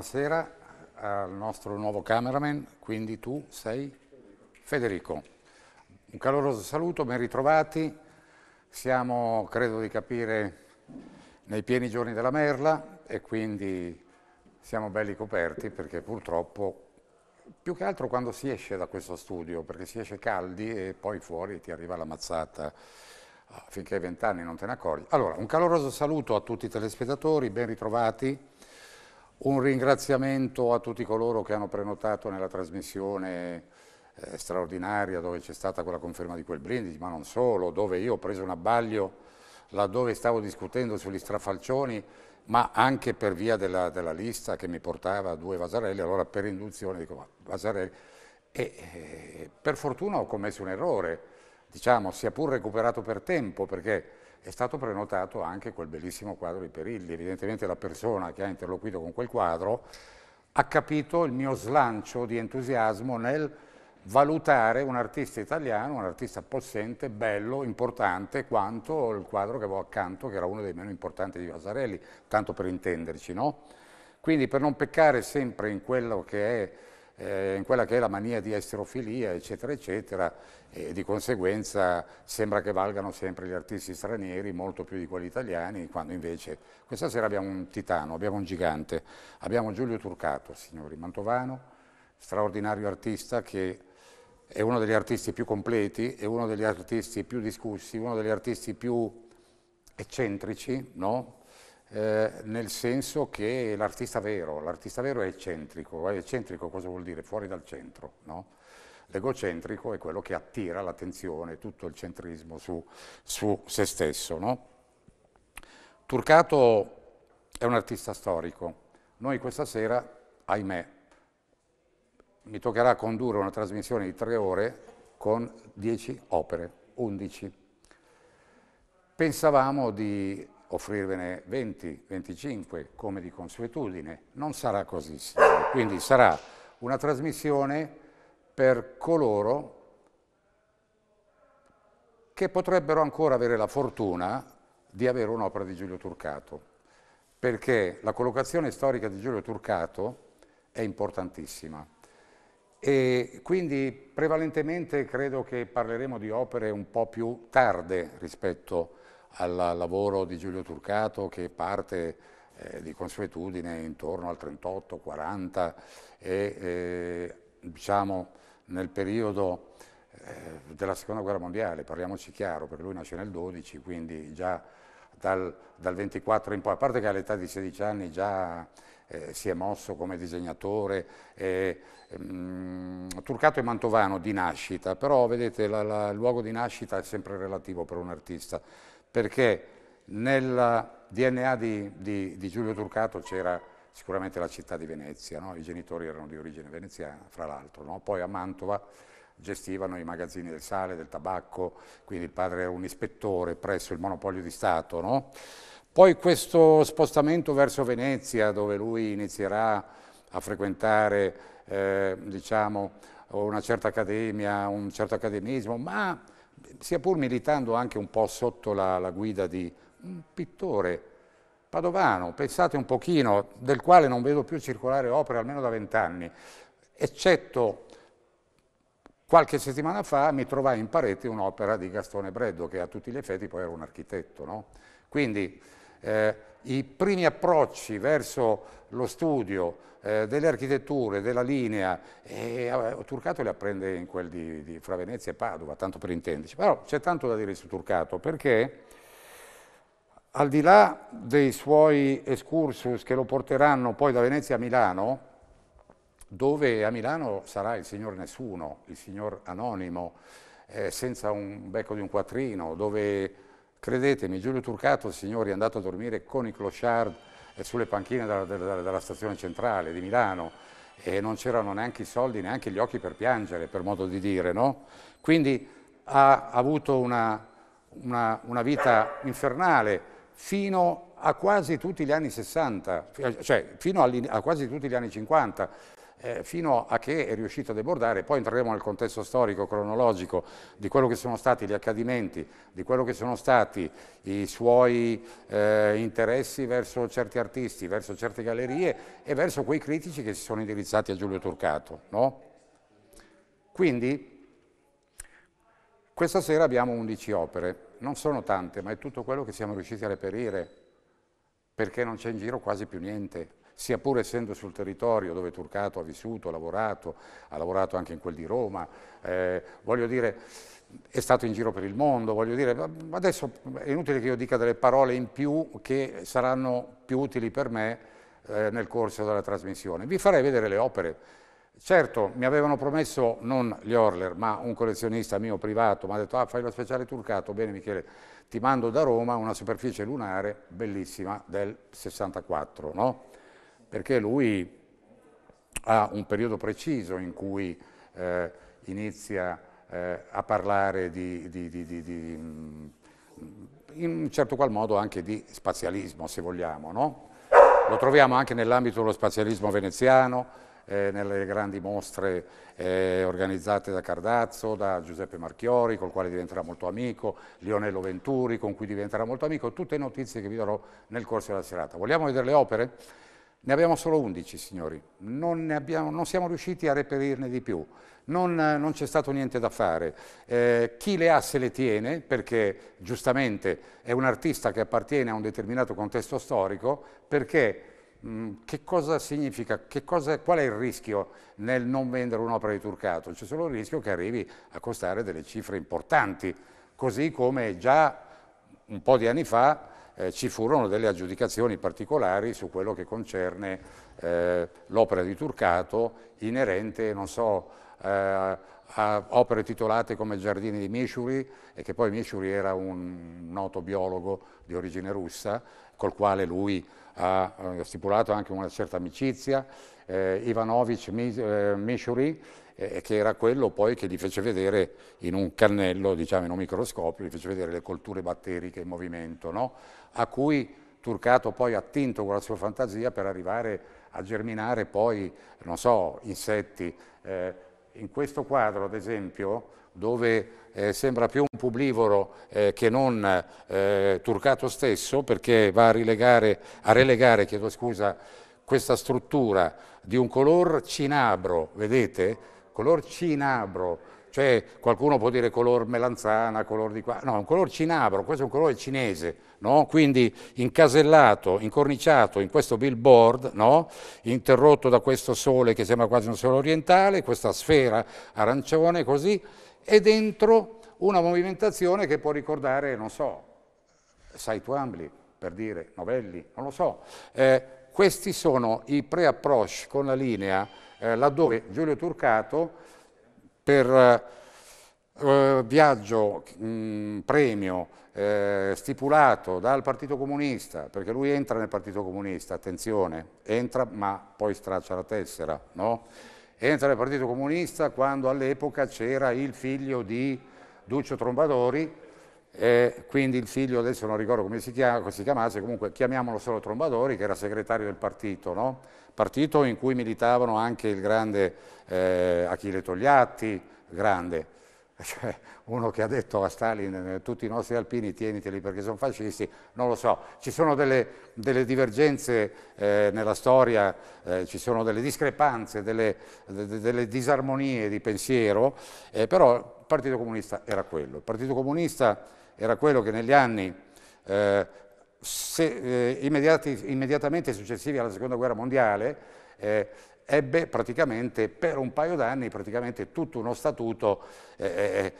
buonasera al nostro nuovo cameraman, quindi tu sei Federico. Un caloroso saluto, ben ritrovati. Siamo, credo di capire, nei pieni giorni della merla e quindi siamo belli coperti perché purtroppo, più che altro quando si esce da questo studio, perché si esce caldi e poi fuori ti arriva la mazzata ah, finché hai vent'anni non te ne accorgi. Allora, un caloroso saluto a tutti i telespettatori, ben ritrovati un ringraziamento a tutti coloro che hanno prenotato nella trasmissione eh, straordinaria dove c'è stata quella conferma di quel brindisi, ma non solo, dove io ho preso un abbaglio laddove stavo discutendo sugli strafalcioni, ma anche per via della, della lista che mi portava due Vasarelli, allora per induzione dico Vasarelli. E, eh, per fortuna ho commesso un errore, diciamo, sia pur recuperato per tempo, perché è stato prenotato anche quel bellissimo quadro di Perilli. Evidentemente la persona che ha interloquito con quel quadro ha capito il mio slancio di entusiasmo nel valutare un artista italiano, un artista possente, bello, importante, quanto il quadro che avevo accanto, che era uno dei meno importanti di Vasarelli, tanto per intenderci, no? Quindi per non peccare sempre in quello che è eh, in quella che è la mania di esterofilia, eccetera, eccetera, e di conseguenza sembra che valgano sempre gli artisti stranieri molto più di quelli italiani, quando invece questa sera abbiamo un titano, abbiamo un gigante, abbiamo Giulio Turcato, signori, mantovano, straordinario artista che è uno degli artisti più completi, è uno degli artisti più discussi, uno degli artisti più eccentrici, no? eh, nel senso che l'artista vero, l'artista vero è eccentrico, è eh, eccentrico cosa vuol dire? Fuori dal centro, no? L'egocentrico è quello che attira l'attenzione, tutto il centrismo su, su se stesso, no? Turcato è un artista storico. Noi questa sera, ahimè, mi toccherà condurre una trasmissione di tre ore con dieci opere, undici. Pensavamo di offrirvene 20, 25 come di consuetudine. Non sarà così, signori. quindi sarà una trasmissione per coloro che potrebbero ancora avere la fortuna di avere un'opera di Giulio Turcato, perché la collocazione storica di Giulio Turcato è importantissima. E quindi prevalentemente credo che parleremo di opere un po' più tarde rispetto a al lavoro di Giulio Turcato che parte eh, di consuetudine intorno al 38-40 e eh, diciamo nel periodo eh, della seconda guerra mondiale, parliamoci chiaro, perché lui nasce nel 12, quindi già dal, dal 24 in poi, a parte che all'età di 16 anni già eh, si è mosso come disegnatore, eh, mh, mm, Turcato è Mantovano di nascita, però vedete il luogo di nascita è sempre relativo per un artista, perché nel DNA di, di, di Giulio Turcato c'era sicuramente la città di Venezia, no? i genitori erano di origine veneziana, fra l'altro, no? poi a Mantova gestivano i magazzini del sale, del tabacco, quindi il padre era un ispettore presso il monopolio di Stato. No? Poi questo spostamento verso Venezia, dove lui inizierà a frequentare eh, diciamo, una certa accademia, un certo accademismo, ma sia pur militando anche un po' sotto la, la guida di un pittore padovano, pensate un pochino, del quale non vedo più circolare opere almeno da vent'anni, eccetto Qualche settimana fa mi trovai in parete un'opera di Gastone Breddo, che a tutti gli effetti poi era un architetto. No? Quindi eh, i primi approcci verso lo studio eh, delle architetture, della linea, e, Turcato le apprende in quel di, di, fra Venezia e Padova, tanto per intenderci. Però c'è tanto da dire su Turcato, perché al di là dei suoi excursus che lo porteranno poi da Venezia a Milano, dove a Milano sarà il signor Nessuno, il signor Anonimo, eh, senza un becco di un quattrino, dove, credetemi, Giulio Turcato, signori, è andato a dormire con i clochard e sulle panchine della, della, della stazione centrale di Milano e non c'erano neanche i soldi, neanche gli occhi per piangere, per modo di dire, no? Quindi ha avuto una, una, una vita infernale fino a quasi tutti gli anni 60, cioè fino a quasi tutti gli anni 50 eh, fino a che è riuscito a debordare, poi entreremo nel contesto storico, cronologico di quello che sono stati gli accadimenti, di quello che sono stati i suoi eh, interessi verso certi artisti, verso certe gallerie e verso quei critici che si sono indirizzati a Giulio Turcato. No? Quindi questa sera abbiamo 11 opere, non sono tante, ma è tutto quello che siamo riusciti a reperire, perché non c'è in giro quasi più niente sia pur essendo sul territorio dove Turcato ha vissuto, ha lavorato, ha lavorato anche in quel di Roma, eh, voglio dire, è stato in giro per il mondo, voglio dire, adesso è inutile che io dica delle parole in più che saranno più utili per me eh, nel corso della trasmissione. Vi farei vedere le opere. Certo, mi avevano promesso non gli Orler, ma un collezionista mio privato, mi ha detto, ah, fai lo speciale turcato, bene Michele, ti mando da Roma una superficie lunare bellissima del 64, no? perché lui ha un periodo preciso in cui eh, inizia eh, a parlare di, di, di, di, mm, in un certo qual modo anche di spazialismo, se vogliamo. No? Lo troviamo anche nell'ambito dello spazialismo veneziano, eh, nelle grandi mostre eh, organizzate da Cardazzo, da Giuseppe Marchiori, col quale diventerà molto amico, Lionello Venturi, con cui diventerà molto amico, tutte notizie che vi darò nel corso della serata. Vogliamo vedere le opere? Ne abbiamo solo 11, signori, non, abbiamo, non siamo riusciti a reperirne di più, non, non c'è stato niente da fare. Eh, chi le ha se le tiene, perché giustamente è un artista che appartiene a un determinato contesto storico, perché mm, che cosa significa, che cosa, qual è il rischio nel non vendere un'opera di Turcato? C'è solo il rischio che arrivi a costare delle cifre importanti, così come già un po' di anni fa eh, ci furono delle aggiudicazioni particolari su quello che concerne eh, l'opera di Turcato inerente, non so, eh, a opere titolate come Giardini di Misciuri e che poi Misciuri era un noto biologo di origine russa col quale lui ha eh, stipulato anche una certa amicizia, eh, Ivanovic Misciuri eh, eh, che era quello poi che gli fece vedere in un cannello, diciamo in un microscopio, gli fece vedere le colture batteriche in movimento, no? a cui Turcato poi ha tinto con la sua fantasia per arrivare a germinare poi, non so, insetti. Eh, in questo quadro, ad esempio, dove eh, sembra più un publivoro eh, che non eh, Turcato stesso, perché va a, rilegare, a relegare scusa, questa struttura di un color cinabro, vedete? color cinabro, cioè qualcuno può dire color melanzana, color di qua, no, un color cinabro, questo è un colore cinese, no? quindi incasellato, incorniciato in questo billboard, no? interrotto da questo sole che sembra quasi un sole orientale, questa sfera arancione così, e dentro una movimentazione che può ricordare, non so, Saito Ambli, per dire, Novelli, non lo so. Eh, questi sono i pre-approach con la linea eh, laddove Giulio Turcato per eh, eh viaggio mh, mm, premio eh, stipulato dal Partito Comunista, perché lui entra nel Partito Comunista, attenzione, entra ma poi straccia la tessera, no? entra nel Partito Comunista quando all'epoca c'era il figlio di Duccio Trombadori, e quindi il figlio, adesso non ricordo come si, chiama, come si chiamasse, comunque chiamiamolo solo Trombadori, che era segretario del partito, no? partito in cui militavano anche il grande eh, Achille Togliatti, grande, cioè, uno che ha detto a Stalin eh, tutti i nostri alpini tieniteli perché sono fascisti, non lo so, ci sono delle, delle divergenze eh, nella storia, eh, ci sono delle discrepanze, delle, de, delle disarmonie di pensiero, eh, però il Partito Comunista era quello. Il Partito Comunista era quello che negli anni eh, se, eh, immediati, immediatamente successivi alla seconda guerra mondiale eh, ebbe praticamente per un paio d'anni praticamente tutto uno statuto eh, eh,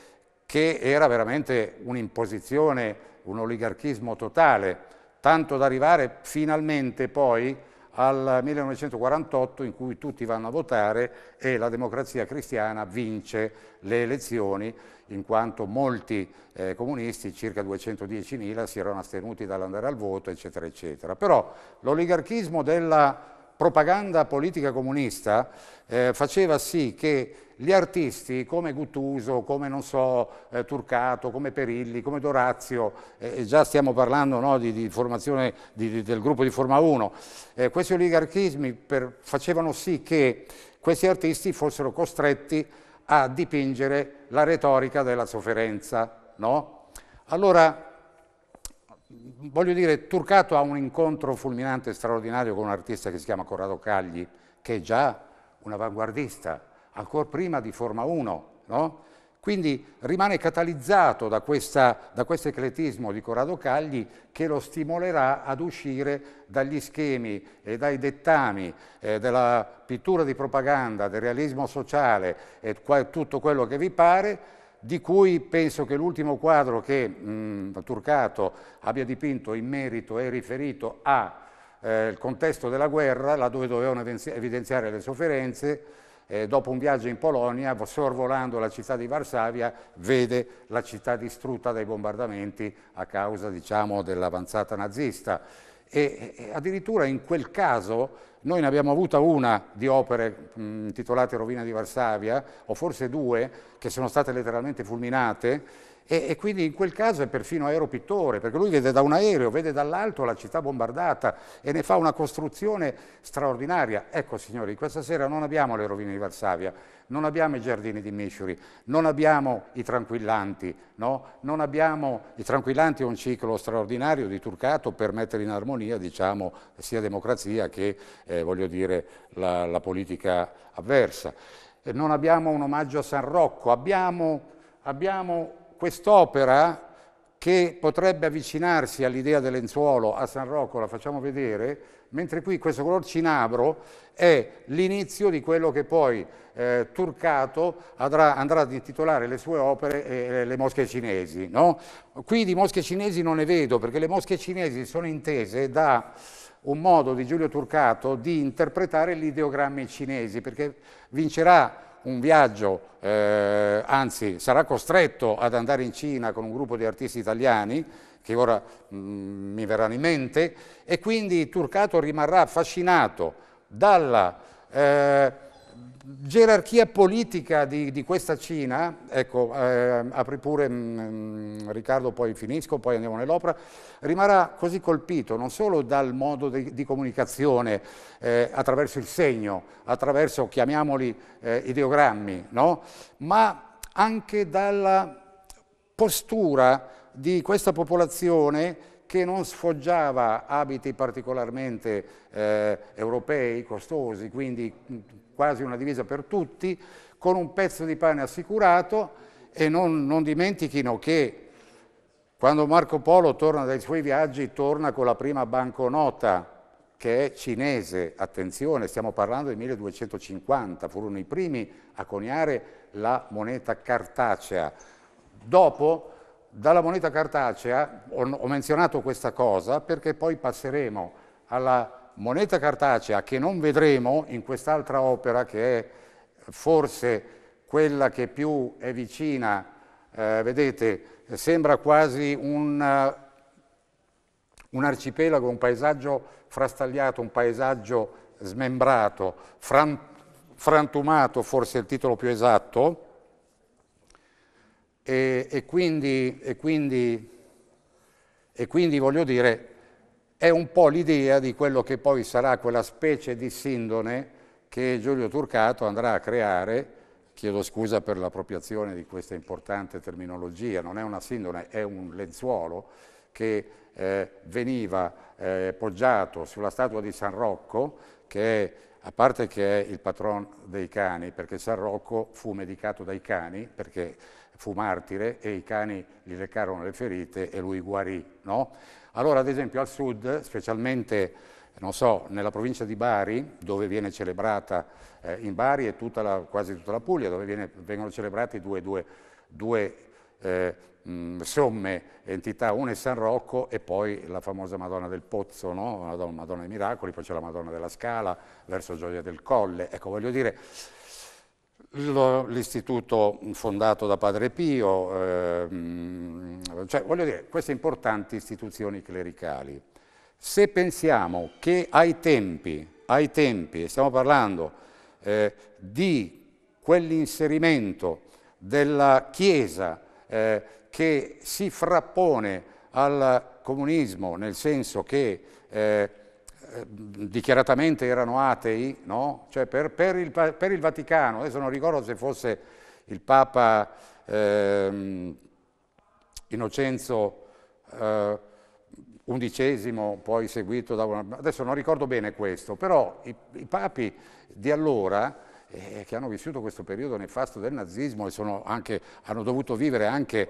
che era veramente un'imposizione, un oligarchismo totale, tanto da arrivare finalmente poi al 1948 in cui tutti vanno a votare e la democrazia cristiana vince le elezioni in quanto molti eh, comunisti, circa 210.000, si erano astenuti dall'andare al voto, eccetera, eccetera. Però l'oligarchismo della propaganda politica comunista eh, faceva sì che gli artisti come Guttuso, come non so, eh, Turcato, come Perilli, come Dorazio, eh, già stiamo parlando no, di, di, formazione di, di, del gruppo di Forma 1, eh, questi oligarchismi per, facevano sì che questi artisti fossero costretti a dipingere la retorica della sofferenza. No? Allora, voglio dire, Turcato ha un incontro fulminante e straordinario con un artista che si chiama Corrado Cagli, che è già un avanguardista ancora prima di Forma 1, no? Quindi rimane catalizzato da, questa, da, questo ecletismo di Corrado Cagli che lo stimolerà ad uscire dagli schemi e dai dettami eh, della pittura di propaganda, del realismo sociale e qua, tutto quello che vi pare, di cui penso che l'ultimo quadro che mh, mm, Turcato abbia dipinto in merito è riferito al eh, contesto della guerra, laddove dovevano evidenziare le sofferenze, eh, dopo un viaggio in Polonia, sorvolando la città di Varsavia, vede la città distrutta dai bombardamenti a causa diciamo, dell'avanzata nazista. E, e, addirittura in quel caso noi ne abbiamo avuta una di opere mh, intitolate Rovina di Varsavia, o forse due, che sono state letteralmente fulminate, e, e, quindi in quel caso è perfino aeropittore, perché lui vede da un aereo, vede dall'alto la città bombardata e ne fa una costruzione straordinaria. Ecco signori, questa sera non abbiamo le rovine di Varsavia, non abbiamo i giardini di Misciuri, non abbiamo i tranquillanti, no? non abbiamo i tranquillanti è un ciclo straordinario di Turcato per mettere in armonia diciamo, sia democrazia che eh, voglio dire, la, la politica avversa. E non abbiamo un omaggio a San Rocco, abbiamo, abbiamo quest'opera che potrebbe avvicinarsi all'idea del lenzuolo a San Rocco, la facciamo vedere, mentre qui questo color cinabro è l'inizio di quello che poi eh, Turcato andrà, andrà, ad intitolare le sue opere eh, le mosche cinesi. No? Qui di mosche cinesi non ne vedo, perché le mosche cinesi sono intese da un modo di Giulio Turcato di interpretare gli ideogrammi cinesi, perché vincerà un viaggio, eh, anzi sarà costretto ad andare in Cina con un gruppo di artisti italiani, che ora mh, mm, mi verranno in mente, e quindi Turcato rimarrà affascinato dalla... Eh, gerarchia politica di, di, questa Cina, ecco, eh, apri pure mh, mm, mm, Riccardo, poi finisco, poi andiamo nell'opera, rimarrà così colpito non solo dal modo di, di comunicazione eh, attraverso il segno, attraverso, chiamiamoli, eh, ideogrammi, no? ma anche dalla postura di questa popolazione che non sfoggiava abiti particolarmente eh, europei, costosi, quindi mm, quasi una divisa per tutti, con un pezzo di pane assicurato e non, non dimentichino che quando Marco Polo torna dai suoi viaggi torna con la prima banconota che è cinese, attenzione, stiamo parlando del 1250, furono i primi a coniare la moneta cartacea. Dopo, dalla moneta cartacea, ho, ho menzionato questa cosa perché poi passeremo alla moneta cartacea che non vedremo in quest'altra opera che è forse quella che più è vicina, eh, vedete, sembra quasi un, eh, un arcipelago, un paesaggio frastagliato, un paesaggio smembrato, fran frantumato forse è il titolo più esatto, e, e, quindi, e, quindi, e quindi voglio dire è un po' l'idea di quello che poi sarà quella specie di sindone che Giulio Turcato andrà a creare, chiedo scusa per l'appropriazione di questa importante terminologia, non è una sindone, è un lenzuolo che eh, veniva eh, poggiato sulla statua di San Rocco, che è, a parte che è il patrono dei cani, perché San Rocco fu medicato dai cani, perché fu martire e i cani gli recarono le ferite e lui guarì, no? Allora ad esempio al sud, specialmente so, nella provincia di Bari, dove viene celebrata eh, in Bari e tutta la, quasi tutta la Puglia, dove viene, vengono celebrati due, due, due eh, mh, somme entità, una è San Rocco e poi la famosa Madonna del Pozzo, no? Madonna, Madonna dei Miracoli, poi c'è la Madonna della Scala, verso Gioia del Colle. Ecco, voglio dire, l'istituto fondato da Padre Pio, ehm, cioè voglio dire, queste importanti istituzioni clericali. Se pensiamo che ai tempi, ai tempi stiamo parlando eh, di quell'inserimento della Chiesa eh, che si frappone al comunismo, nel senso che eh, Ehm, dichiaratamente erano atei, no? cioè per, per, il, per, il, Vaticano, adesso non ricordo se fosse il Papa ehm, eh, Innocenzo XI, poi seguito da una... adesso non ricordo bene questo, però i, i papi di allora eh, che hanno vissuto questo periodo nefasto del nazismo e anche, hanno dovuto vivere anche...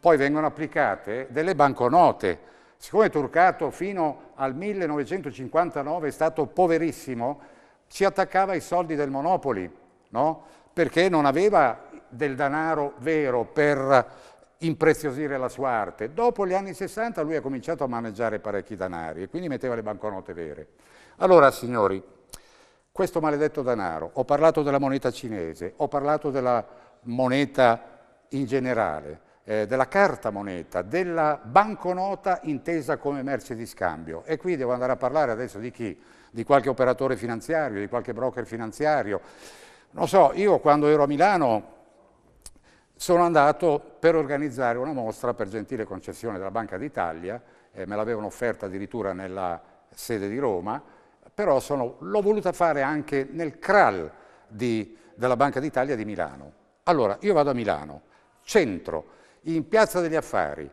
Poi vengono applicate delle banconote Siccome Turcato fino al 1959 è stato poverissimo, si attaccava ai soldi del Monopoli, no? perché non aveva del denaro vero per impreziosire la sua arte. Dopo gli anni 60 lui ha cominciato a maneggiare parecchi denari e quindi metteva le banconote vere. Allora, signori, questo maledetto denaro, ho parlato della moneta cinese, ho parlato della moneta in generale, eh, della carta moneta, della banconota intesa come merce di scambio. E qui devo andare a parlare adesso di chi? Di qualche operatore finanziario, di qualche broker finanziario. Non so, io quando ero a Milano sono andato per organizzare una mostra per gentile concessione della Banca d'Italia, eh, me l'avevano offerta addirittura nella sede di Roma, però l'ho voluta fare anche nel CRAL di, della Banca d'Italia di Milano. Allora, io vado a Milano, centro, in Piazza degli Affari,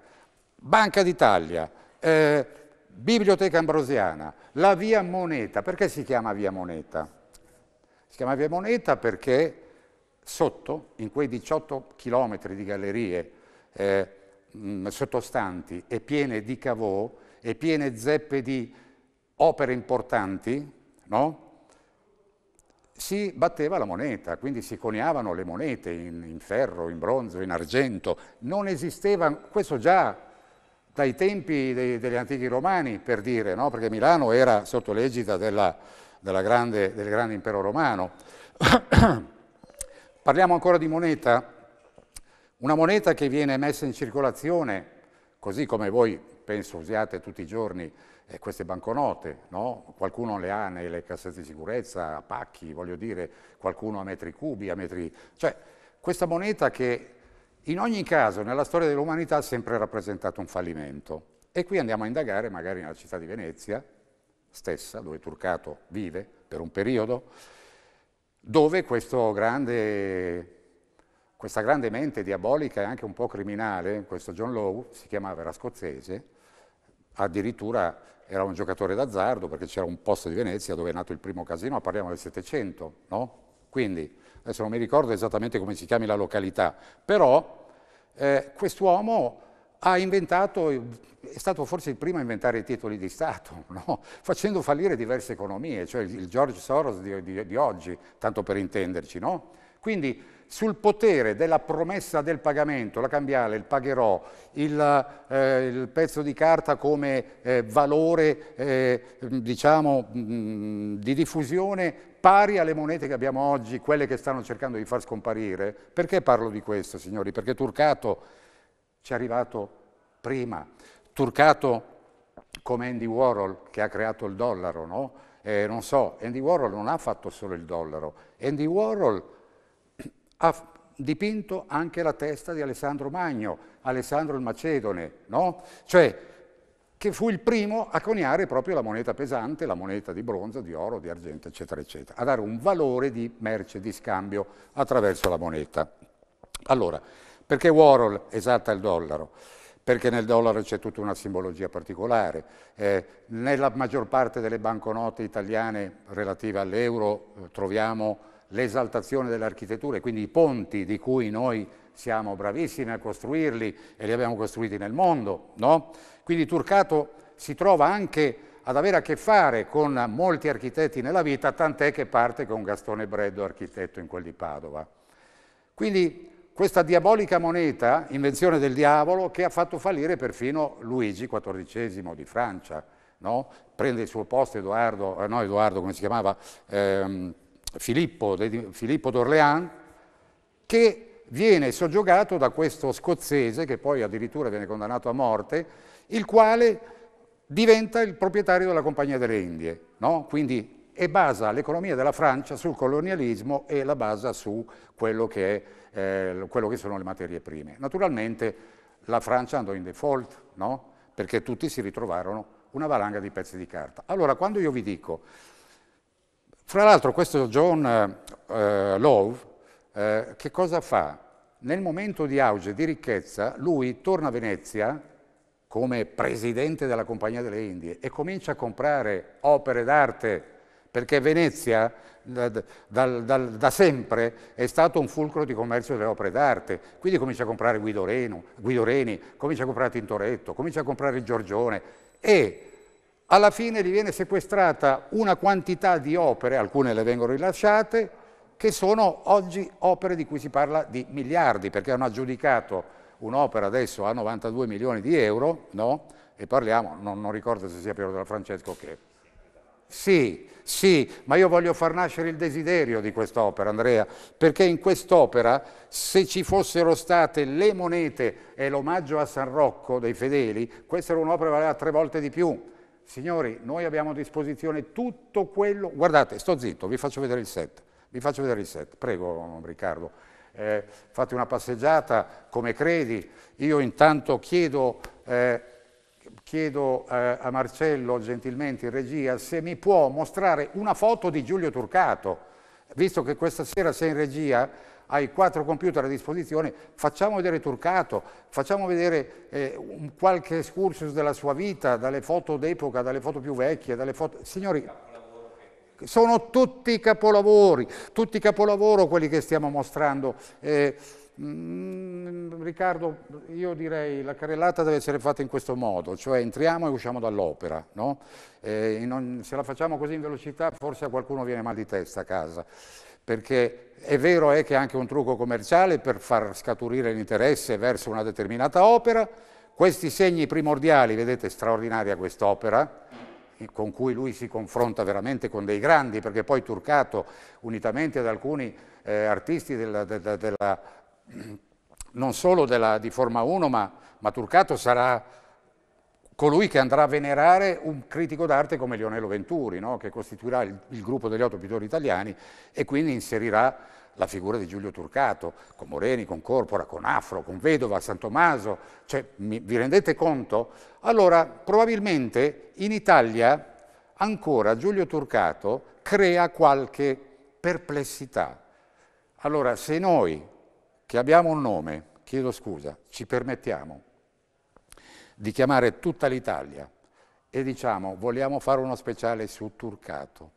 Banca d'Italia, eh, Biblioteca Ambrosiana, la via Moneta. Perché si chiama via Moneta? Si chiama via Moneta perché sotto, in quei 18 chilometri di gallerie eh, mh, mm, sottostanti e piene di cavò e piene zeppe di opere importanti, no? si batteva la moneta, quindi si coniavano le monete in, in ferro, in bronzo, in argento. Non esisteva, questo già dai tempi dei, degli antichi romani, per dire, no? perché Milano era sotto l'egida della, della grande, del grande impero romano. Parliamo ancora di moneta, una moneta che viene messa in circolazione, così come voi penso usiate tutti i giorni eh, queste banconote, no? qualcuno le ha nelle cassette di sicurezza, a pacchi, voglio dire, qualcuno a metri cubi, a metri... Cioè, questa moneta che in ogni caso nella storia dell'umanità ha sempre rappresentato un fallimento. E qui andiamo a indagare magari nella città di Venezia, stessa, dove Turcato vive per un periodo, dove grande, questa grande mente diabolica e anche un po' criminale, questo John Lowe, si chiamava, era scozzese, addirittura era un giocatore d'azzardo perché c'era un posto di Venezia dove è nato il primo casino, ma parliamo del Settecento, no? Quindi, adesso non mi ricordo esattamente come si chiami la località, però eh, quest'uomo ha inventato, è stato forse il primo a inventare i titoli di Stato, no? facendo fallire diverse economie, cioè il George Soros di, di, di oggi, tanto per intenderci. No? Quindi sul potere della promessa del pagamento, la cambiale, il pagherò, il, eh, il pezzo di carta come eh, valore eh, diciamo, mh, mm, di diffusione pari alle monete che abbiamo oggi, quelle che stanno cercando di far scomparire. Perché parlo di questo, signori? Perché Turcato ci è arrivato prima. Turcato come Andy Warhol che ha creato il dollaro, no? Eh, non so, Andy Warhol non ha fatto solo il dollaro, Andy Warhol ha dipinto anche la testa di Alessandro Magno, Alessandro il Macedone, no? Cioè, che fu il primo a coniare proprio la moneta pesante, la moneta di bronzo, di oro, di argento, eccetera, eccetera, a dare un valore di merce, di scambio attraverso la moneta. Allora, perché Warhol esalta il dollaro? Perché nel dollaro c'è tutta una simbologia particolare. Eh, nella maggior parte delle banconote italiane relative all'euro eh, troviamo l'esaltazione dell'architettura e quindi i ponti di cui noi siamo bravissimi a costruirli e li abbiamo costruiti nel mondo. No? Quindi Turcato si trova anche ad avere a che fare con molti architetti nella vita, tant'è che parte con Gastone Breddo, architetto in quel di Padova. Quindi questa diabolica moneta, invenzione del diavolo, che ha fatto fallire perfino Luigi XIV di Francia, no? prende il suo posto Edoardo, eh, no Edoardo come si chiamava, ehm, Filippo, Filippo d'Orléans, che viene soggiogato da questo scozzese, che poi addirittura viene condannato a morte, il quale diventa il proprietario della Compagnia delle Indie, no? quindi e basa l'economia della Francia sul colonialismo e la basa su quello che, è, eh, quello che sono le materie prime. Naturalmente la Francia andò in default, no? perché tutti si ritrovarono una valanga di pezzi di carta. Allora, quando io vi dico fra l'altro questo John eh, eh, Love eh, che cosa fa? Nel momento di auge, di ricchezza, lui torna a Venezia come presidente della Compagnia delle Indie e comincia a comprare opere d'arte perché Venezia da, da, da, da, sempre è stato un fulcro di commercio delle opere d'arte, quindi comincia a comprare Guido, Reno, Guido Reni, comincia a comprare Tintoretto, comincia a comprare Giorgione e alla fine gli viene sequestrata una quantità di opere, alcune le vengono rilasciate, che sono oggi opere di cui si parla di miliardi, perché hanno aggiudicato un'opera adesso a 92 milioni di euro, no? E parliamo, non, non ricordo se sia Piero della Francesco che... Sì, sì, ma io voglio far nascere il desiderio di quest'opera, Andrea, perché in quest'opera, se ci fossero state le monete e l'omaggio a San Rocco dei fedeli, questa era un'opera che valeva tre volte di più, signori, noi abbiamo a disposizione tutto quello, guardate, sto zitto, vi faccio vedere il set, vi faccio vedere il set, prego Riccardo, eh, fate una passeggiata come credi, io intanto chiedo, eh, chiedo eh, a Marcello gentilmente in regia se mi può mostrare una foto di Giulio Turcato, visto che questa sera sei in regia, hai quattro computer a disposizione, facciamo vedere Turcato, facciamo vedere eh, un qualche excursus della sua vita, dalle foto d'epoca, dalle foto più vecchie, dalle foto... Signori, sono tutti capolavori, tutti capolavoro quelli che stiamo mostrando. Eh, mh, mm, Riccardo, io direi la carrellata deve essere fatta in questo modo, cioè entriamo e usciamo dall'opera, no? eh, se la facciamo così in velocità forse a qualcuno viene mal di testa a casa perché è vero è che è anche un trucco commerciale per far scaturire l'interesse verso una determinata opera, questi segni primordiali, vedete straordinaria quest'opera, con cui lui si confronta veramente con dei grandi, perché poi Turcato, unitamente ad alcuni eh, artisti della, della, della, non solo di Forma 1, ma, ma Turcato sarà colui che andrà a venerare un critico d'arte come Lionello Venturi, no? che costituirà il, il gruppo degli otto pittori italiani e quindi inserirà la figura di Giulio Turcato, con Moreni, con Corpora, con Afro, con Vedova, San Tommaso, cioè, mi, vi rendete conto? Allora, probabilmente in Italia ancora Giulio Turcato crea qualche perplessità. Allora, se noi, che abbiamo un nome, chiedo scusa, ci permettiamo di chiamare tutta l'Italia e diciamo vogliamo fare uno speciale su Turcato.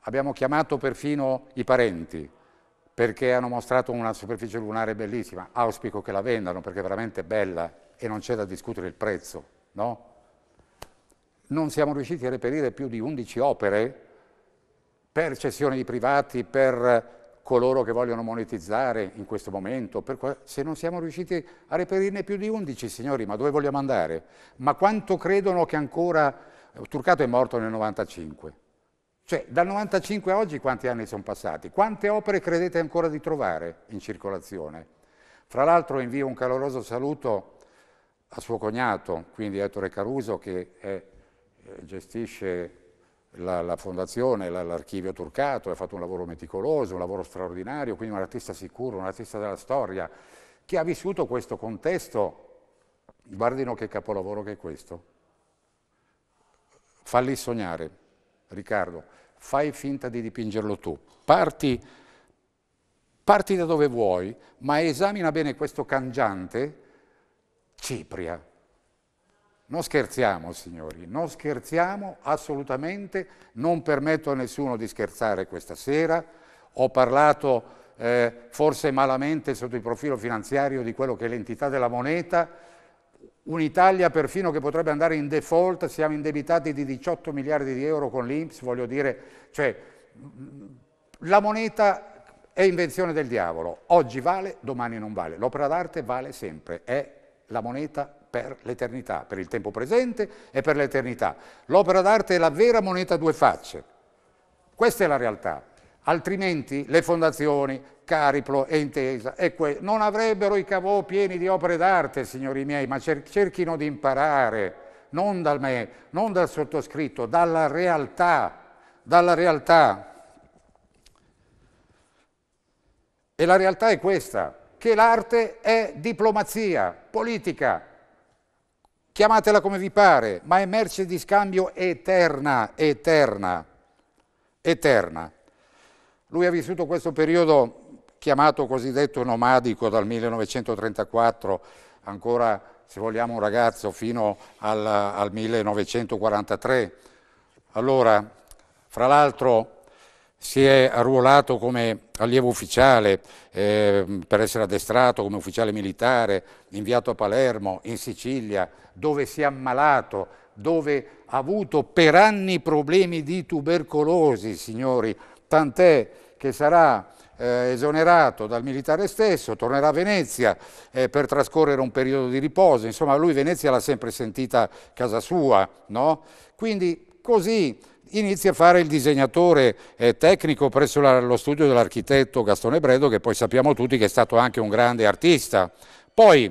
Abbiamo chiamato perfino i parenti perché hanno mostrato una superficie lunare bellissima, auspico che la vendano perché è veramente bella e non c'è da discutere il prezzo, no? Non siamo riusciti a reperire più di 11 opere per cessione di privati, per coloro che vogliono monetizzare in questo momento, se non siamo riusciti a reperirne più di 11, signori, ma dove vogliamo andare? Ma quanto credono che ancora... Eh, Turcato è morto nel 95. Cioè, dal 95 a oggi quanti anni sono passati? Quante opere credete ancora di trovare in circolazione? Fra l'altro invio un caloroso saluto a suo cognato, quindi Ettore Caruso, che è, eh, gestisce la, la fondazione, l'archivio Turcato, ha fatto un lavoro meticoloso, un lavoro straordinario, quindi un artista sicuro, un artista della storia, che ha vissuto questo contesto, guardino che capolavoro che è questo. Falli sognare, Riccardo, fai finta di dipingerlo tu, parti, parti da dove vuoi, ma esamina bene questo cangiante, Cipria, non scherziamo, signori, non scherziamo assolutamente, non permetto a nessuno di scherzare questa sera. Ho parlato eh, forse malamente sotto il profilo finanziario di quello che è l'entità della moneta. Un'Italia perfino che potrebbe andare in default, siamo indebitati di 18 miliardi di euro con l'Inps, voglio dire, cioè, la moneta è invenzione del diavolo, oggi vale, domani non vale, l'opera d'arte vale sempre, è la moneta per l'eternità, per il tempo presente e per l'eternità. L'opera d'arte è la vera moneta a due facce. Questa è la realtà. Altrimenti le fondazioni, Cariplo e Intesa, e que- non avrebbero i cavò pieni di opere d'arte, signori miei, ma cer- cerchino di imparare, non dal me, non dal sottoscritto, dalla realtà, dalla realtà. E la realtà è questa, che l'arte è diplomazia politica, chiamatela come vi pare, ma è merce di scambio eterna, eterna, eterna. Lui ha vissuto questo periodo chiamato cosiddetto nomadico dal 1934, ancora se vogliamo un ragazzo, fino al, al 1943. Allora, fra l'altro si è arruolato come allievo ufficiale eh, per essere addestrato come ufficiale militare, inviato a Palermo, in Sicilia, dove si è ammalato, dove ha avuto per anni problemi di tubercolosi, signori, tant'è che sarà eh, esonerato dal militare stesso, tornerà a Venezia eh, per trascorrere un periodo di riposo, insomma lui Venezia l'ha sempre sentita casa sua, no? Quindi così inizia a fare il disegnatore eh, tecnico presso la, lo studio dell'architetto Gastone Bredo, che poi sappiamo tutti che è stato anche un grande artista. Poi,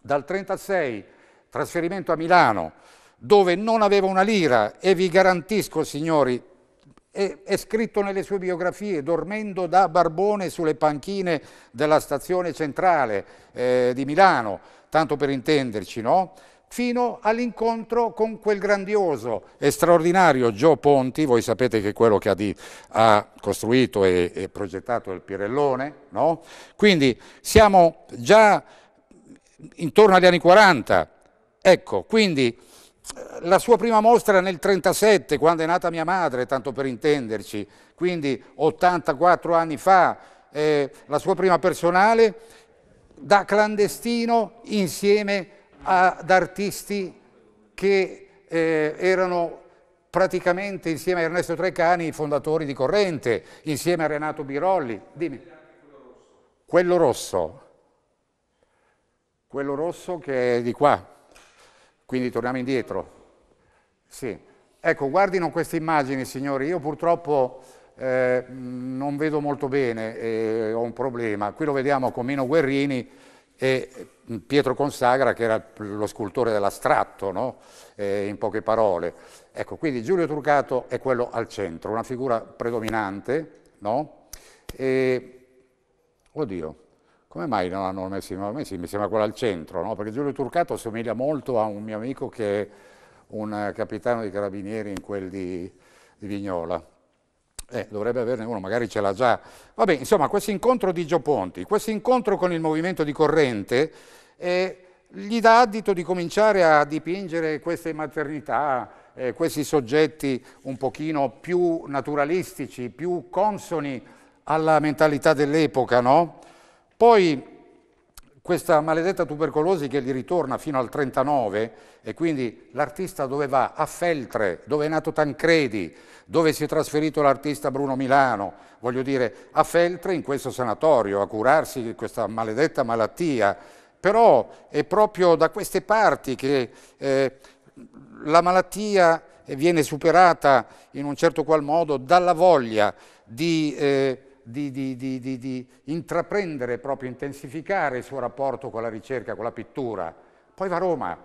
dal 1936, trasferimento a Milano, dove non aveva una lira e vi garantisco, signori, è, è, scritto nelle sue biografie, dormendo da barbone sulle panchine della stazione centrale eh, di Milano, tanto per intenderci, no? fino all'incontro con quel grandioso e straordinario Gio Ponti, voi sapete che è quello che ha, di, ha costruito e, e, progettato il Pirellone, no? quindi siamo già intorno agli anni 40, ecco, quindi la sua prima mostra nel 37, quando è nata mia madre, tanto per intenderci, quindi 84 anni fa, eh, la sua prima personale, da clandestino insieme a ad artisti che eh, erano praticamente insieme a Ernesto Trecani i fondatori di Corrente, insieme a Renato Birolli. Dimmi. Quello rosso. Quello rosso che è di qua. Quindi torniamo indietro. Sì. Ecco, guardino queste immagini, signori. Io purtroppo eh, non vedo molto bene, eh, ho un problema. Qui lo vediamo con Mino Guerrini e mm, Pietro Consagra che era lo scultore dell'astratto, no? eh, in poche parole. Ecco, quindi Giulio Turcato è quello al centro, una figura predominante, no? E, oddio, come mai non l'hanno messo, messo mi sembra quello al centro, no? Perché Giulio Turcato somiglia molto a un mio amico che è un eh, capitano di carabinieri in quel di, di Vignola. Eh, dovrebbe averne uno, magari ce l'ha già. Vabbè, insomma, questo incontro di Gioponti, questo incontro con il movimento di corrente, eh, gli dà addito di cominciare a dipingere queste maternità, eh, questi soggetti un pochino più naturalistici, più consoni alla mentalità dell'epoca, no? Poi questa maledetta tubercolosi che gli ritorna fino al 39 e quindi l'artista dove va? A Feltre, dove è nato Tancredi, dove si è trasferito l'artista Bruno Milano, voglio dire a Feltre in questo sanatorio a curarsi di questa maledetta malattia, però è proprio da queste parti che eh, la malattia viene superata in un certo qual modo dalla voglia di... Eh, di, di, di, di intraprendere, proprio intensificare il suo rapporto con la ricerca, con la pittura. Poi va a Roma,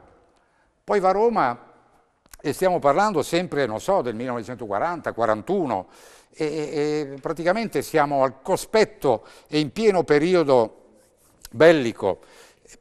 poi va a Roma e stiamo parlando sempre, non so, del 1940-41 e, e, praticamente siamo al cospetto e in pieno periodo bellico,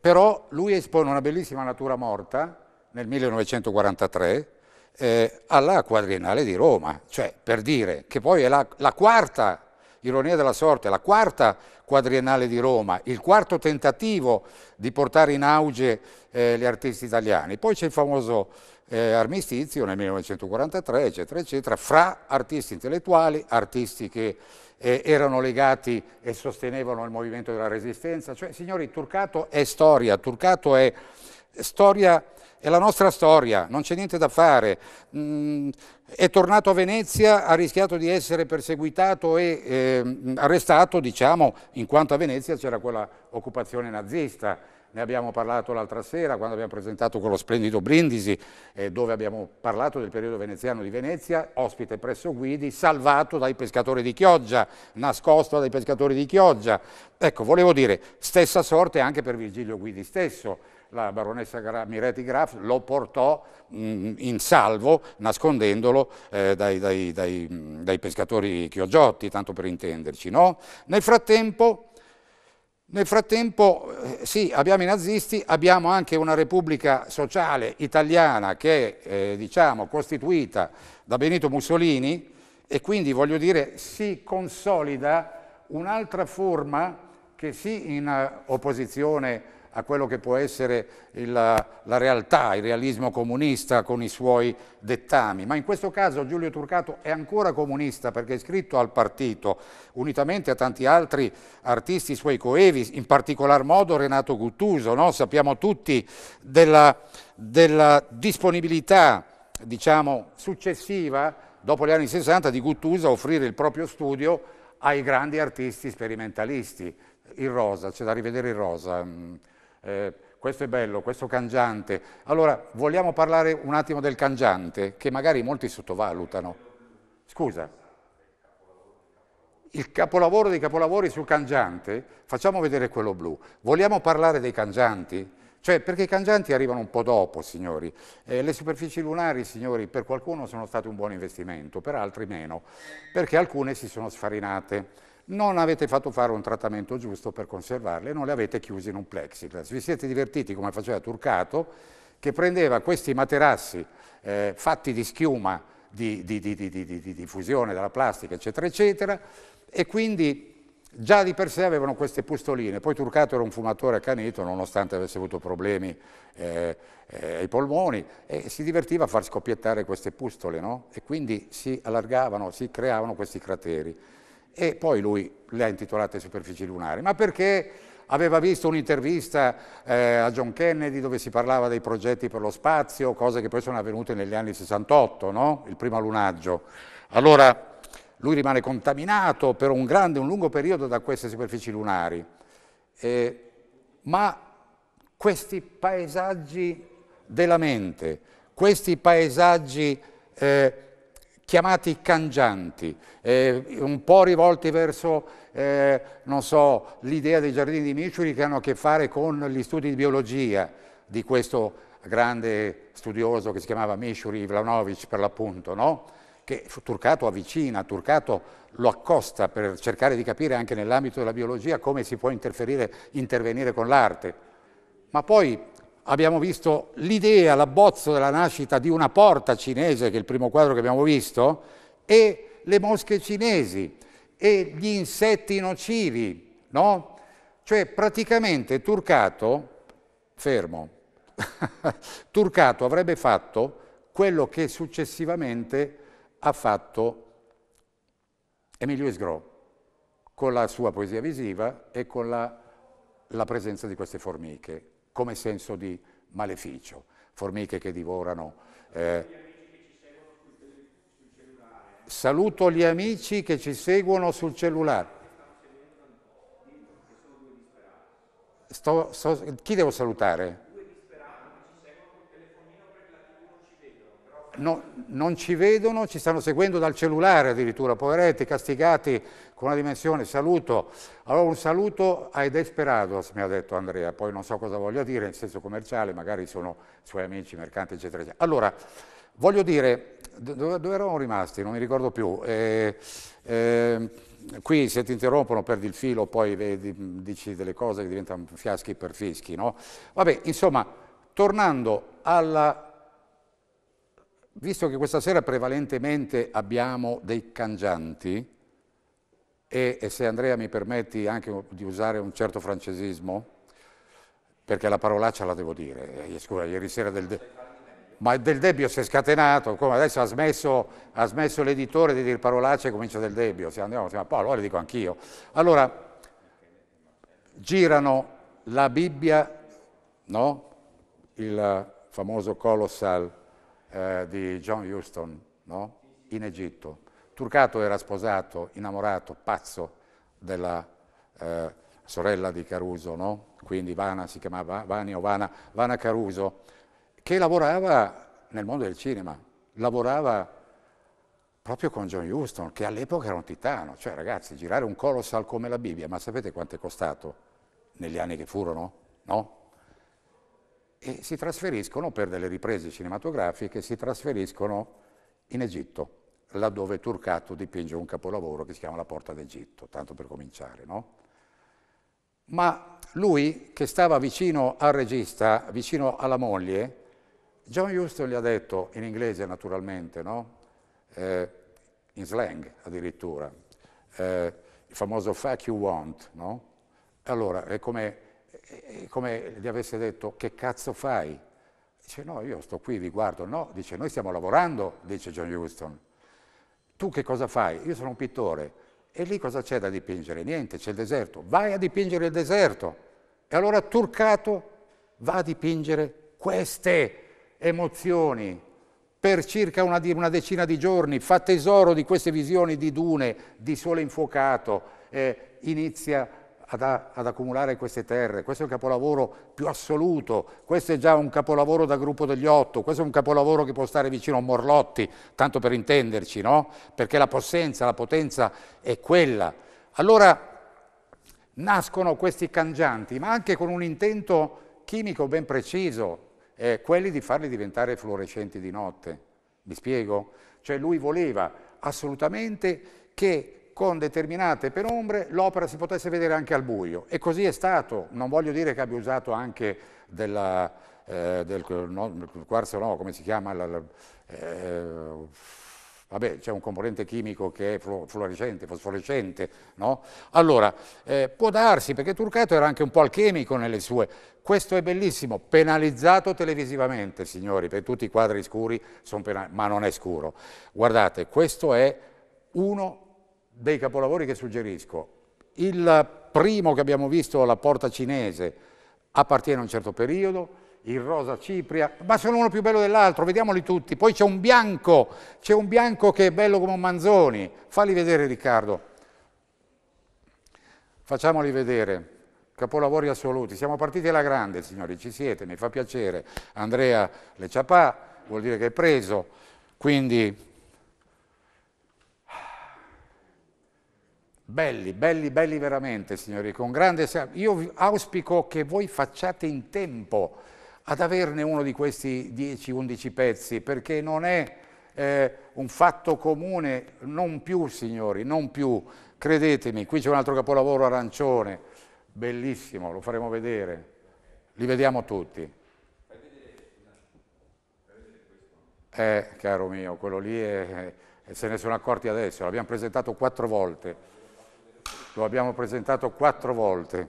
però lui espone una bellissima natura morta nel 1943 eh, alla quadriennale di Roma, cioè per dire che poi è la, la quarta ironia della sorte, la quarta quadriennale di Roma, il quarto tentativo di portare in auge eh, gli artisti italiani. Poi c'è il famoso eh, armistizio nel 1943, eccetera, eccetera, fra artisti intellettuali, artisti che eh, erano legati e sostenevano il movimento della resistenza. Cioè, signori, Turcato è storia, Turcato è storia è la nostra storia, non c'è niente da fare. Mm, è tornato a Venezia, ha rischiato di essere perseguitato e eh, arrestato, diciamo, in quanto a Venezia c'era quella occupazione nazista. Ne abbiamo parlato l'altra sera quando abbiamo presentato quello splendido Brindisi, eh, dove abbiamo parlato del periodo veneziano di Venezia, ospite presso Guidi, salvato dai pescatori di Chioggia, nascosto dai pescatori di Chioggia. Ecco, volevo dire, stessa sorte anche per Virgilio Guidi stesso la baronessa Miretti Graf lo portò mh, mm, in salvo nascondendolo eh, dai, dai, dai, mm, dai, pescatori chiogiotti, tanto per intenderci. No? Nel frattempo, nel frattempo eh, sì, abbiamo i nazisti, abbiamo anche una repubblica sociale italiana che è eh, diciamo, costituita da Benito Mussolini e quindi voglio dire si consolida un'altra forma che sì in eh, opposizione a quello che può essere il, la realtà, il realismo comunista con i suoi dettami. Ma in questo caso Giulio Turcato è ancora comunista perché è iscritto al partito, unitamente a tanti altri artisti suoi coevi, in particolar modo Renato Guttuso, no? sappiamo tutti della, della disponibilità diciamo, successiva, dopo gli anni 60, di Guttuso a offrire il proprio studio ai grandi artisti sperimentalisti. Il rosa, c'è da rivedere il rosa eh, questo è bello, questo cangiante. Allora, vogliamo parlare un attimo del cangiante, che magari molti sottovalutano. Scusa. Il capolavoro dei capolavori sul cangiante, facciamo vedere quello blu. Vogliamo parlare dei cangianti? Cioè, perché i cangianti arrivano un po' dopo, signori. Eh, le superfici lunari, signori, per qualcuno sono state un buon investimento, per altri meno, perché alcune si sono sfarinate non avete fatto fare un trattamento giusto per conservarle non le avete chiuse in un plexiglass. Vi siete divertiti come faceva Turcato, che prendeva questi materassi eh, fatti di schiuma, di, di, di, di fusione della plastica, eccetera, eccetera, e quindi Già di per sé avevano queste pustoline, poi Turcato era un fumatore accanito nonostante avesse avuto problemi eh, eh, ai polmoni e si divertiva a far scoppiettare queste pustole no? e quindi si allargavano, si creavano questi crateri e poi lui le ha intitolate superfici lunari, ma perché aveva visto un'intervista eh, a John Kennedy dove si parlava dei progetti per lo spazio, cose che poi sono avvenute negli anni 68, no? il primo lunaggio. Allora lui rimane contaminato per un grande, un lungo periodo da queste superfici lunari, eh, ma questi paesaggi della mente, questi paesaggi eh, chiamati cangianti, eh, un po' rivolti verso eh, so, l'idea dei giardini di Micciuri che hanno a che fare con gli studi di biologia di questo grande studioso che si chiamava Mishuri Vlanovic per l'appunto, no? che Turcato avvicina, Turcato lo accosta per cercare di capire anche nell'ambito della biologia come si può interferire, intervenire con l'arte. Ma poi abbiamo visto l'idea, l'abbozzo della nascita di una porta cinese, che è il primo quadro che abbiamo visto, e le mosche cinesi e gli insetti nocivi, no? Cioè praticamente Turcato, fermo, Turcato avrebbe fatto quello che successivamente ha fatto Emilio Isgro con la sua poesia visiva e con la, la presenza di queste formiche come senso di maleficio, formiche che divorano. Eh. Saluto gli amici che ci seguono sul cellulare. Sto, sto, chi devo salutare? no, non ci vedono, ci stanno seguendo dal cellulare addirittura, poveretti, castigati con una dimensione, saluto. Allora un saluto ai Desperados, mi ha detto Andrea, poi non so cosa voglia dire, in senso commerciale, magari sono suoi amici, mercanti, eccetera, eccetera. Allora, voglio dire, dove, dove eravamo rimasti? Non mi ricordo più. Eh, eh, qui se ti interrompono perdi il filo, poi vedi, dici delle cose che diventano fiaschi per fischi, no? Vabbè, insomma, tornando alla visto che questa sera prevalentemente abbiamo dei cangianti, e, e, se Andrea mi permetti anche di usare un certo francesismo, perché la parolaccia la devo dire, eh, scusa, ieri sera del... De- ma del Debbio si è scatenato, come adesso ha smesso, smesso l'editore di dire parolacce e comincia del Debbio, se andiamo, ma poi allora le dico anch'io. Allora, girano la Bibbia, no? il famoso Colossal eh, di John Houston, no? in Egitto. Turcato era sposato, innamorato, pazzo della eh, sorella di Caruso, no? quindi Vana si chiamava Vani o Vana, Vana Caruso, che lavorava nel mondo del cinema, lavorava proprio con John Huston, che all'epoca era un titano, cioè ragazzi, girare un colossal come la Bibbia, ma sapete quanto è costato negli anni che furono? No? e si trasferiscono per delle riprese cinematografiche, si trasferiscono in Egitto, laddove Turcato dipinge un capolavoro che si chiama La porta d'Egitto, tanto per cominciare, no? Ma lui, che stava vicino al regista, vicino alla moglie, John Huston gli ha detto, in inglese naturalmente, no? eh, in slang addirittura, eh, il famoso fuck you want, no? Allora, è come è come gli avesse detto che cazzo fai? Dice no, io sto qui, vi guardo. No, dice noi stiamo lavorando, dice John Houston. Tu che cosa fai? Io sono un pittore. E lì cosa c'è da dipingere? Niente, c'è il deserto. Vai a dipingere il deserto. E allora Turcato va a dipingere queste emozioni per circa una, una, decina di giorni, fa tesoro di queste visioni di dune, di sole infuocato, eh, inizia ad, ad, accumulare queste terre, questo è il capolavoro più assoluto, questo è già un capolavoro da gruppo degli otto, questo è un capolavoro che può stare vicino a Morlotti, tanto per intenderci, no? Perché la possenza, la potenza è quella. Allora nascono questi cangianti, ma anche con un intento chimico ben preciso, eh, quelli di farli diventare fluorescenti di notte. Mi spiego? Cioè lui voleva assolutamente che con determinate penombre l'opera si potesse vedere anche al buio. E così è stato, non voglio dire che abbia usato anche della, eh, del no, quarzo, no, come si chiama? La, la, eh, vabbè, c'è un componente chimico che è fluorescente, fosforescente, no? Allora, eh, può darsi, perché Turcato era anche un po' alchemico nelle sue, questo è bellissimo, penalizzato televisivamente, signori, per tutti i quadri scuri sono penalizzati, ma non è scuro. Guardate, questo è uno dei capolavori che suggerisco. Il primo che abbiamo visto, La porta cinese, appartiene a un certo periodo, il rosa cipria, ma sono uno più bello dell'altro, vediamoli tutti. Poi c'è un bianco, c'è un bianco che è bello come un manzoni. Falli vedere Riccardo. Facciamoli vedere. Capolavori assoluti. Siamo partiti alla grande, signori, ci siete, mi fa piacere. Andrea Le Ciapà, vuol dire che è preso. Quindi Belli, belli, belli veramente, signori, con grande... Io auspico che voi facciate in tempo ad averne uno di questi 10-11 pezzi, perché non è eh, un fatto comune, non più, signori, non più. Credetemi, qui c'è un altro capolavoro arancione, bellissimo, lo faremo vedere, li vediamo tutti. Eh, caro mio, quello lì è, è, se ne sono accorti adesso, l'abbiamo presentato quattro volte lo abbiamo presentato quattro volte,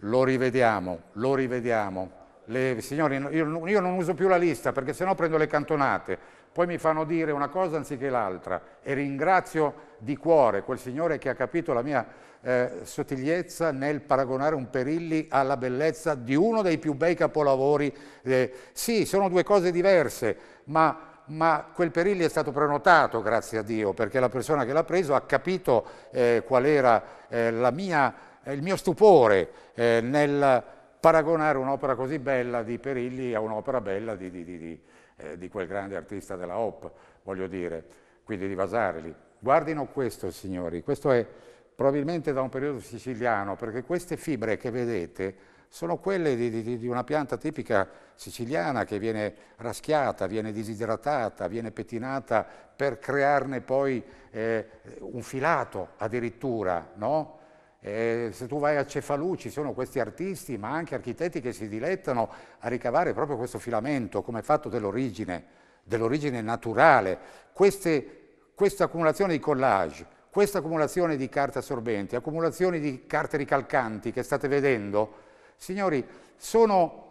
lo rivediamo, lo rivediamo. Le, signori, io, io non uso più la lista perché sennò prendo le cantonate, poi mi fanno dire una cosa anziché l'altra e ringrazio di cuore quel signore che ha capito la mia eh, sottigliezza nel paragonare un Perilli alla bellezza di uno dei più bei capolavori. Eh, sì, sono due cose diverse, ma ma quel Perilli è stato prenotato, grazie a Dio, perché la persona che l'ha preso ha capito eh, qual era eh, mia, eh, il mio stupore eh, nel paragonare un'opera così bella di Perilli a un'opera bella di, di, di, di, eh, quel grande artista della OP, voglio dire, quindi di Vasarli. Guardino questo, signori, questo è probabilmente da un periodo siciliano, perché queste fibre che vedete sono quelle di una pianta tipica siciliana che viene raschiata, viene disidratata, viene pettinata per crearne poi eh, un filato addirittura, no? Eh, se tu vai a Cefalù ci sono questi artisti, ma anche architetti che si dilettano a ricavare proprio questo filamento come fatto dell'origine, dell'origine naturale. Queste, questa accumulazione di collage, questa accumulazione di carte assorbenti, accumulazioni di carte ricalcanti che state vedendo, signori, sono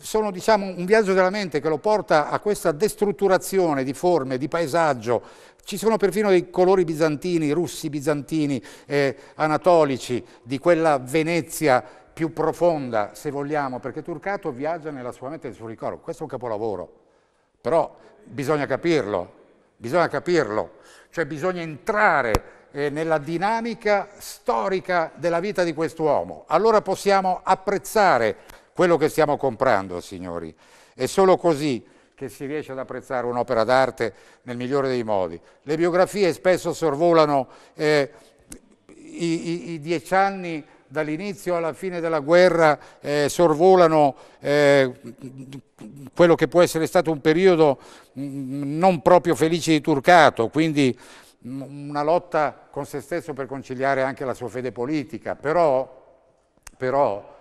sono diciamo, un viaggio della mente che lo porta a questa destrutturazione di forme, di paesaggio. Ci sono perfino dei colori bizantini, russi bizantini, eh, anatolici, di quella Venezia più profonda, se vogliamo, perché Turcato viaggia nella sua mente e nel suo ricordo. Questo è un capolavoro, però bisogna capirlo, bisogna capirlo, cioè bisogna entrare eh, nella dinamica storica della vita di quest'uomo. Allora possiamo apprezzare quello che stiamo comprando, signori. È solo così che si riesce ad apprezzare un'opera d'arte nel migliore dei modi. Le biografie spesso sorvolano eh, i, i, i, dieci anni dall'inizio alla fine della guerra, eh, sorvolano eh, quello che può essere stato un periodo mh, mm, non proprio felice di Turcato, quindi mh, mm, una lotta con se stesso per conciliare anche la sua fede politica, però, però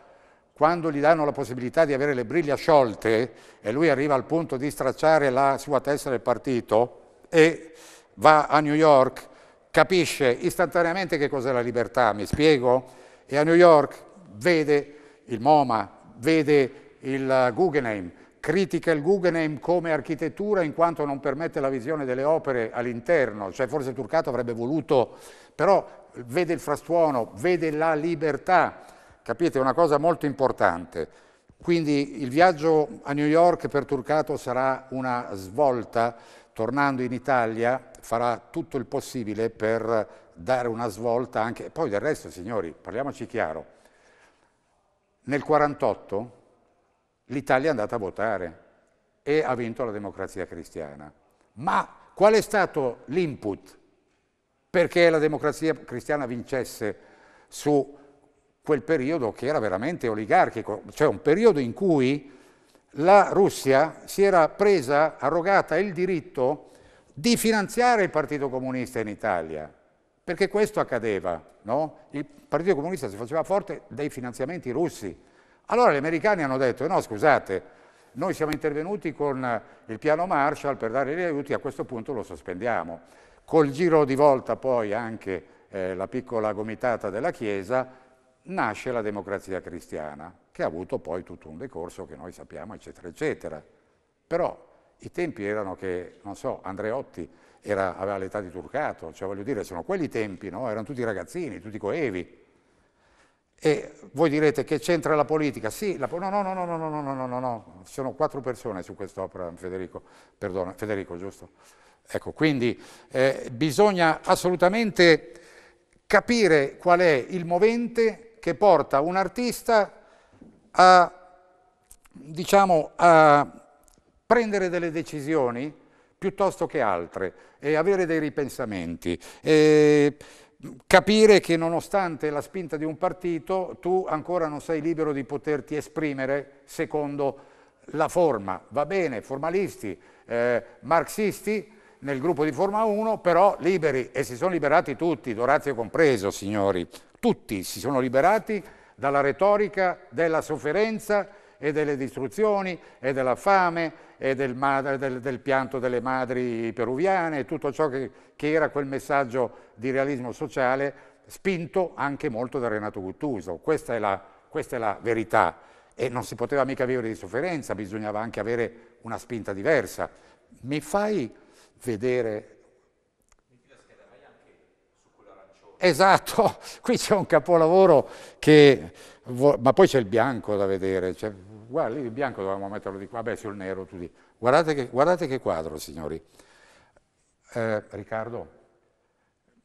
quando gli danno la possibilità di avere le briglie sciolte e lui arriva al punto di stracciare la sua testa del partito e va a New York, capisce istantaneamente che cos'è la libertà, mi spiego? E a New York vede il MoMA, vede il Guggenheim, critica il Guggenheim come architettura in quanto non permette la visione delle opere all'interno, cioè forse Turcato avrebbe voluto, però vede il frastuono, vede la libertà Capite? È una cosa molto importante. Quindi il viaggio a New York per Turcato sarà una svolta, tornando in Italia farà tutto il possibile per dare una svolta anche, poi del resto signori, parliamoci chiaro, nel 1948 l'Italia è andata a votare e ha vinto la democrazia cristiana, ma qual è stato l'input perché la democrazia cristiana vincesse su quel periodo che era veramente oligarchico, cioè un periodo in cui la Russia si era presa, arrogata il diritto di finanziare il Partito Comunista in Italia, perché questo accadeva, no? Il Partito Comunista si faceva forte dai finanziamenti russi. Allora gli americani hanno detto, no scusate, noi siamo intervenuti con il piano Marshall per dare gli aiuti, a questo punto lo sospendiamo. Col giro di volta poi anche eh, la piccola gomitata della Chiesa, nasce la democrazia cristiana, che ha avuto poi tutto un decorso che noi sappiamo, eccetera, eccetera. Però i tempi erano che, non so, Andreotti era, aveva l'età di Turcato, cioè voglio dire, sono quelli i tempi, no? erano tutti ragazzini, tutti coevi. E voi direte che c'entra la politica? Sì, la po no, no, no, no, no, no, no, no, no, no, sono quattro persone su quest'opera, Federico, perdona, Federico, giusto? Ecco, quindi eh, bisogna assolutamente capire qual è il movente che porta un artista a, diciamo, a prendere delle decisioni piuttosto che altre e avere dei ripensamenti. E capire che nonostante la spinta di un partito tu ancora non sei libero di poterti esprimere secondo la forma. Va bene, formalisti, eh, marxisti nel gruppo di Forma 1, però liberi e si sono liberati tutti, Dorazio compreso, signori. Tutti si sono liberati dalla retorica della sofferenza e delle distruzioni e della fame e del, madre, del, del pianto delle madri peruviane e tutto ciò che, che era quel messaggio di realismo sociale spinto anche molto da Renato Guttuso. Questa è, la, questa è la, verità. E non si poteva mica vivere di sofferenza, bisognava anche avere una spinta diversa. Mi fai vedere esatto, qui c'è un capolavoro che... Ma poi c'è il bianco da vedere, cioè, guarda lì il bianco dovevamo metterlo di qua, beh sul nero tu di... Guardate che, guardate che quadro signori. Eh, Riccardo,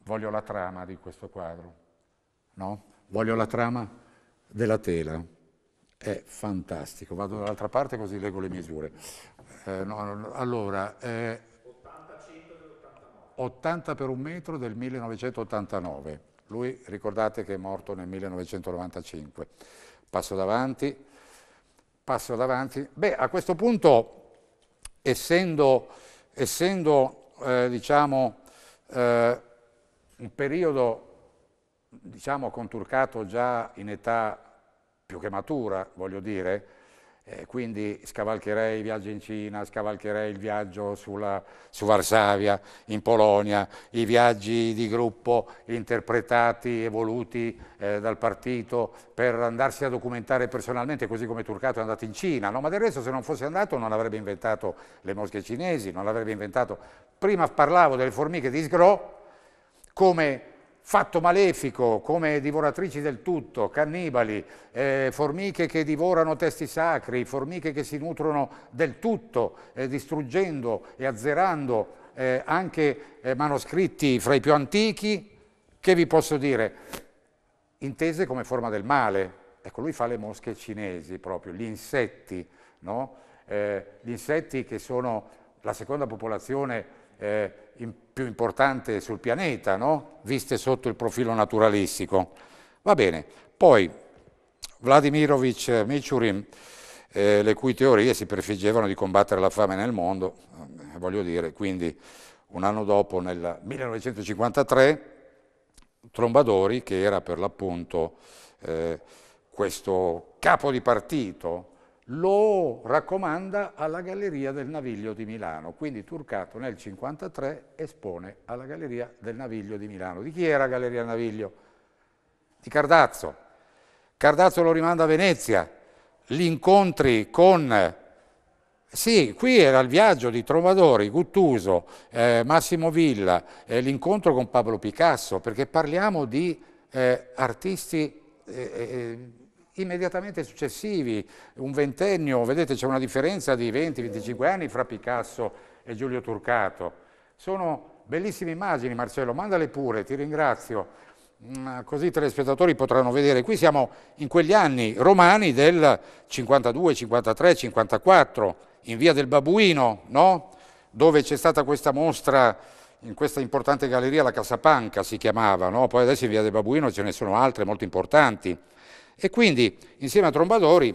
voglio la trama di questo quadro, no? Voglio la trama della tela. È fantastico, vado dall'altra parte così leggo le misure. Eh, no, allora, eh, 80 per un metro del 1989. Lui ricordate che è morto nel 1995. Passo davanti, passo davanti. Beh, a questo punto, essendo, essendo eh, diciamo, eh, un periodo diciamo, conturcato già in età più che matura, voglio dire, eh, quindi scavalcherei i viaggi in Cina, scavalcherei il viaggio sulla, su Varsavia, in Polonia, i viaggi di gruppo interpretati e voluti eh, dal partito per andarsi a documentare personalmente, così come Turcato è andato in Cina, no? ma del resto se non fosse andato non avrebbe inventato le mosche cinesi, non avrebbe inventato... Prima parlavo delle formiche di Sgro come fatto malefico come divoratrici del tutto, cannibali, eh, formiche che divorano testi sacri, formiche che si nutrono del tutto, eh, distruggendo e azzerando eh, anche eh, manoscritti fra i più antichi, che vi posso dire? Intese come forma del male. Ecco, lui fa le mosche cinesi proprio, gli insetti, no? Eh, gli insetti che sono la seconda popolazione eh, in più importante sul pianeta, no? viste sotto il profilo naturalistico. Va bene, poi Vladimirovich eh, Michurin, eh, le cui teorie si prefiggevano di combattere la fame nel mondo, eh, voglio dire, quindi un anno dopo, nel 1953, Trombadori, che era per l'appunto eh, questo capo di partito lo raccomanda alla Galleria del Naviglio di Milano, quindi Turcato nel 1953 espone alla Galleria del Naviglio di Milano. Di chi era Galleria Naviglio? Di Cardazzo. Cardazzo lo rimanda a Venezia, gli incontri con... Sì, qui era il viaggio di Trovadori, Guttuso, eh, Massimo Villa, eh, l'incontro con Pablo Picasso, perché parliamo di eh, artisti eh, eh, immediatamente successivi, un ventennio, vedete c'è una differenza di 20-25 anni fra Picasso e Giulio Turcato. Sono bellissime immagini Marcello, mandale pure, ti ringrazio, mm, così i telespettatori potranno vedere. Qui siamo in quegli anni romani del 52, 53, 54, in via del Babuino, no? dove c'è stata questa mostra in questa importante galleria, la Casapanca si chiamava, no? poi adesso in via del Babuino ce ne sono altre molto importanti. E quindi, insieme a Trombadori,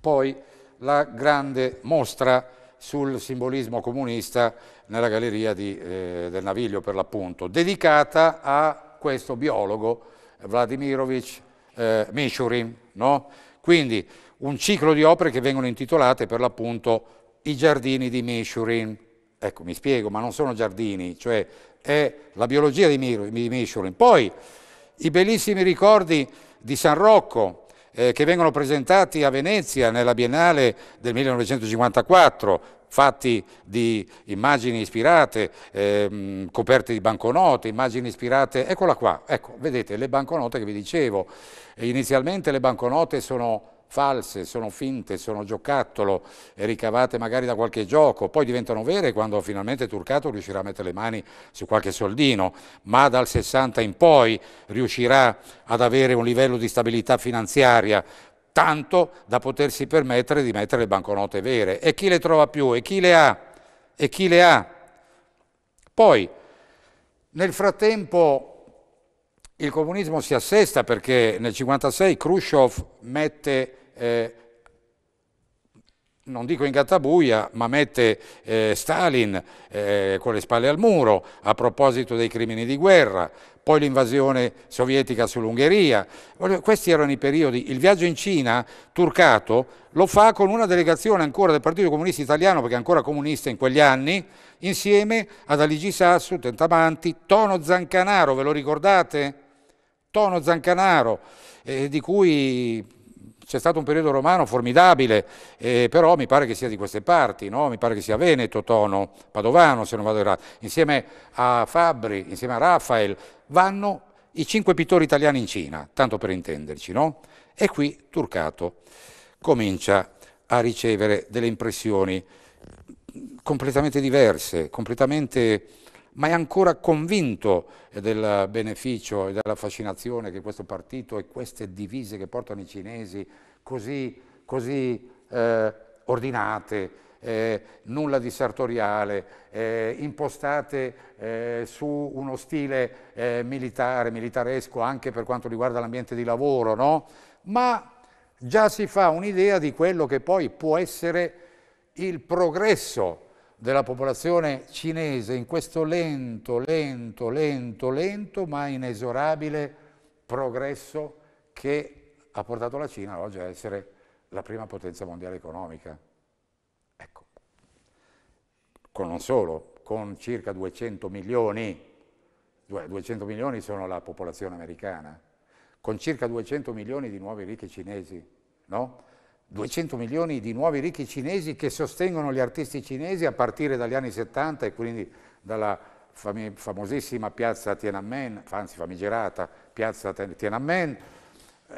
poi la grande mostra sul simbolismo comunista nella galleria di, eh, del Naviglio, per l'appunto, dedicata a questo biologo, Vladimirovich eh, Mishurin. No? Quindi un ciclo di opere che vengono intitolate per l'appunto I giardini di Mishurin. Ecco, mi spiego, ma non sono giardini, cioè è la biologia di, Mir- Mishurin. Poi i bellissimi ricordi di San Rocco, eh, che vengono presentati a Venezia nella Biennale del 1954, fatti di immagini ispirate, ehm, coperte di banconote, immagini ispirate, eccola qua, ecco, vedete le banconote che vi dicevo, inizialmente le banconote sono false, sono finte, sono giocattolo, eh, ricavate magari da qualche gioco, poi diventano vere quando finalmente Turcato riuscirà a mettere le mani su qualche soldino, ma dal 60 in poi riuscirà ad avere un livello di stabilità finanziaria tanto da potersi permettere di mettere le banconote vere. E chi le trova più? E chi le ha? E chi le ha? Poi, nel frattempo, il comunismo si assesta perché nel 1956 Khrushchev mette eh, non dico in gattabuia, ma mette eh, Stalin eh, con le spalle al muro a proposito dei crimini di guerra, poi l'invasione sovietica sull'Ungheria. Questi erano i periodi. Il viaggio in Cina, Turcato, lo fa con una delegazione ancora del Partito Comunista Italiano, perché è ancora comunista in quegli anni, insieme ad Aligi Sassu, Tentamanti, Tono Zancanaro, ve lo ricordate? Tono Zancanaro, eh, di cui c'è stato un periodo romano formidabile, eh, però mi pare che sia di queste parti, no? mi pare che sia Veneto, Tono, Padovano, se non vado errato, insieme a Fabri, insieme a Raffael, vanno i cinque pittori italiani in Cina, tanto per intenderci, no? E qui Turcato comincia a ricevere delle impressioni completamente diverse, completamente ma è ancora convinto del beneficio e della fascinazione che questo partito e queste divise che portano i cinesi così, così eh, ordinate, eh, nulla di sartoriale, eh, impostate eh, su uno stile eh, militare, militaresco anche per quanto riguarda l'ambiente di lavoro, no? ma già si fa un'idea di quello che poi può essere il progresso della popolazione cinese in questo lento, lento, lento, lento ma inesorabile progresso che ha portato la Cina oggi a essere la prima potenza mondiale economica. Ecco, con non solo, con circa 200 milioni, 200 milioni sono la popolazione americana, con circa 200 milioni di nuovi ricchi cinesi, no? 200 milioni di nuovi ricchi cinesi che sostengono gli artisti cinesi a partire dagli anni 70 e quindi dalla fam famosissima piazza Tiananmen, anzi famigerata piazza Tiananmen,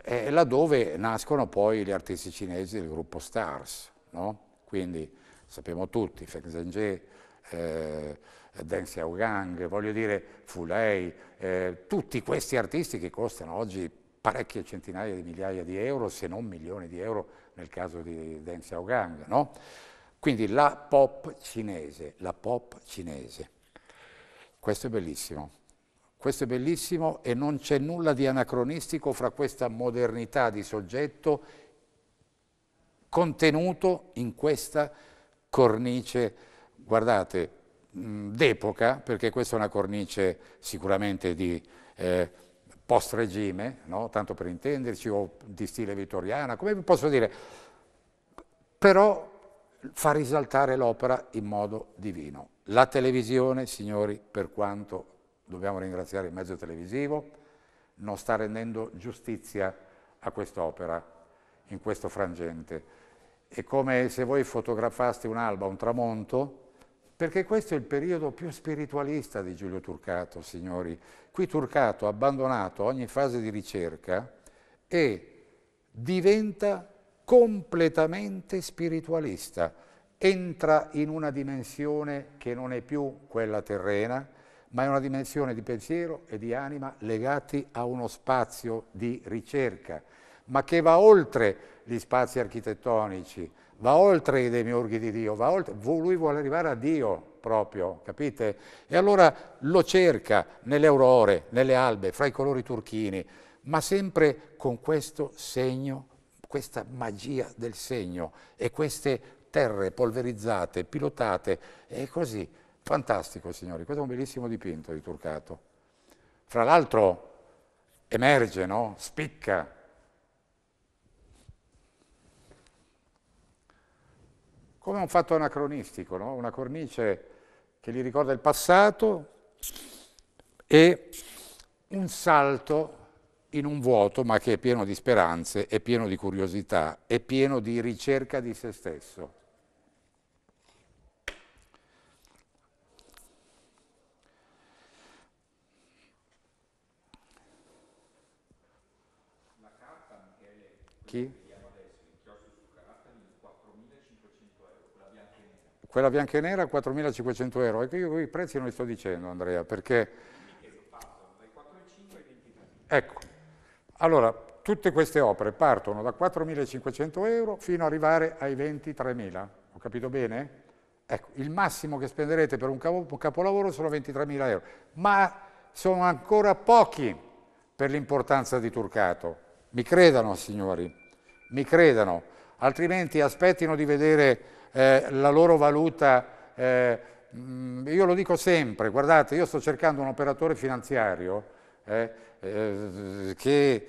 eh, laddove nascono poi gli artisti cinesi del gruppo Stars. No? Quindi sappiamo tutti, Feng Zhenghe, eh, Deng Xiaogang, voglio dire Fu Lei, eh, tutti questi artisti che costano oggi parecchie centinaia di migliaia di euro, se non milioni di euro nel caso di Deng Xiaogang. No? Quindi la pop cinese, la pop cinese. Questo è bellissimo. Questo è bellissimo e non c'è nulla di anacronistico fra questa modernità di soggetto contenuto in questa cornice, guardate, d'epoca, perché questa è una cornice sicuramente di eh, post regime, no? tanto per intenderci, o di stile vittoriana, come vi posso dire, però fa risaltare l'opera in modo divino. La televisione, signori, per quanto dobbiamo ringraziare il mezzo televisivo, non sta rendendo giustizia a quest'opera, in questo frangente. È come se voi fotografaste un'alba, un tramonto, perché questo è il periodo più spiritualista di Giulio Turcato, signori. Qui Turcato ha abbandonato ogni fase di ricerca e diventa completamente spiritualista, entra in una dimensione che non è più quella terrena, ma è una dimensione di pensiero e di anima legati a uno spazio di ricerca, ma che va oltre gli spazi architettonici, va oltre i demiurghi di Dio, oltre, lui vuole arrivare a Dio proprio, capite? E allora lo cerca nelle aurore, nelle albe, fra i colori turchini, ma sempre con questo segno, questa magia del segno e queste terre polverizzate, pilotate, e così. Fantastico, signori, questo è un bellissimo dipinto di Turcato. Fra l'altro emerge, no? spicca come un fatto anacronistico, no? una cornice che gli ricorda il passato e un salto in un vuoto ma che è pieno di speranze, è pieno di curiosità, è pieno di ricerca di se stesso. La carta, Michele. Chi? quella bianca e nera 4.500 euro. Ecco, io i prezzi non li sto dicendo, Andrea, perché... Ecco, allora, tutte queste opere partono da 4.500 euro fino ad arrivare ai 23.000, ho capito bene? Ecco, il massimo che spenderete per un capolavoro sono 23.000 euro, ma sono ancora pochi per l'importanza di Turcato. Mi credano, signori, mi credano, altrimenti aspettino di vedere eh, la loro valuta, eh, io lo dico sempre, guardate, io sto cercando un operatore finanziario eh, eh, che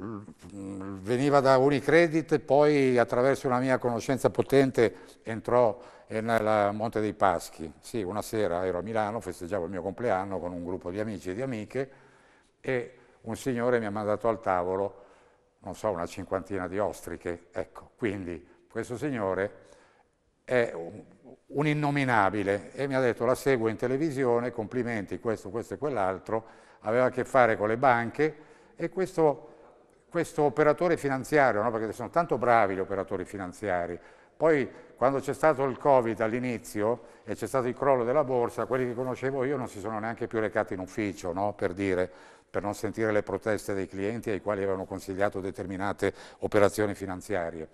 mm, veniva da Unicredit poi attraverso una mia conoscenza potente entrò nel Monte dei Paschi. Sì, una sera ero a Milano, festeggiavo il mio compleanno con un gruppo di amici e di amiche e un signore mi ha mandato al tavolo, non so, una cinquantina di ostriche. Ecco, quindi questo signore è un innominabile e mi ha detto la seguo in televisione, complimenti, questo, questo e quell'altro, aveva a che fare con le banche e questo, questo operatore finanziario, no? perché sono tanto bravi gli operatori finanziari, poi quando c'è stato il Covid all'inizio e c'è stato il crollo della borsa, quelli che conoscevo io non si sono neanche più recati in ufficio, no? per dire, per non sentire le proteste dei clienti ai quali avevano consigliato determinate operazioni finanziarie.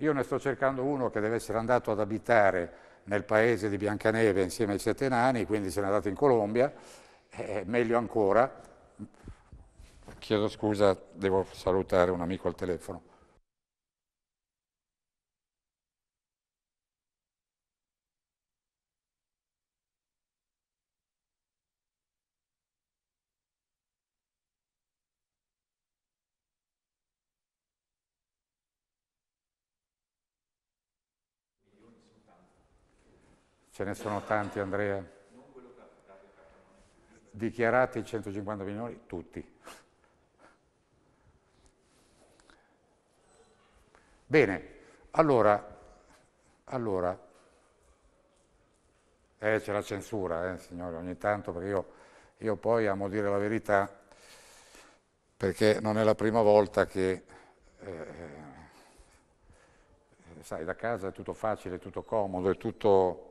Io ne sto cercando uno che deve essere andato ad abitare nel paese di Biancaneve insieme ai sette nani, quindi se n'è andato in Colombia, eh, meglio ancora. Chiedo scusa, devo salutare un amico al telefono. Ce ne sono tanti, Andrea. Dichiarati 150 milioni, tutti. Bene, allora, allora eh, c'è la censura, eh, signore, ogni tanto, perché io, io poi amo dire la verità, perché non è la prima volta che, eh, eh sai, da casa è tutto facile, è tutto comodo, è tutto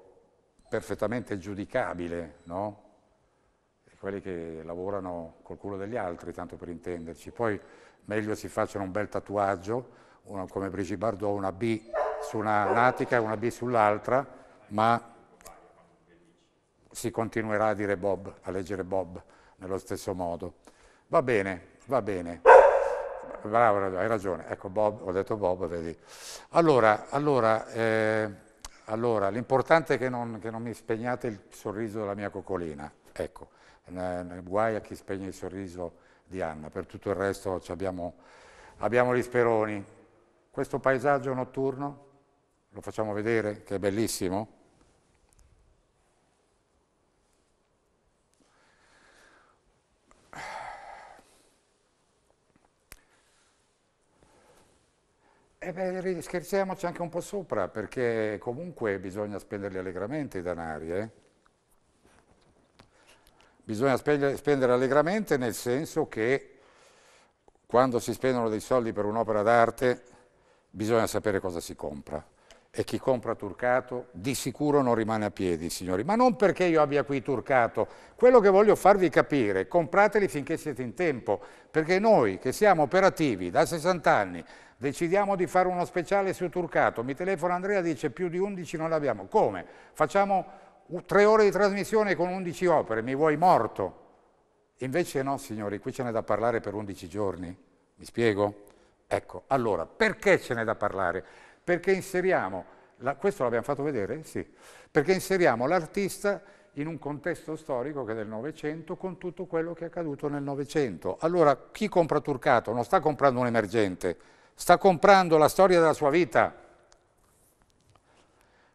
perfettamente giudicabile, no? quelli che lavorano col culo degli altri, tanto per intenderci. Poi meglio si facciano un bel tatuaggio, uno come Brigitte Bardot, una B su una natica e una B sull'altra, ma si continuerà a dire Bob, a leggere Bob nello stesso modo. Va bene, va bene. Bravo, hai ragione. Ecco Bob, ho detto Bob, vedi. Allora, allora... Eh, allora, l'importante è che non, che non, mi spegnate il sorriso della mia coccolina, ecco, guai a chi spegne il sorriso di Anna, per tutto il resto abbiamo, abbiamo gli speroni. Questo paesaggio notturno, lo facciamo vedere, che è bellissimo, Eh beh, scherziamoci anche un po' sopra, perché comunque bisogna spenderli allegramente i danari, eh? Bisogna spendere allegramente nel senso che quando si spendono dei soldi per un'opera d'arte bisogna sapere cosa si compra e chi compra turcato di sicuro non rimane a piedi, signori. Ma non perché io abbia qui turcato, quello che voglio farvi capire, comprateli finché siete in tempo, perché noi che siamo operativi da 60 anni, decidiamo di fare uno speciale su turcato, mi telefona Andrea e dice più di 11 non l'abbiamo. Come? Facciamo tre ore di trasmissione con 11 opere, mi vuoi morto? Invece no, signori, qui ce n'è da parlare per 11 giorni. Mi spiego? Ecco, allora, perché ce n'è da parlare? perché inseriamo, la, questo l'abbiamo fatto vedere? Sì, perché inseriamo l'artista in un contesto storico che è del Novecento con tutto quello che è accaduto nel Novecento. Allora chi compra Turcato non sta comprando un emergente, sta comprando la storia della sua vita,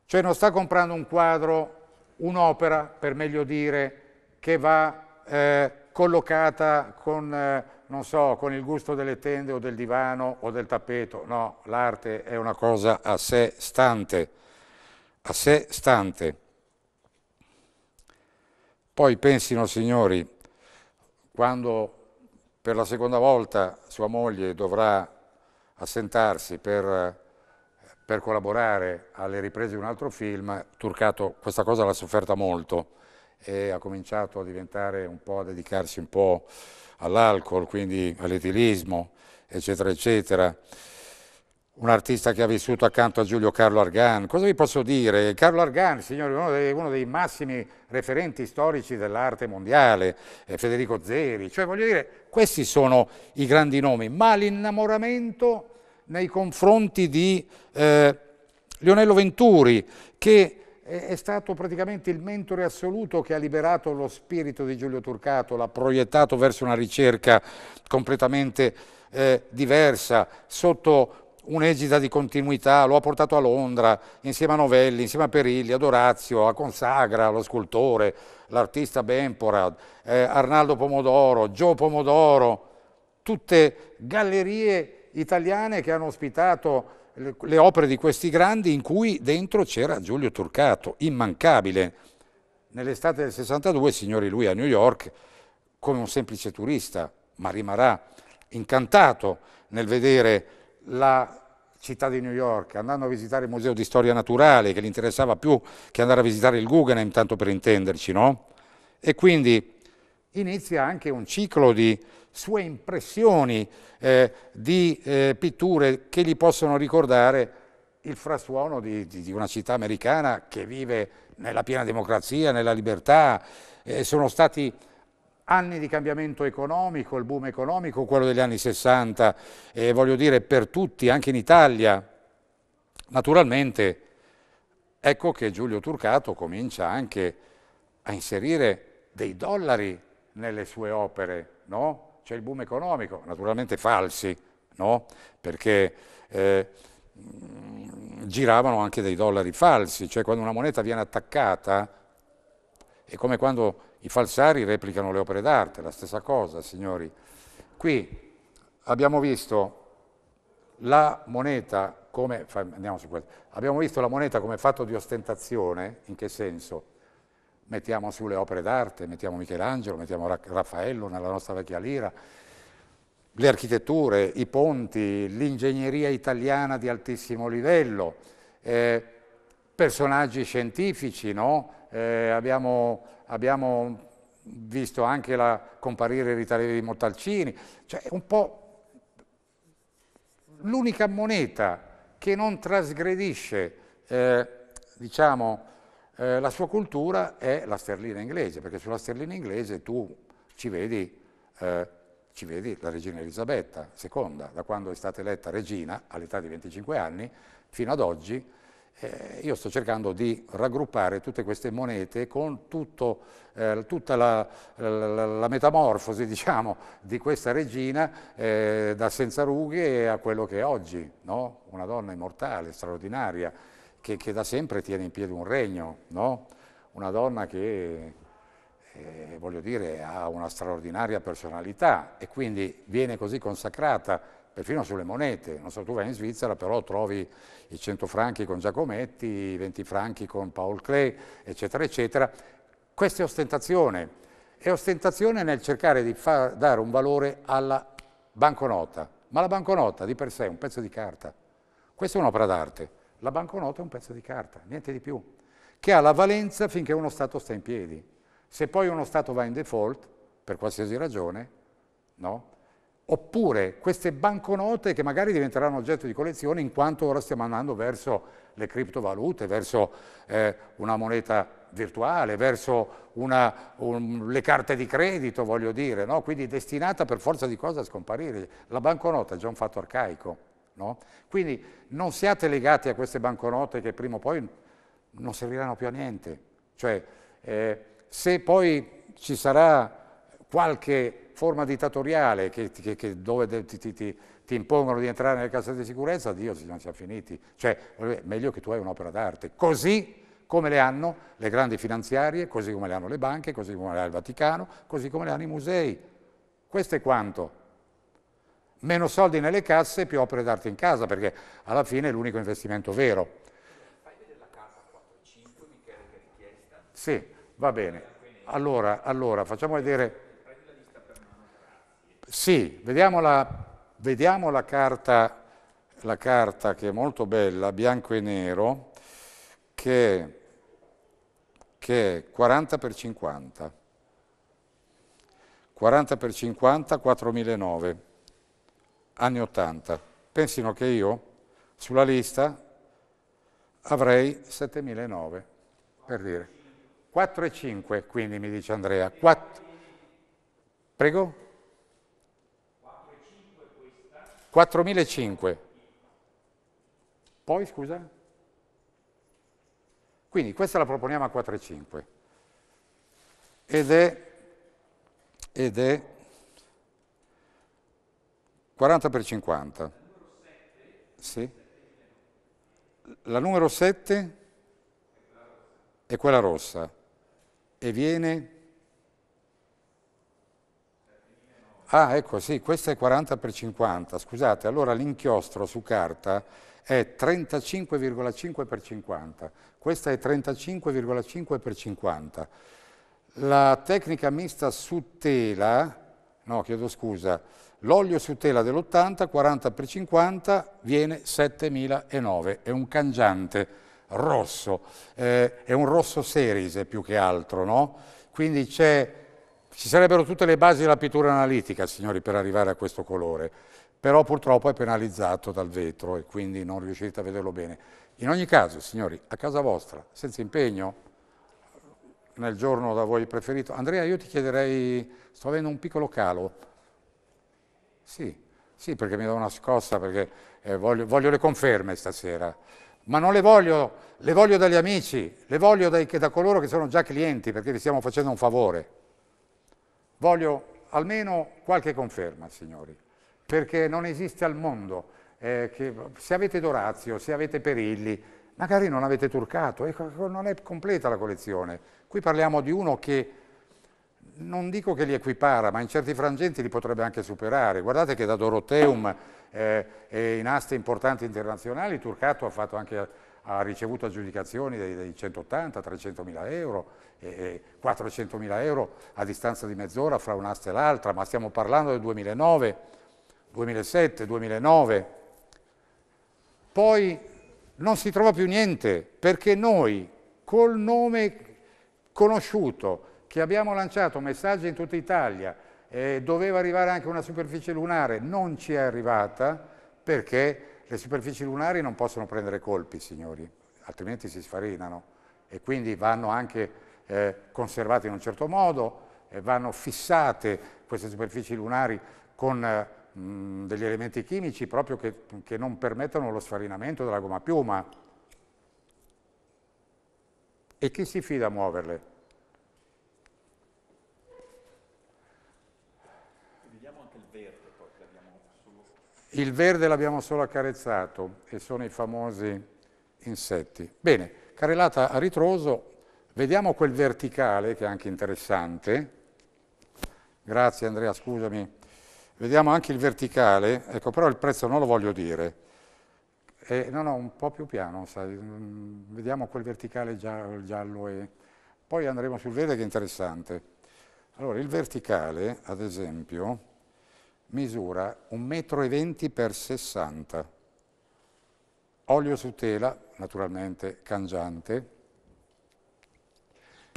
cioè non sta comprando un quadro, un'opera, per meglio dire, che va eh, collocata con, eh, so, con il gusto delle tende o del divano o del tappeto, no, l'arte è una cosa a sé stante, a sé stante. Poi pensino, signori, quando per la seconda volta sua moglie dovrà assentarsi per, per collaborare alle riprese di un altro film, Turcato questa cosa l'ha sofferta molto, e ha cominciato a diventare un po', a dedicarsi un po' all'alcol, quindi all'etilismo, eccetera, eccetera. Un artista che ha vissuto accanto a Giulio Carlo Argan. Cosa vi posso dire? Carlo Argan, signore, uno dei, uno dei massimi referenti storici dell'arte mondiale, eh, Federico Zeri, cioè voglio dire, questi sono i grandi nomi, ma l'innamoramento nei confronti di eh, Lionello Venturi, che è stato praticamente il mentore assoluto che ha liberato lo spirito di Giulio Turcato, l'ha proiettato verso una ricerca completamente eh, diversa, sotto un'egida di continuità, lo ha portato a Londra, insieme a Novelli, insieme a Perilli, ad Orazio, a Consagra, lo scultore, l'artista Bemporad, eh, Arnaldo Pomodoro, Gio Pomodoro, tutte gallerie italiane che hanno ospitato le opere di questi grandi in cui dentro c'era Giulio Turcato, immancabile. Nell'estate del 62, signori, lui a New York come un semplice turista, ma rimarrà incantato nel vedere la città di New York, andando a visitare il Museo di Storia Naturale, che gli interessava più che andare a visitare il Guggenheim, tanto per intenderci, no? E quindi inizia anche un ciclo di sue impressioni eh, di eh, pitture che gli possono ricordare il frastuono di, di, di, una città americana che vive nella piena democrazia, nella libertà. Eh, sono stati anni di cambiamento economico, il boom economico, quello degli anni 60, voglio dire per tutti, anche in Italia. Naturalmente, ecco che Giulio Turcato comincia anche a inserire dei dollari nelle sue opere, no? c'è il boom economico, naturalmente falsi, no? perché eh, giravano anche dei dollari falsi, cioè quando una moneta viene attaccata è come quando i falsari replicano le opere d'arte, la stessa cosa, signori. Qui abbiamo visto la moneta come, abbiamo visto la moneta come fatto di ostentazione, in che senso? mettiamo sulle opere d'arte, mettiamo Michelangelo, mettiamo Raffaello nella nostra vecchia lira, le architetture, i ponti, l'ingegneria italiana di altissimo livello, eh, personaggi scientifici, no? eh, abbiamo, abbiamo, visto anche la, comparire i ritagli di Montalcini, cioè un po' l'unica moneta che non trasgredisce, eh, diciamo, eh, la sua cultura è la sterlina inglese, perché sulla sterlina inglese tu ci vedi, eh, ci vedi la regina Elisabetta II, da quando è stata eletta regina all'età di 25 anni fino ad oggi. Eh, io sto cercando di raggruppare tutte queste monete con tutto, eh, tutta la, la, la, metamorfosi diciamo, di questa regina eh, da senza rughe a quello che è oggi, no? una donna immortale, straordinaria, che, che da sempre tiene in piedi un regno, no? una donna che eh, voglio dire, ha una straordinaria personalità e quindi viene così consacrata perfino sulle monete. Non so, tu vai in Svizzera, però trovi i 100 franchi con Giacometti, i 20 franchi con Paul Klee, eccetera, eccetera. Questa è ostentazione. È ostentazione nel cercare di far, dare un valore alla banconota. Ma la banconota di per sé è un pezzo di carta. Questa è un'opera d'arte. La banconota è un pezzo di carta, niente di più, che ha la valenza finché uno Stato sta in piedi. Se poi uno Stato va in default, per qualsiasi ragione, no? Oppure queste banconote che magari diventeranno oggetto di collezione in quanto ora stiamo andando verso le criptovalute, verso eh, una moneta virtuale, verso una, un, le carte di credito, voglio dire, no? quindi destinata per forza di cose a scomparire. La banconota è già un fatto arcaico. No? Quindi non siate legati a queste banconote che prima o poi non serviranno più a niente. Cioè, eh, se poi ci sarà qualche forma dittatoriale che, che, che dove ti, ti, ti, ti, impongono di entrare nelle casse di sicurezza, Dio, non siamo finiti. Cioè, meglio che tu hai un'opera d'arte. Così come le hanno le grandi finanziarie, così come le hanno le banche, così come le ha il Vaticano, così come le hanno i musei. Questo è quanto meno soldi nelle casse, più opere d'arte in casa, perché alla fine è l'unico investimento vero. Fai vedere la casa 4,5, 5 di che richiesta? Sì, va bene. Allora, allora, facciamo vedere... Sì, vediamo la, vediamo la, carta, la carta che è molto bella, bianco e nero, che, che è 40 per 50. 40 per 50, 4009 anni 80. Pensino che io sulla lista avrei 7.009, per dire. 4,5 quindi mi dice Andrea. 4... Prego? 4.005. Poi scusa? Quindi questa la proponiamo a 4,5 ed è, ed è 40 per 50. Sì. La numero 7 è quella rossa e viene... Ah, ecco, sì, questa è 40 per 50. Scusate, allora l'inchiostro su carta è 35,5 per 50. Questa è 35,5 per 50. La tecnica mista su tela, no, chiedo scusa, L'olio su tela dell'80, 40 x 50, viene 7.009, è un cangiante rosso, eh, è un rosso serise più che altro, no? Quindi ci sarebbero tutte le basi della pittura analitica, signori, per arrivare a questo colore, però purtroppo è penalizzato dal vetro e quindi non riuscite a vederlo bene. In ogni caso, signori, a casa vostra, senza impegno, nel giorno da voi preferito. Andrea, io ti chiederei, sto avendo un piccolo calo, sì, sì perché mi do una scossa, perché eh, voglio, voglio, le conferme stasera. Ma non le voglio, le voglio dagli amici, le voglio dai, da coloro che sono già clienti, perché vi stiamo facendo un favore. Voglio almeno qualche conferma, signori, perché non esiste al mondo eh, che se avete Dorazio, se avete Perilli, magari non avete Turcato, ecco, non è completa la collezione. Qui parliamo di uno che non dico che li equipara, ma in certi frangenti li potrebbe anche superare. Guardate che da Doroteum eh, e in aste importanti internazionali Turcato ha, anche, ha ricevuto aggiudicazioni dei, dei 180, 300 mila euro, e, 400 mila euro a distanza di mezz'ora fra un'asta e l'altra, ma stiamo parlando del 2009, 2007, 2009. Poi non si trova più niente, perché noi col nome conosciuto, che abbiamo lanciato messaggi in tutta Italia, eh, doveva arrivare anche una superficie lunare, non ci è arrivata perché le superfici lunari non possono prendere colpi, signori, altrimenti si sfarinano e quindi vanno anche eh, conservate in un certo modo, eh, vanno fissate queste superfici lunari con eh, mh, degli elementi chimici proprio che, che non permettono lo sfarinamento della gomma piuma. E chi si fida a muoverle? Il verde l'abbiamo solo accarezzato e sono i famosi insetti. Bene, carrellata a ritroso, vediamo quel verticale che è anche interessante. Grazie Andrea, scusami. Vediamo anche il verticale, ecco però il prezzo non lo voglio dire. Eh, no, no, un po' più piano, sai. Mm, vediamo quel verticale giallo e... Poi andremo sul verde che è interessante. Allora, il verticale, ad esempio, misura 1,20 m per 60 olio su tela, naturalmente cangiante,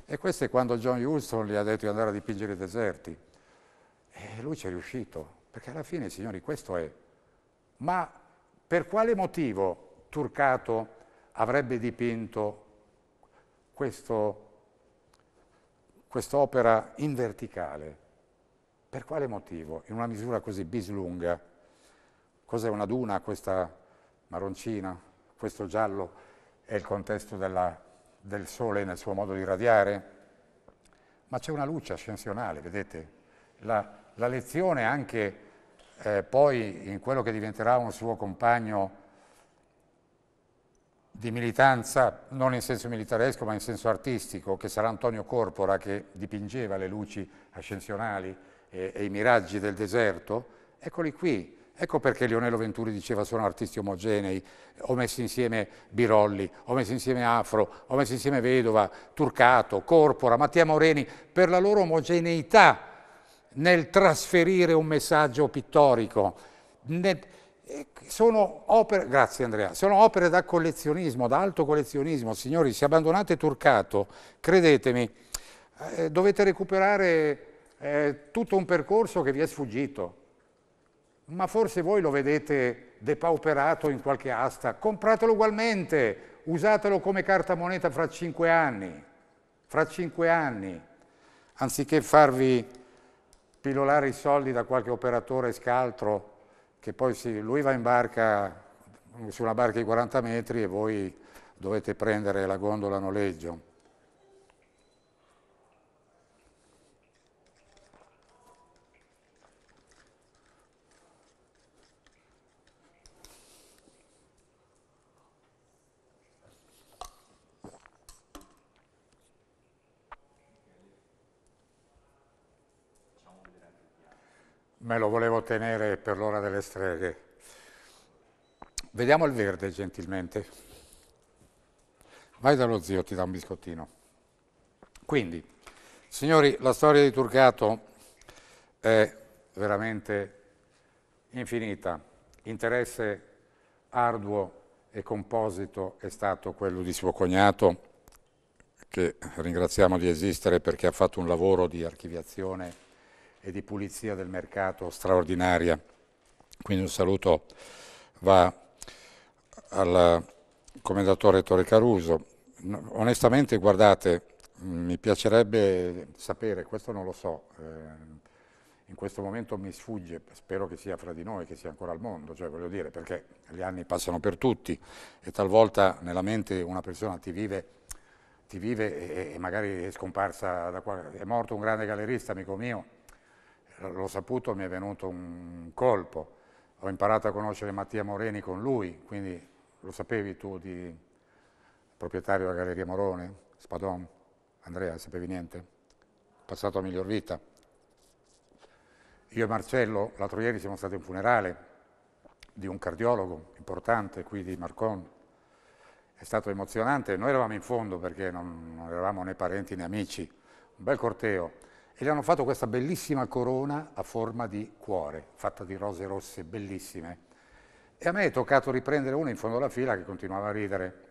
e questo è quando John Houston gli ha detto di andare a dipingere i deserti. E lui ci è riuscito, perché alla fine, signori, questo è. Ma per quale motivo Turcato avrebbe dipinto quest'opera in verticale? Per quale motivo? In una misura così bislunga. Cos'è una duna questa marroncina? Questo giallo è il contesto della, del sole nel suo modo di radiare? Ma c'è una luce ascensionale, vedete? La, la lezione anche eh, poi in quello che diventerà un suo compagno di militanza, non in senso militaresco ma in senso artistico, che sarà Antonio Corpora che dipingeva le luci ascensionali, e, e i miraggi del deserto, eccoli qui. Ecco perché Lionello Venturi diceva sono artisti omogenei, ho messo insieme Birolli, ho messo insieme Afro, ho messo insieme Vedova, Turcato, Corpora, Mattia Moreni, per la loro omogeneità nel trasferire un messaggio pittorico. sono opere, grazie Andrea, sono opere da collezionismo, da alto collezionismo. Signori, se abbandonate Turcato, credetemi, eh, dovete recuperare eh, tutto un percorso che vi è sfuggito, ma forse voi lo vedete depauperato in qualche asta, compratelo ugualmente, usatelo come carta moneta fra cinque anni, fra cinque anni, anziché farvi pilolare i soldi da qualche operatore scaltro che poi si, lui va in barca su una barca di 40 metri e voi dovete prendere la gondola a noleggio. me lo volevo tenere per l'ora delle streghe. Vediamo il verde, gentilmente. Vai dallo zio, ti dà un biscottino. Quindi, signori, la storia di Turcato è veramente infinita. Interesse arduo e composito è stato quello di suo cognato, che ringraziamo di esistere perché ha fatto un lavoro di archiviazione e di pulizia del mercato straordinaria. Quindi un saluto va al commendatore Tore Caruso. Onestamente, guardate, mm, mi piacerebbe sapere, questo non lo so, eh, in questo momento mi sfugge, spero che sia fra di noi, che sia ancora al mondo, cioè voglio dire, perché gli anni passano per tutti e talvolta nella mente una persona ti vive ti vive e, magari è scomparsa da qua. È morto un grande gallerista, amico mio, l'ho saputo, mi è venuto un colpo. Ho imparato a conoscere Mattia Moreni con lui, quindi lo sapevi tu di proprietario della Galleria Morone, Spadon, Andrea, sapevi niente? Passato a miglior vita. Io e Marcello l'altro ieri siamo stati a un funerale di un cardiologo importante qui di Marcon. È stato emozionante, noi eravamo in fondo perché non, non eravamo né parenti né amici. Un bel corteo e le hanno fatto questa bellissima corona a forma di cuore, fatta di rose rosse bellissime. E a me è toccato riprendere una in fondo alla fila che continuava a ridere.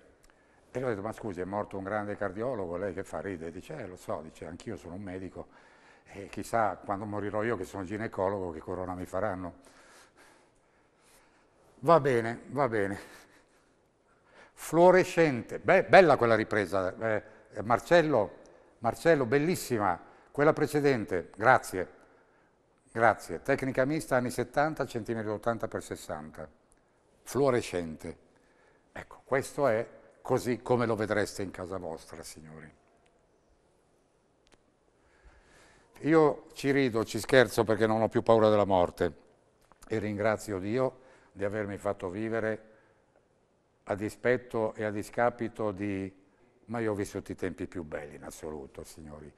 E gli ho detto, ma scusi, è morto un grande cardiologo, lei che fa? Ride. Dice, eh, lo so, dice, anch'io sono un medico e chissà quando morirò io che sono ginecologo che corona mi faranno. Va bene, va bene. Fluorescente, Beh, bella quella ripresa. Eh, Marcello, Marcello, bellissima quella precedente, grazie, grazie, tecnica mista anni 70, centimetri 80 x 60, fluorescente. Ecco, questo è così come lo vedreste in casa vostra, signori. Io ci rido, ci scherzo perché non ho più paura della morte e ringrazio Dio di avermi fatto vivere a dispetto e a discapito di... ma io ho vissuto i tempi più belli in assoluto, signori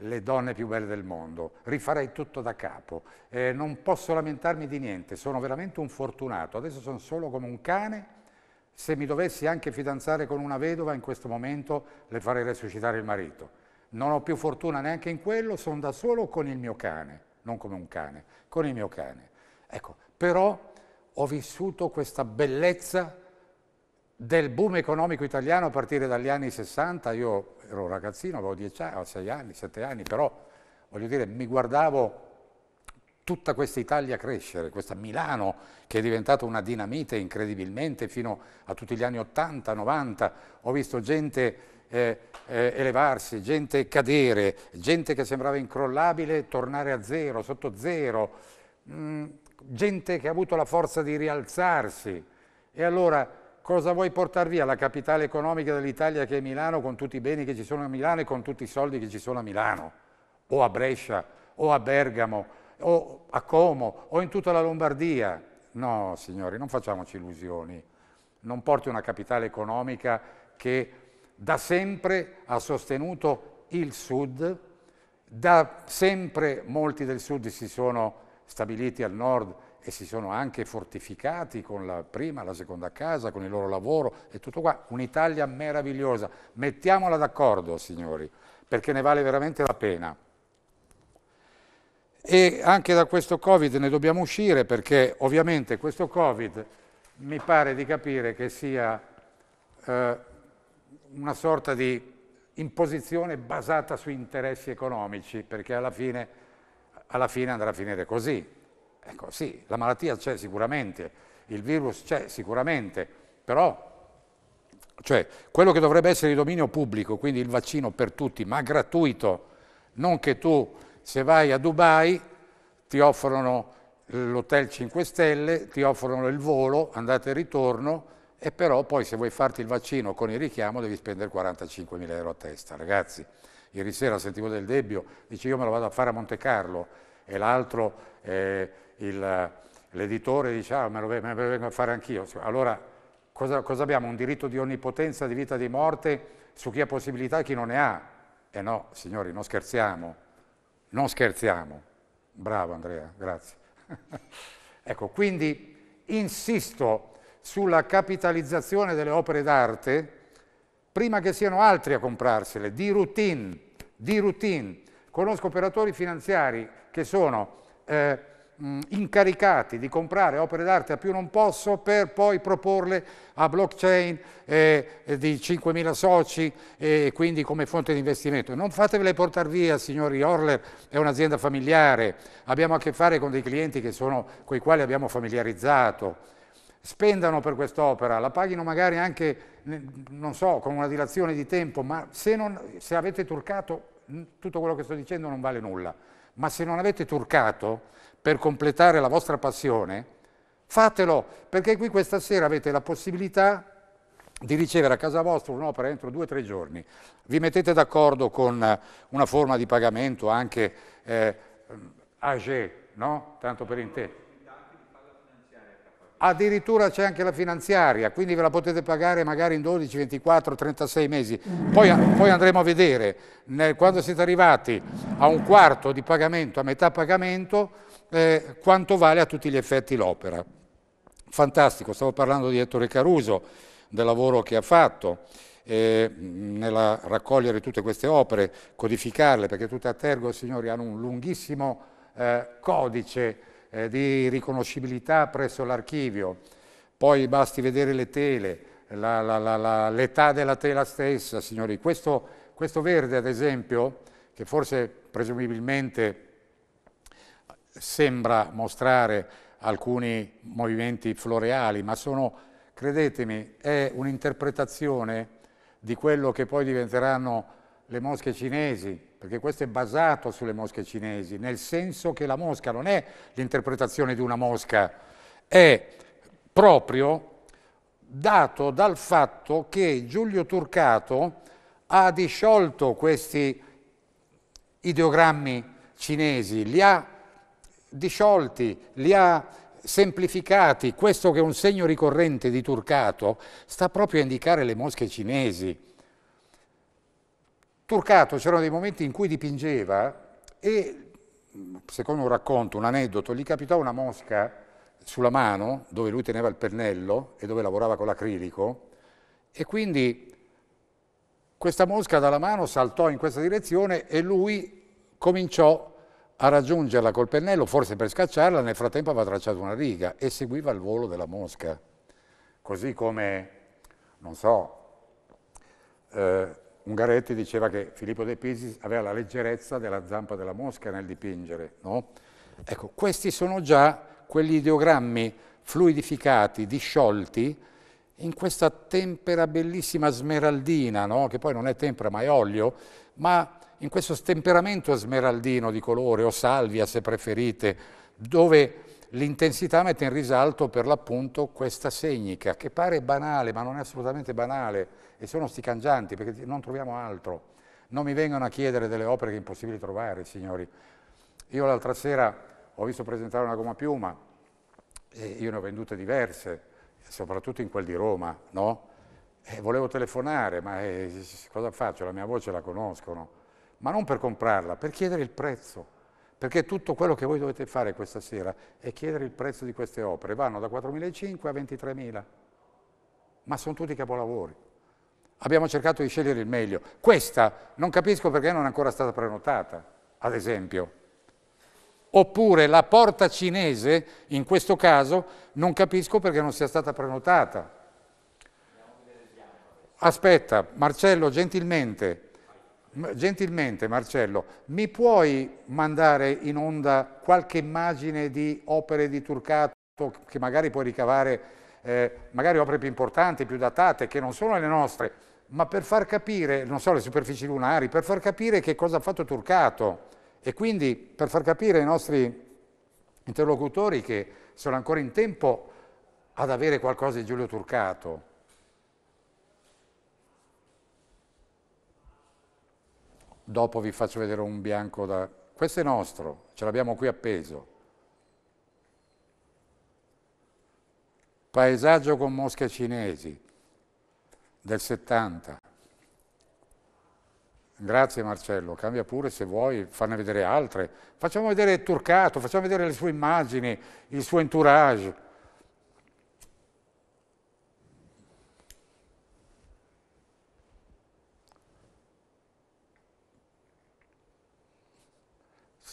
le donne più belle del mondo, rifarei tutto da capo, eh, non posso lamentarmi di niente, sono veramente un fortunato, adesso sono solo come un cane, se mi dovessi anche fidanzare con una vedova in questo momento le farei resuscitare il marito. Non ho più fortuna neanche in quello, sono da solo con il mio cane, non come un cane, con il mio cane. Ecco, però ho vissuto questa bellezza del boom economico italiano a partire dagli anni 60, io ero ragazzino, avevo 10 anni, 6 anni, 7 anni, però voglio dire, mi guardavo tutta questa Italia crescere, questa Milano che è diventata una dinamite incredibilmente fino a tutti gli anni 80, 90, ho visto gente eh, eh, elevarsi, gente cadere, gente che sembrava incrollabile tornare a zero, sotto zero, mh, mm, gente che ha avuto la forza di rialzarsi e allora Cosa vuoi portare via? La capitale economica dell'Italia che è Milano, con tutti i beni che ci sono a Milano e con tutti i soldi che ci sono a Milano, o a Brescia, o a Bergamo, o a Como, o in tutta la Lombardia. No, signori, non facciamoci illusioni. Non porti una capitale economica che da sempre ha sostenuto il Sud, da sempre molti del Sud si sono stabiliti al Nord, e si sono anche fortificati con la prima, la seconda casa, con il loro lavoro e tutto qua. Un'Italia meravigliosa. Mettiamola d'accordo, signori, perché ne vale veramente la pena. E anche da questo Covid ne dobbiamo uscire perché ovviamente questo Covid mi pare di capire che sia eh, una sorta di imposizione basata su interessi economici, perché alla fine, alla fine andrà a finire così. Ecco, sì, la malattia c'è sicuramente, il virus c'è sicuramente, però cioè, quello che dovrebbe essere di dominio pubblico, quindi il vaccino per tutti, ma gratuito, non che tu se vai a Dubai ti offrono l'hotel 5 stelle, ti offrono il volo, andate e ritorno, e però poi se vuoi farti il vaccino con il richiamo devi spendere 45 mila euro a testa. Ragazzi, ieri sera sentivo del Debbio, dice io me lo vado a fare a Monte Carlo, e l'altro... Eh, l'editore dice ah, me lo, me lo, vengo a fare anch'io, allora cosa, cosa abbiamo? Un diritto di onnipotenza, di vita e di morte su chi ha possibilità e chi non ne ha? E eh no, signori, non scherziamo, non scherziamo. Bravo Andrea, grazie. ecco, quindi insisto sulla capitalizzazione delle opere d'arte prima che siano altri a comprarsele, di routine, di routine. Conosco operatori finanziari che sono eh, mh, incaricati di comprare opere d'arte a più non posso per poi proporle a blockchain eh, di 5.000 soci e eh, quindi come fonte di investimento. Non fatevele portare via, signori, Orler è un'azienda familiare, abbiamo a che fare con dei clienti sono, con i quali abbiamo familiarizzato spendano per quest'opera, la paghino magari anche, non so, con una dilazione di tempo, ma se, non, se, avete turcato, tutto quello che sto dicendo non vale nulla, ma se non avete turcato per completare la vostra passione, fatelo, perché qui questa sera avete la possibilità di ricevere a casa vostra un'opera entro due o tre giorni. Vi mettete d'accordo con eh, una forma di pagamento anche eh, AG, hm, no? Tanto per intendere. Addirittura c'è anche la finanziaria, quindi ve la potete pagare magari in 12, 24, 36 mesi. Poi, eh, poi andremo a vedere, nel, quando siete arrivati a un quarto di pagamento, a metà pagamento, eh, quanto vale a tutti gli effetti l'opera. Fantastico, stavo parlando di Ettore Caruso, del lavoro che ha fatto eh, mm, nel raccogliere tutte queste opere, codificarle, perché tutte a Tergo, signori, hanno un lunghissimo eh, codice eh, di riconoscibilità presso l'archivio. Poi basti vedere le tele, l'età della tela stessa, signori. Questo, questo verde, ad esempio, che forse presumibilmente sembra mostrare alcuni movimenti floreali, ma sono, credetemi, è un'interpretazione di quello che poi diventeranno le mosche cinesi, perché questo è basato sulle mosche cinesi, nel senso che la mosca non è l'interpretazione di una mosca, è proprio dato dal fatto che Giulio Turcato ha disciolto questi ideogrammi cinesi, li ha disciolti, li ha semplificati, questo che è un segno ricorrente di Turcato, sta proprio a indicare le mosche cinesi. Turcato c'erano dei momenti in cui dipingeva e, secondo un racconto, un aneddoto, gli capitò una mosca sulla mano, dove lui teneva il pennello e dove lavorava con l'acrilico, e quindi questa mosca dalla mano saltò in questa direzione e lui cominciò a raggiungerla col pennello, forse per scacciarla, nel frattempo aveva tracciato una riga e seguiva il volo della mosca. Così come, non so, eh, Ungaretti diceva che Filippo De Pisi aveva la leggerezza della zampa della mosca nel dipingere, no? Ecco, questi sono già quegli ideogrammi fluidificati, disciolti, in questa tempera bellissima smeraldina, no? che poi non è tempera ma è olio, ma in questo stemperamento smeraldino di colore, o salvia se preferite, dove l'intensità mette in risalto per l'appunto questa segnica, che pare banale, ma non è assolutamente banale, e sono sti cangianti, perché non troviamo altro. Non mi vengono a chiedere delle opere che è impossibile trovare, signori. Io l'altra sera ho visto presentare una gomma piuma, e io ne ho vendute diverse, soprattutto in quel di Roma, no? E volevo telefonare, ma eh, cosa faccio? La mia voce la conoscono ma non per comprarla, per chiedere il prezzo. Perché tutto quello che voi dovete fare questa sera è chiedere il prezzo di queste opere. Vanno da 4.500 a 23.000, ma sono tutti capolavori. Abbiamo cercato di scegliere il meglio. Questa non capisco perché non è ancora stata prenotata, ad esempio. Oppure la porta cinese, in questo caso, non capisco perché non sia stata prenotata. Aspetta, Marcello, gentilmente, Gentilmente Marcello, mi puoi mandare in onda qualche immagine di opere di Turcato che magari puoi ricavare, eh, magari opere più importanti, più datate, che non sono le nostre, ma per far capire, non so, le superfici lunari, per far capire che cosa ha fatto Turcato e quindi per far capire ai nostri interlocutori che sono ancora in tempo ad avere qualcosa di Giulio Turcato. Dopo vi faccio vedere un bianco da... Questo è nostro, ce l'abbiamo qui appeso. Paesaggio con mosche cinesi del 70. Grazie Marcello, cambia pure se vuoi, fanne vedere altre. Facciamo vedere Turcato, facciamo vedere le sue immagini, il suo entourage.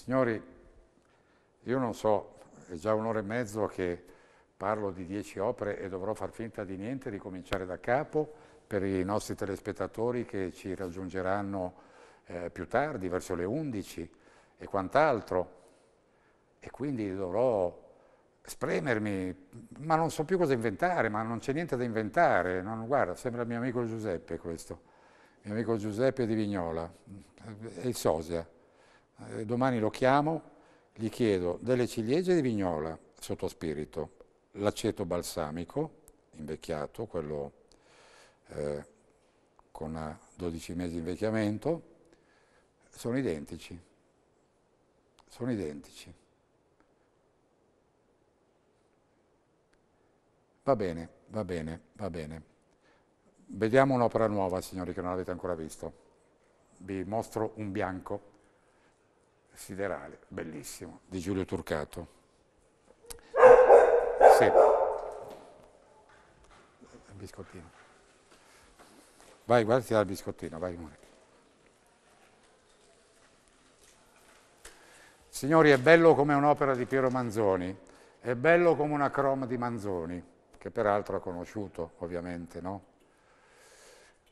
Signori, io non so, è già un'ora e mezzo che parlo di dieci opere e dovrò far finta di niente, ricominciare da capo per i nostri telespettatori che ci raggiungeranno eh, più tardi, verso le 11 e quant'altro. E quindi dovrò spremermi, ma non so più cosa inventare, ma non c'è niente da inventare. Non, guarda, sembra mio amico Giuseppe questo, mio amico Giuseppe di Vignola, è eh, il sosia eh, domani lo chiamo, gli chiedo delle ciliegie di vignola sotto spirito, l'aceto balsamico invecchiato, quello eh, con 12 eh, mesi di invecchiamento, sono identici, sono identici. Va bene, va bene, va bene. Vediamo un'opera nuova, signori, che non avete ancora visto. Vi mostro un bianco siderale, bellissimo, di Giulio Turcato. Sì. Biscottino. Vai, guarda, ti dà il biscottino, vai, amore. Signori, è bello come un'opera di Piero Manzoni, è bello come una croma di Manzoni, che peraltro ha conosciuto, ovviamente, no?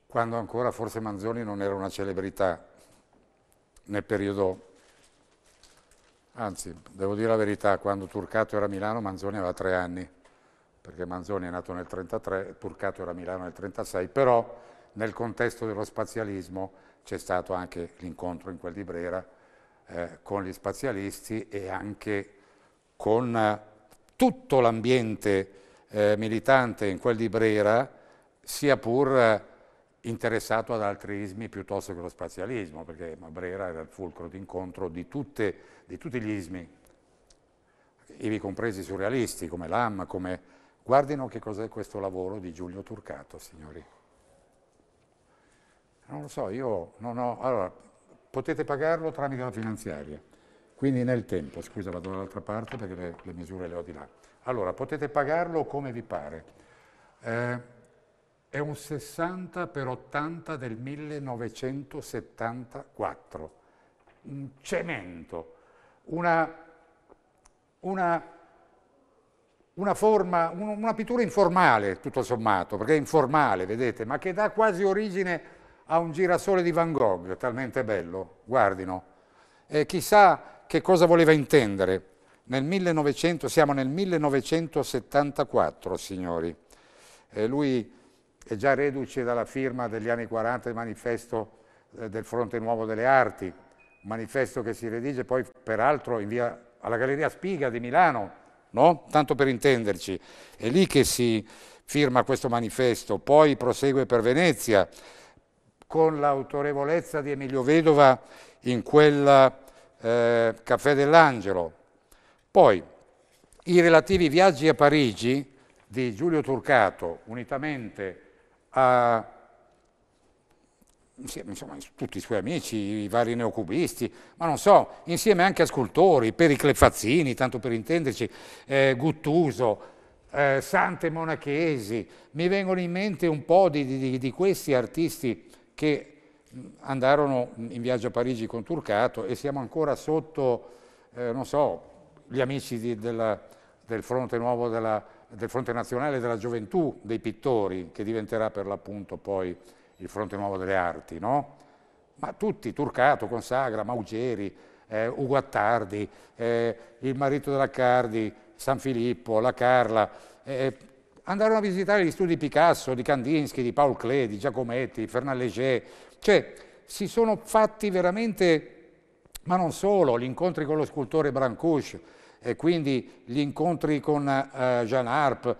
Quando ancora forse Manzoni non era una celebrità nel periodo Anzi, devo dire la verità, quando Turcato era a Milano Manzoni aveva tre anni, perché Manzoni è nato nel 1933, Turcato era a Milano nel 1936, però nel contesto dello spazialismo c'è stato anche l'incontro in quel di Brera eh, con gli spazialisti e anche con eh, tutto l'ambiente eh, militante in quel di Brera, sia pur eh, interessato ad altri ismi piuttosto che allo spazialismo, perché Brera era il fulcro d'incontro di, tutte, di tutti gli ismi, ivi compresi i surrealisti, come Lam, come... Guardino che cos'è questo lavoro di Giulio Turcato, signori. Non lo so, io non ho... Allora, potete pagarlo tramite la finanziaria, quindi nel tempo, scusa vado dall'altra parte perché le, le, misure le ho di là. Allora, potete pagarlo come vi pare. Eh, è un 60 per 80 del 1974, un cemento, una, una, una, forma, un, una pittura informale tutto sommato, perché è informale, vedete, ma che dà quasi origine a un girasole di Van Gogh, talmente bello, guardino. E chissà che cosa voleva intendere. Nel 1900, siamo nel 1974, signori. E lui è già reduce dalla firma degli anni 40 il manifesto eh, del Fronte Nuovo delle Arti, un manifesto che si redige poi peraltro in via alla Galleria Spiga di Milano, no? tanto per intenderci, è lì che si firma questo manifesto, poi prosegue per Venezia con l'autorevolezza di Emilio Vedova in quel eh, Caffè dell'Angelo. Poi i relativi viaggi a Parigi di Giulio Turcato, unitamente a insomma, tutti i suoi amici, i vari neocubisti, ma non so, insieme anche a scultori, Pericle Fazzini, tanto per intenderci, eh, Guttuso, eh, Sante Monachesi, mi vengono in mente un po' di, di, di questi artisti che andarono in viaggio a Parigi con Turcato e siamo ancora sotto, eh, non so, gli amici di, della, del fronte nuovo della, del Fronte Nazionale della Gioventù dei Pittori, che diventerà per l'appunto poi il Fronte Nuovo delle Arti, no? Ma tutti, Turcato, Consagra, Maugeri, eh, Ugo Attardi, eh, il marito della Cardi, San Filippo, la Carla, eh, andarono a visitare gli studi di Picasso, di Kandinsky, di Paul Klee, di Giacometti, di Fernand Léger, cioè si sono fatti veramente, ma non solo, gli incontri con lo scultore Brancusch, e quindi gli incontri con eh, Jean Harp,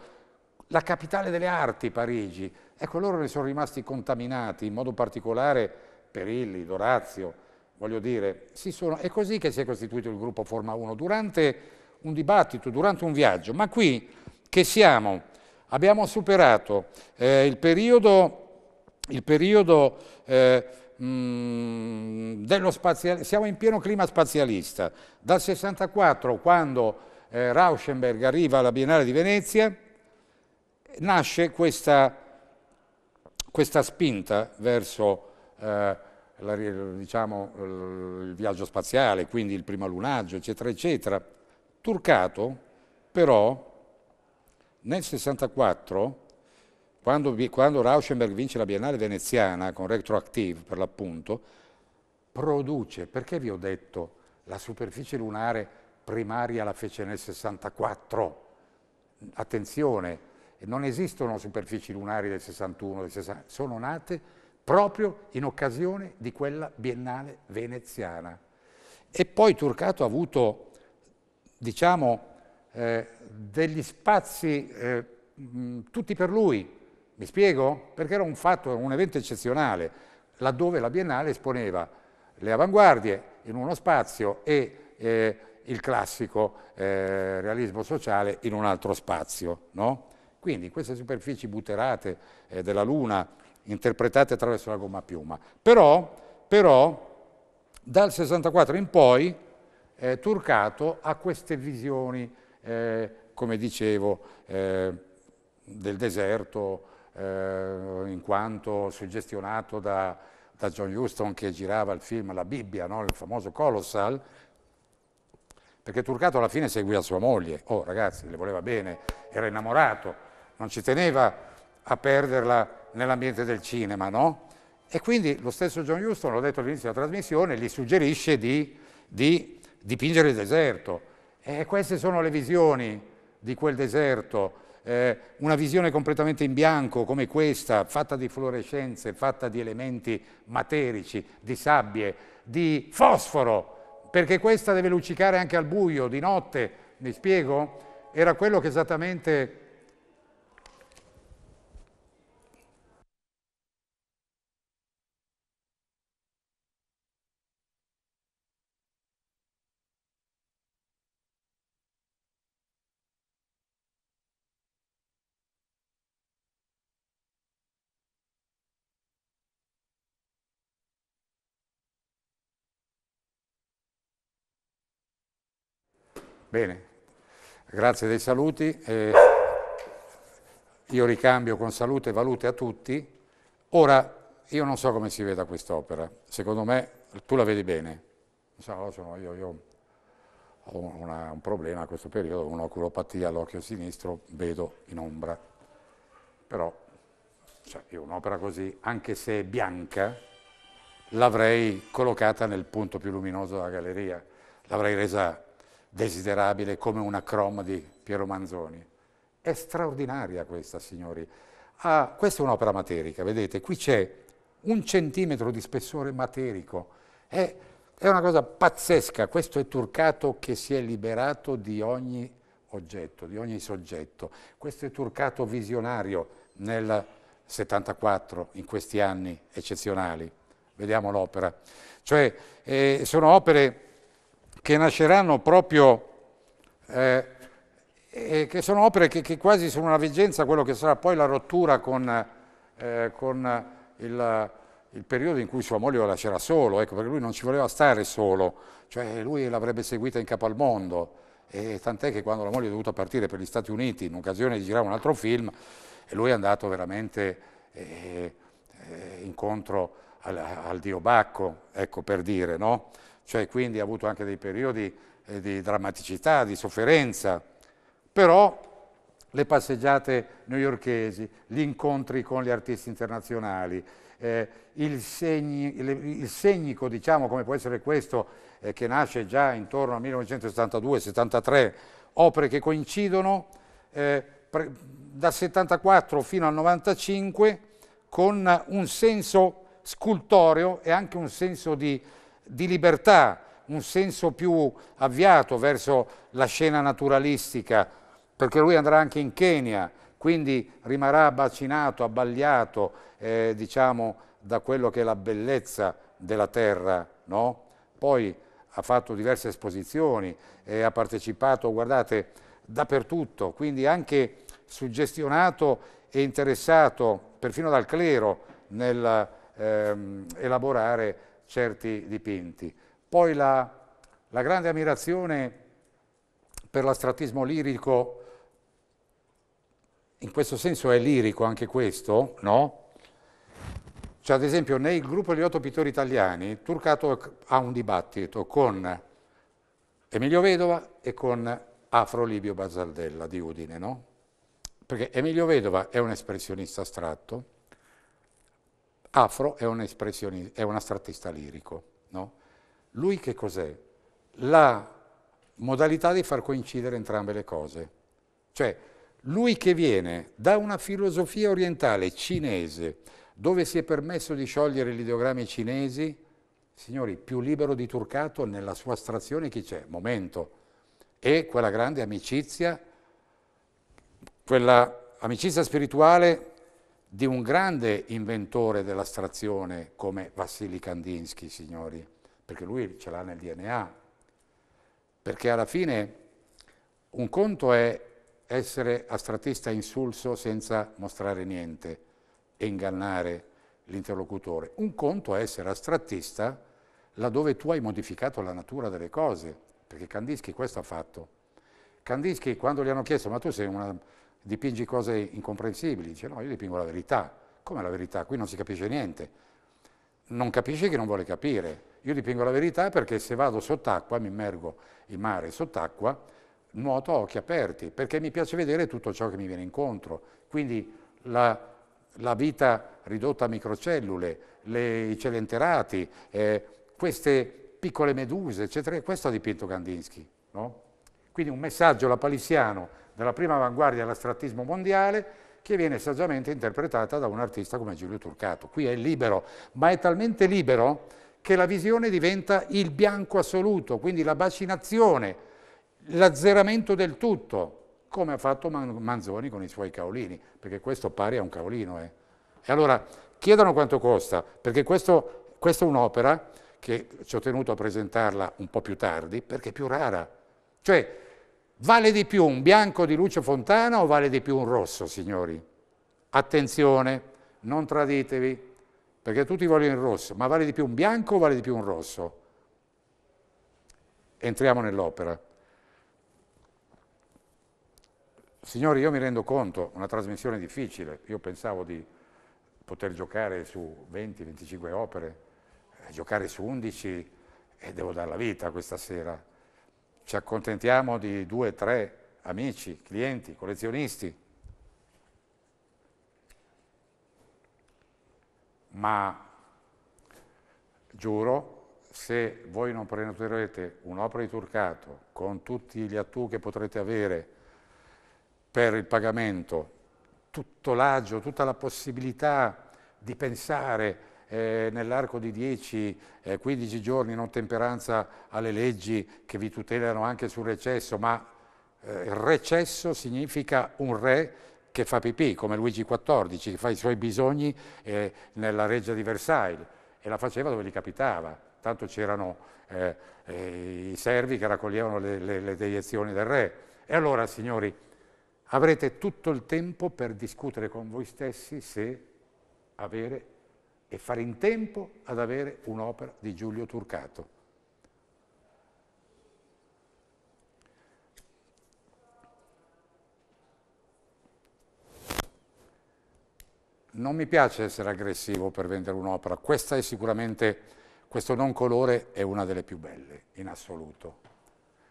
la capitale delle arti, Parigi. Ecco, loro ne sono rimasti contaminati, in modo particolare Perilli, Dorazio, voglio dire, sono, è così che si è costituito il gruppo Forma 1, durante un dibattito, durante un viaggio, ma qui che siamo? Abbiamo superato eh, il periodo, il periodo eh, mh, mm, dello spaziale, siamo in pieno clima spazialista. Dal 64, quando eh, Rauschenberg arriva alla Biennale di Venezia, nasce questa, questa spinta verso eh, la, diciamo, il viaggio spaziale, quindi il primo lunaggio, eccetera, eccetera. Turcato, però, nel 64 quando, quando Rauschenberg vince la Biennale veneziana, con Retroactive per l'appunto, produce, perché vi ho detto, la superficie lunare primaria la fece nel 64. Attenzione, non esistono superfici lunari del 61, del 60, sono nate proprio in occasione di quella biennale veneziana. E poi Turcato ha avuto, diciamo, eh, degli spazi eh, mh, tutti per lui, mi spiego? Perché era un fatto, un evento eccezionale, laddove la Biennale esponeva le avanguardie in uno spazio e eh, il classico eh, realismo sociale in un altro spazio. No? Quindi queste superfici buterate eh, della Luna interpretate attraverso la gomma a piuma. Però, però dal 64 in poi eh, Turcato ha queste visioni, eh, come dicevo, eh, del deserto, eh, in quanto suggestionato da, da, John Huston che girava il film La Bibbia, no? il famoso Colossal, perché Turcato alla fine seguiva sua moglie, oh ragazzi, le voleva bene, era innamorato, non ci teneva a perderla nell'ambiente del cinema, no? E quindi lo stesso John Huston, l'ho detto all'inizio della trasmissione, gli suggerisce di, di dipingere il deserto. E queste sono le visioni di quel deserto eh, una visione completamente in bianco come questa, fatta di fluorescenze, fatta di elementi materici, di sabbie, di fosforo, perché questa deve luccicare anche al buio, di notte, mi spiego? Era quello che esattamente Bene, grazie dei saluti. Eh, io ricambio con salute e valute a tutti. Ora, io non so come si veda quest'opera. Secondo me, tu la vedi bene. So, sono, io, io ho una, un problema a questo periodo, un'oculopatia all'occhio sinistro, vedo in ombra. Però cioè, io un'opera così, anche se è bianca, l'avrei collocata nel punto più luminoso della galleria, l'avrei resa desiderabile come una croma di Piero Manzoni. È straordinaria questa, signori. Ah, questa è un'opera materica, vedete, qui c'è un centimetro di spessore materico. È, è una cosa pazzesca, questo è Turcato che si è liberato di ogni oggetto, di ogni soggetto. Questo è Turcato visionario nel 74, in questi anni eccezionali. Vediamo l'opera. Cioè, eh, sono opere che nasceranno proprio, eh, che sono opere che, che, quasi sono una vigenza quello che sarà poi la rottura con, eh, con il, il, periodo in cui sua moglie lo lascerà solo, ecco, perché lui non ci voleva stare solo, cioè lui l'avrebbe seguita in capo al mondo, e tant'è che quando la moglie è dovuta partire per gli Stati Uniti in occasione di girare un altro film, lui è andato veramente eh, eh, incontro al, al dio Bacco, ecco per dire, no? cioè quindi ha avuto anche dei periodi eh, di drammaticità, di sofferenza, però le passeggiate newyorkesi, gli incontri con gli artisti internazionali, eh, il, segni, il, il, segnico, diciamo, come può essere questo, eh, che nasce già intorno al 1972-73, opere che coincidono eh, pre, dal 74 fino al 95 con un senso scultoreo e anche un senso di di libertà, un senso più avviato verso la scena naturalistica, perché lui andrà anche in Kenya, quindi rimarrà bacinato, abbagliato, eh, diciamo, da quello che è la bellezza della terra, no? Poi ha fatto diverse esposizioni, eh, ha partecipato, guardate, dappertutto, quindi anche suggestionato e interessato, perfino dal clero, nell'elaborare ehm, certi dipinti. Poi la, la grande ammirazione per l'astratismo lirico, in questo senso è lirico anche questo, no? Cioè, ad esempio, nel gruppo degli otto pittori italiani, Turcato ha un dibattito con Emilio Vedova e con Afro Libio Basaldella di Udine, no? Perché Emilio Vedova è un espressionista astratto, Afro è, un è un astrattista lirico, no? Lui che cos'è? La modalità di far coincidere entrambe le cose. Cioè, lui che viene da una filosofia orientale cinese, dove si è permesso di sciogliere gli ideogrammi cinesi, signori, più libero di Turcato nella sua astrazione chi c'è? Momento. E quella grande amicizia, quella amicizia spirituale di un grande inventore dell'astrazione come Vassili Kandinsky, signori, perché lui ce l'ha nel DNA, perché alla fine un conto è essere astrattista insulso senza mostrare niente e ingannare l'interlocutore, un conto è essere astrattista laddove tu hai modificato la natura delle cose, perché Kandinsky questo ha fatto. Kandinsky quando gli hanno chiesto ma tu sei una dipingi cose incomprensibili, dice no, io dipingo la verità, come la verità? Qui non si capisce niente, non capisce chi non vuole capire, io dipingo la verità perché se vado sott'acqua, mi immergo in mare sott'acqua, nuoto a occhi aperti, perché mi piace vedere tutto ciò che mi viene incontro, quindi la, la vita ridotta a microcellule, le, i celenterati, eh, queste piccole meduse, eccetera, questo ha dipinto Kandinsky, no? Quindi un messaggio lapalissiano della prima avanguardia dell'astrattismo mondiale, che viene saggiamente interpretata da un artista come Giulio Turcato. Qui è libero, ma è talmente libero che la visione diventa il bianco assoluto, quindi la bacinazione, l'azzeramento del tutto, come ha fatto Manzoni con i suoi caolini, perché questo pari a un caolino. Eh. E allora chiedano quanto costa, perché questo, questa è un'opera che ci ho tenuto a presentarla un po' più tardi, perché è più rara. Cioè, Vale di più un bianco di Lucio Fontana o vale di più un rosso, signori? Attenzione, non traditevi, perché tutti vogliono il rosso, ma vale di più un bianco o vale di più un rosso? Entriamo nell'opera. Signori, io mi rendo conto, una trasmissione difficile, io pensavo di poter giocare su 20-25 opere, eh, giocare su 11 e devo dare la vita questa sera ci accontentiamo di due, tre amici, clienti, collezionisti, ma giuro, se voi non prenoterete un'opera di Turcato con tutti gli attu che potrete avere per il pagamento, tutto l'agio, tutta la possibilità di pensare eh, nell'arco di 10-15 eh, giorni in ottemperanza alle leggi che vi tutelano anche sul recesso, ma eh, il recesso significa un re che fa pipì, come Luigi XIV, che fa i suoi bisogni eh, nella reggia di Versailles e la faceva dove gli capitava. Tanto c'erano eh, eh, i servi che raccoglievano le, le, le, deiezioni del re. E allora, signori, avrete tutto il tempo per discutere con voi stessi se avere e fare in tempo ad avere un'opera di Giulio Turcato. Non mi piace essere aggressivo per vendere un'opera, questa è sicuramente, questo non colore è una delle più belle in assoluto.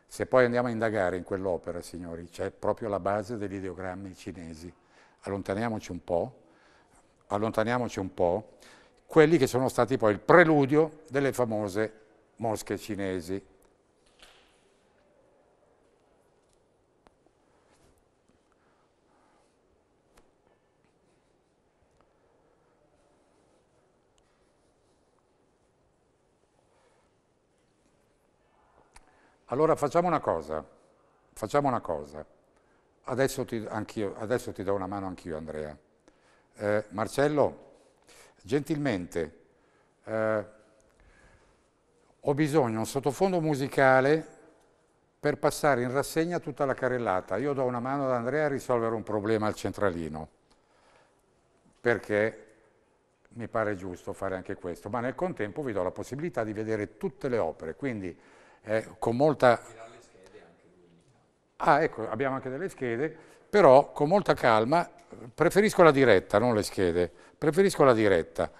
Se poi andiamo a indagare in quell'opera, signori, c'è proprio la base degli ideogrammi cinesi. Allontaniamoci un po', allontaniamoci un po', quelli che sono stati poi il preludio delle famose mosche cinesi. Allora facciamo una cosa, facciamo una cosa. Adesso ti, adesso ti do una mano anch'io Andrea. Eh, Marcello, gentilmente, eh, ho bisogno di un sottofondo musicale per passare in rassegna tutta la carrellata. Io do una mano ad Andrea a risolvere un problema al centralino, perché mi pare giusto fare anche questo, ma nel contempo vi do la possibilità di vedere tutte le opere, quindi eh, con molta... Ah, ecco, abbiamo anche delle schede, però con molta calma preferisco la diretta, non le schede Preferisco la diretta.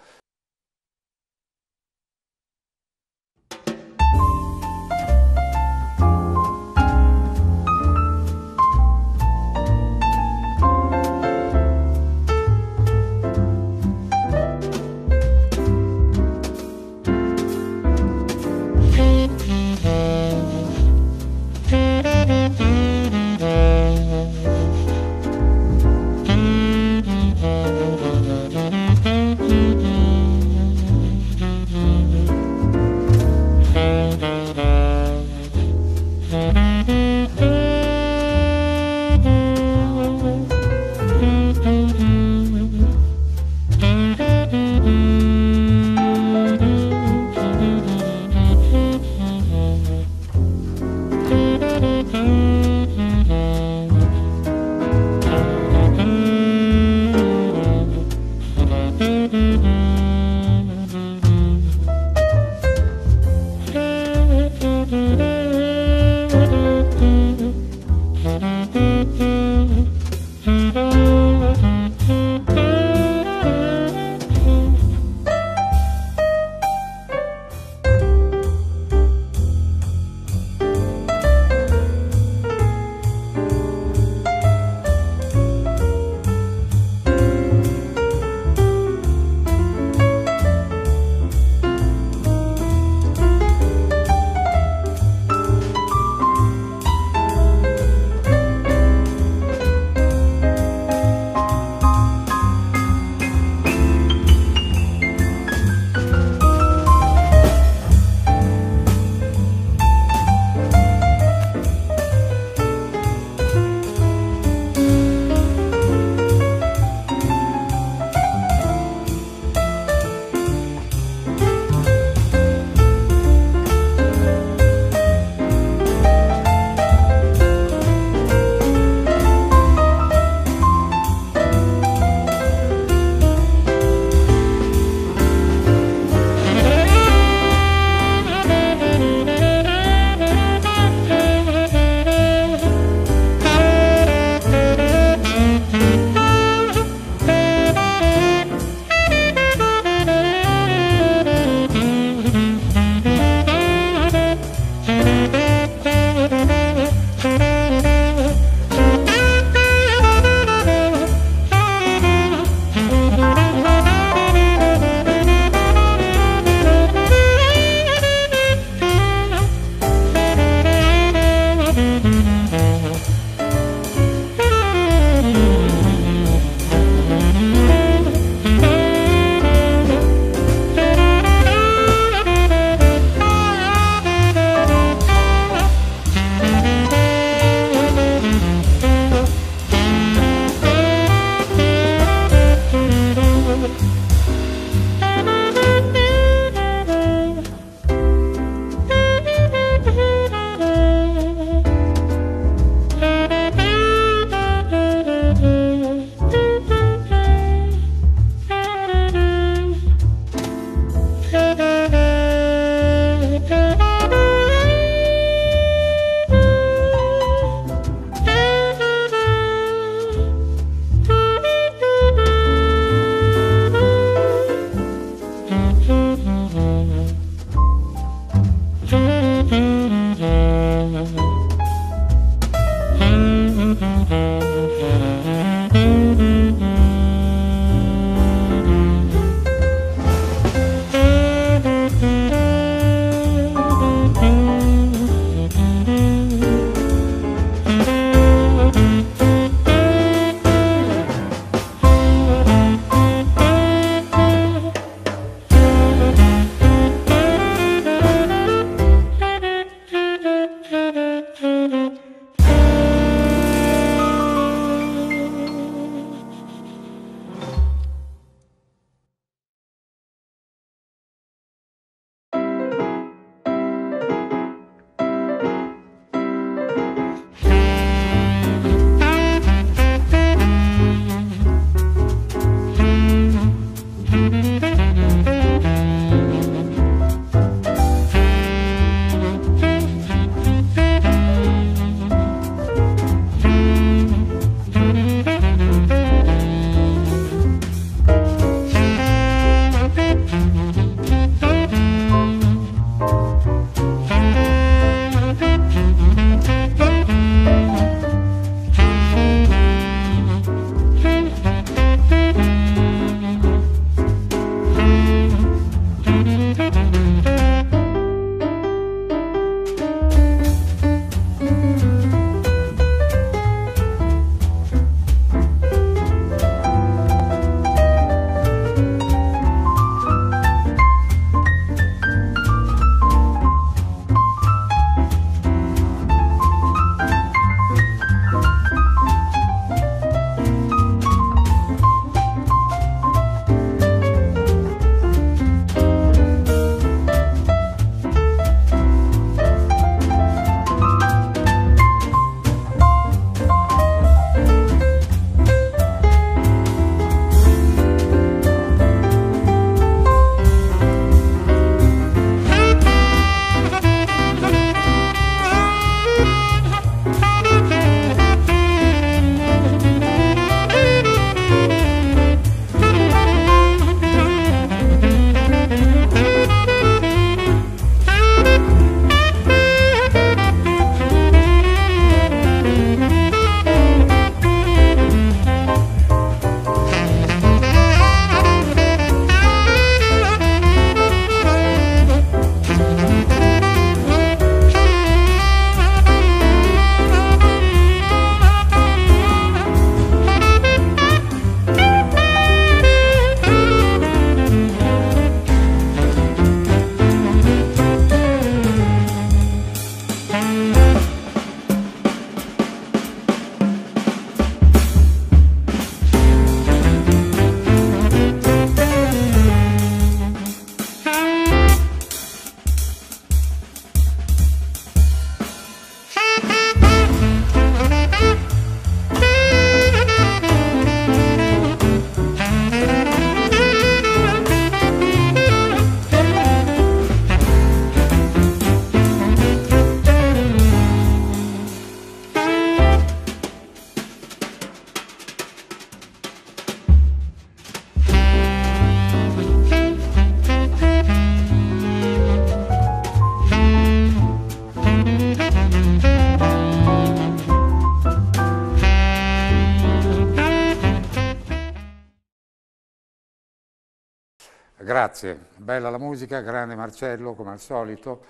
grazie, bella la musica, grande Marcello come al solito,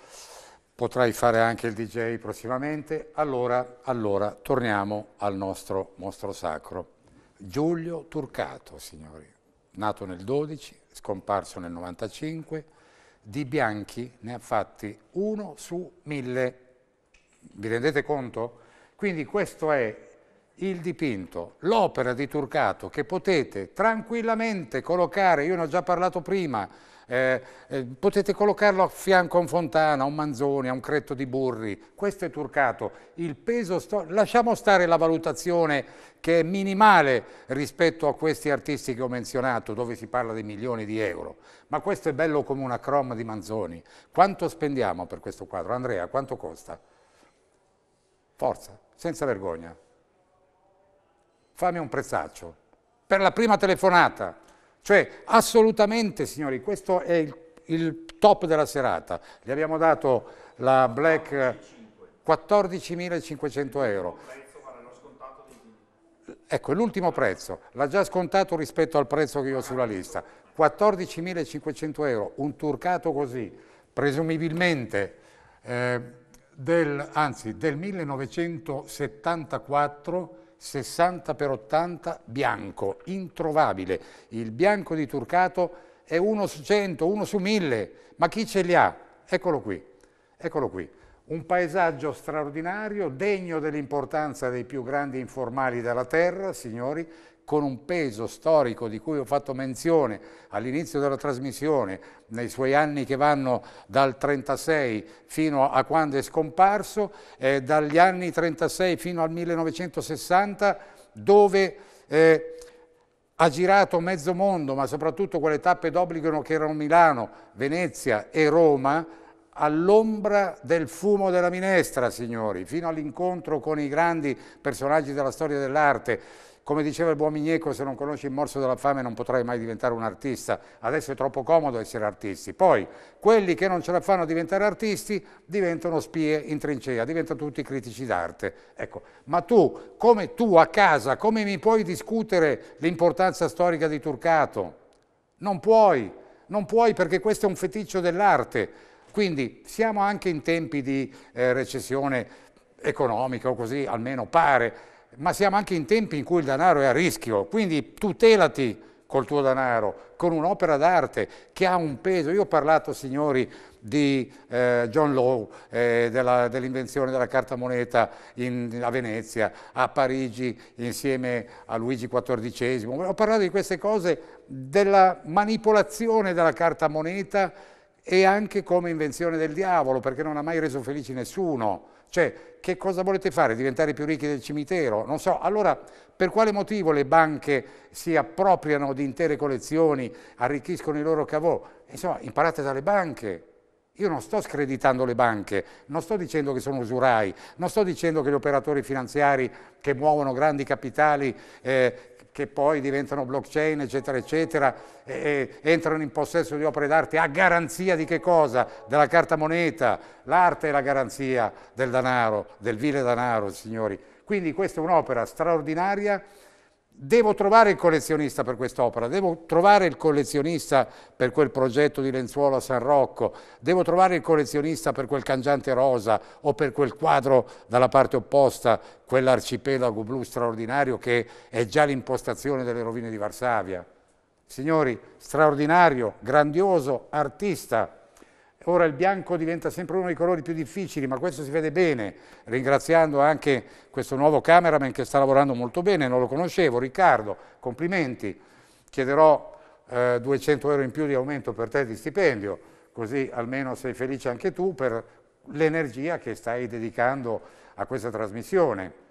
potrai fare anche il DJ prossimamente. Allora, allora torniamo al nostro mostro sacro. Giulio Turcato, signori, nato nel 12, scomparso nel 95, di bianchi ne ha fatti uno su mille. Vi rendete conto? Quindi questo è il dipinto, l'opera di Turcato che potete tranquillamente collocare, io ne ho già parlato prima, eh, eh, potete collocarlo a fianco a un Fontana, a un Manzoni, a un Cretto di Burri, questo è Turcato, il peso, lasciamo stare la valutazione che è minimale rispetto a questi artisti che ho menzionato, dove si parla di milioni di euro, ma questo è bello come una croma di Manzoni, quanto spendiamo per questo quadro? Andrea, quanto costa? Forza, senza vergogna fammi un prezzaccio, per la prima telefonata. Cioè, assolutamente, signori, questo è il, il top della serata. Gli abbiamo dato la Black 14.500 euro. Ecco, l'ultimo prezzo, l'ha già scontato rispetto al prezzo che io ho sulla lista. 14.500 euro, un turcato così, presumibilmente eh, del, anzi, del 1974 60 x 80 bianco, introvabile. Il bianco di Turcato è uno su 100, uno su 1000, ma chi ce li ha? Eccolo qui, eccolo qui. Un paesaggio straordinario, degno dell'importanza dei più grandi informali della terra, signori, con un peso storico di cui ho fatto menzione all'inizio della trasmissione, nei suoi anni che vanno dal 36 fino a quando è scomparso, eh, dagli anni 36 fino al 1960, dove eh, ha girato mezzo mondo, ma soprattutto quelle tappe d'obbligo che erano Milano, Venezia e Roma, all'ombra del fumo della minestra, signori, fino all'incontro con i grandi personaggi della storia dell'arte come diceva il buon Migneco, se non conosci il morso della fame non potrai mai diventare un artista. Adesso è troppo comodo essere artisti. Poi, quelli che non ce la fanno a diventare artisti diventano spie in trincea, diventano tutti critici d'arte. Ecco, ma tu, come tu a casa, come mi puoi discutere l'importanza storica di Turcato? Non puoi, non puoi perché questo è un feticcio dell'arte. Quindi siamo anche in tempi di eh, recessione economica o così, almeno pare ma siamo anche in tempi in cui il denaro è a rischio, quindi tutelati col tuo denaro, con un'opera d'arte che ha un peso. Io ho parlato, signori, di eh, John Lowe, eh, dell'invenzione dell della carta moneta in, a Venezia, a Parigi insieme a Luigi XIV. Ho parlato di queste cose, della manipolazione della carta moneta e anche come invenzione del diavolo, perché non ha mai reso felice nessuno. Cioè, che cosa volete fare? Diventare più ricchi del cimitero? Non so, allora per quale motivo le banche si appropriano di intere collezioni, arricchiscono i loro cavò? Insomma, imparate dalle banche. Io non sto screditando le banche, non sto dicendo che sono usurai, non sto dicendo che gli operatori finanziari che muovono grandi capitali eh, che poi diventano blockchain, eccetera, eccetera, e, e entrano in possesso di opere d'arte a garanzia di che cosa? Della carta moneta. L'arte è la garanzia del denaro, del vile denaro, signori. Quindi questa è un'opera straordinaria Devo trovare il collezionista per quest'opera, devo trovare il collezionista per quel progetto di lenzuola a San Rocco, devo trovare il collezionista per quel cangiante rosa o per quel quadro dalla parte opposta, quell'arcipelago blu straordinario che è già l'impostazione delle rovine di Varsavia. Signori, straordinario, grandioso artista Ora il bianco diventa sempre uno dei colori più difficili, ma questo si vede bene, ringraziando anche questo nuovo cameraman che sta lavorando molto bene, non lo conoscevo, Riccardo, complimenti, chiederò eh, 200 euro in più di aumento per te di stipendio, così almeno sei felice anche tu per l'energia che stai dedicando a questa trasmissione.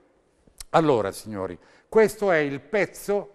Allora, signori, questo è il pezzo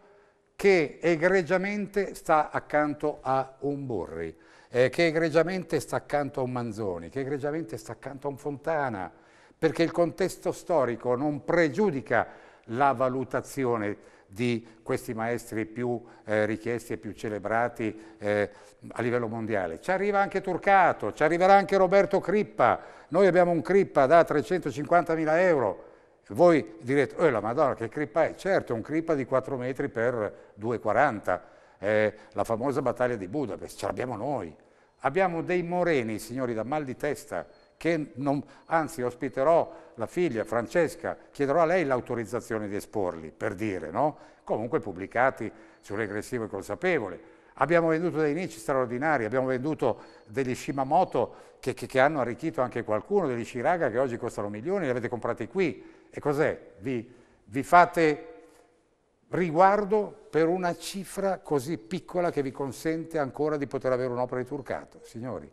che egregiamente sta accanto a un Borri eh, che egregiamente sta accanto a un Manzoni, che egregiamente sta accanto a un Fontana, perché il contesto storico non pregiudica la valutazione di questi maestri più eh, richiesti e più celebrati eh, a livello mondiale. Ci arriva anche Turcato, ci arriverà anche Roberto Crippa, noi abbiamo un Crippa da 350.000 euro, voi direte, oh la madonna che Crippa è? Certo, è un Crippa di 4 metri per 2,40 eh, la famosa battaglia di Budapest, ce l'abbiamo noi. Abbiamo dei moreni, signori, da mal di testa, che non, anzi ospiterò la figlia Francesca, chiederò a lei l'autorizzazione di esporli, per dire, no? Comunque pubblicati sull'aggressivo e Consapevole. Abbiamo venduto dei nici straordinari, abbiamo venduto degli Shimamoto che, che, che, hanno arricchito anche qualcuno, degli Shiraga che oggi costano milioni, li avete comprati qui. E cos'è? Vi, vi fate riguardo per una cifra così piccola che vi consente ancora di poter avere un'opera di Turcato, signori.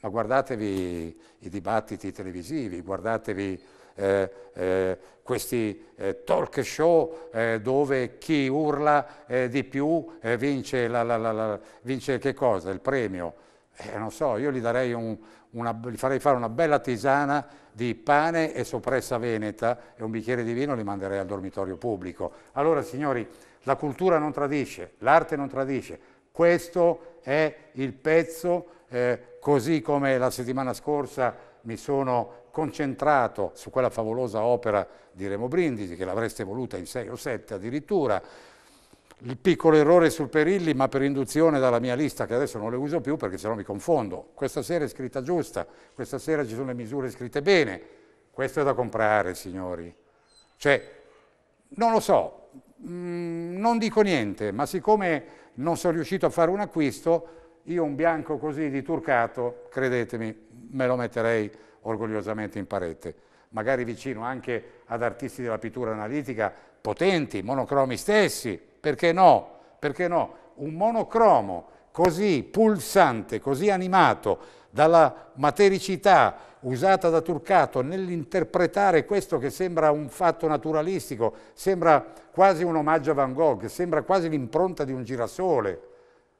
Ma guardatevi i dibattiti televisivi, guardatevi eh, eh, questi eh, talk show eh, dove chi urla eh, di più eh, vince, la, la, la, vince, che cosa? Il premio. non so, io gli, un, una, gli farei fare una bella tisana di pane e soppressa veneta e un bicchiere di vino li manderei al dormitorio pubblico. Allora signori, la cultura non tradisce, l'arte non tradisce, questo è il pezzo, eh, così come la settimana scorsa mi sono concentrato su quella favolosa opera di Remo Brindisi, che l'avreste voluta in sei o sette addirittura, il piccolo errore sul Perilli, ma per induzione dalla mia lista, che adesso non le uso più perché sennò mi confondo. Questa sera è scritta giusta, questa sera ci sono le misure scritte bene. Questo è da comprare, signori. Cioè, non lo so, mh, mm, non dico niente, ma siccome non sono riuscito a fare un acquisto, io un bianco così di turcato, credetemi, me lo metterei orgogliosamente in parete. Magari vicino anche ad artisti della pittura analitica potenti, monocromi stessi, perché no? Perché no? Un monocromo così pulsante, così animato dalla matericità usata da Turcato nell'interpretare questo che sembra un fatto naturalistico, sembra quasi un omaggio a Van Gogh, sembra quasi l'impronta di un girasole,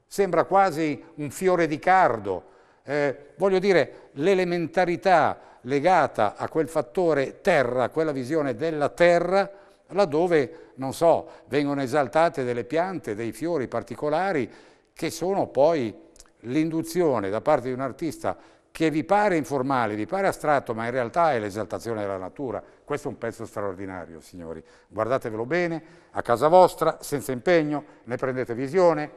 sembra quasi un fiore di cardo. Eh, voglio dire, l'elementarità legata a quel fattore terra, a quella visione della terra, laddove, non so, vengono esaltate delle piante, dei fiori particolari che sono poi l'induzione da parte di un artista che vi pare informale, vi pare astratto, ma in realtà è l'esaltazione della natura. Questo è un pezzo straordinario, signori. Guardatevelo bene, a casa vostra, senza impegno, ne prendete visione,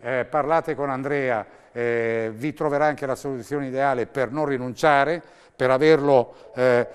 eh, parlate con Andrea, eh, vi troverà anche la soluzione ideale per non rinunciare, per averlo eh,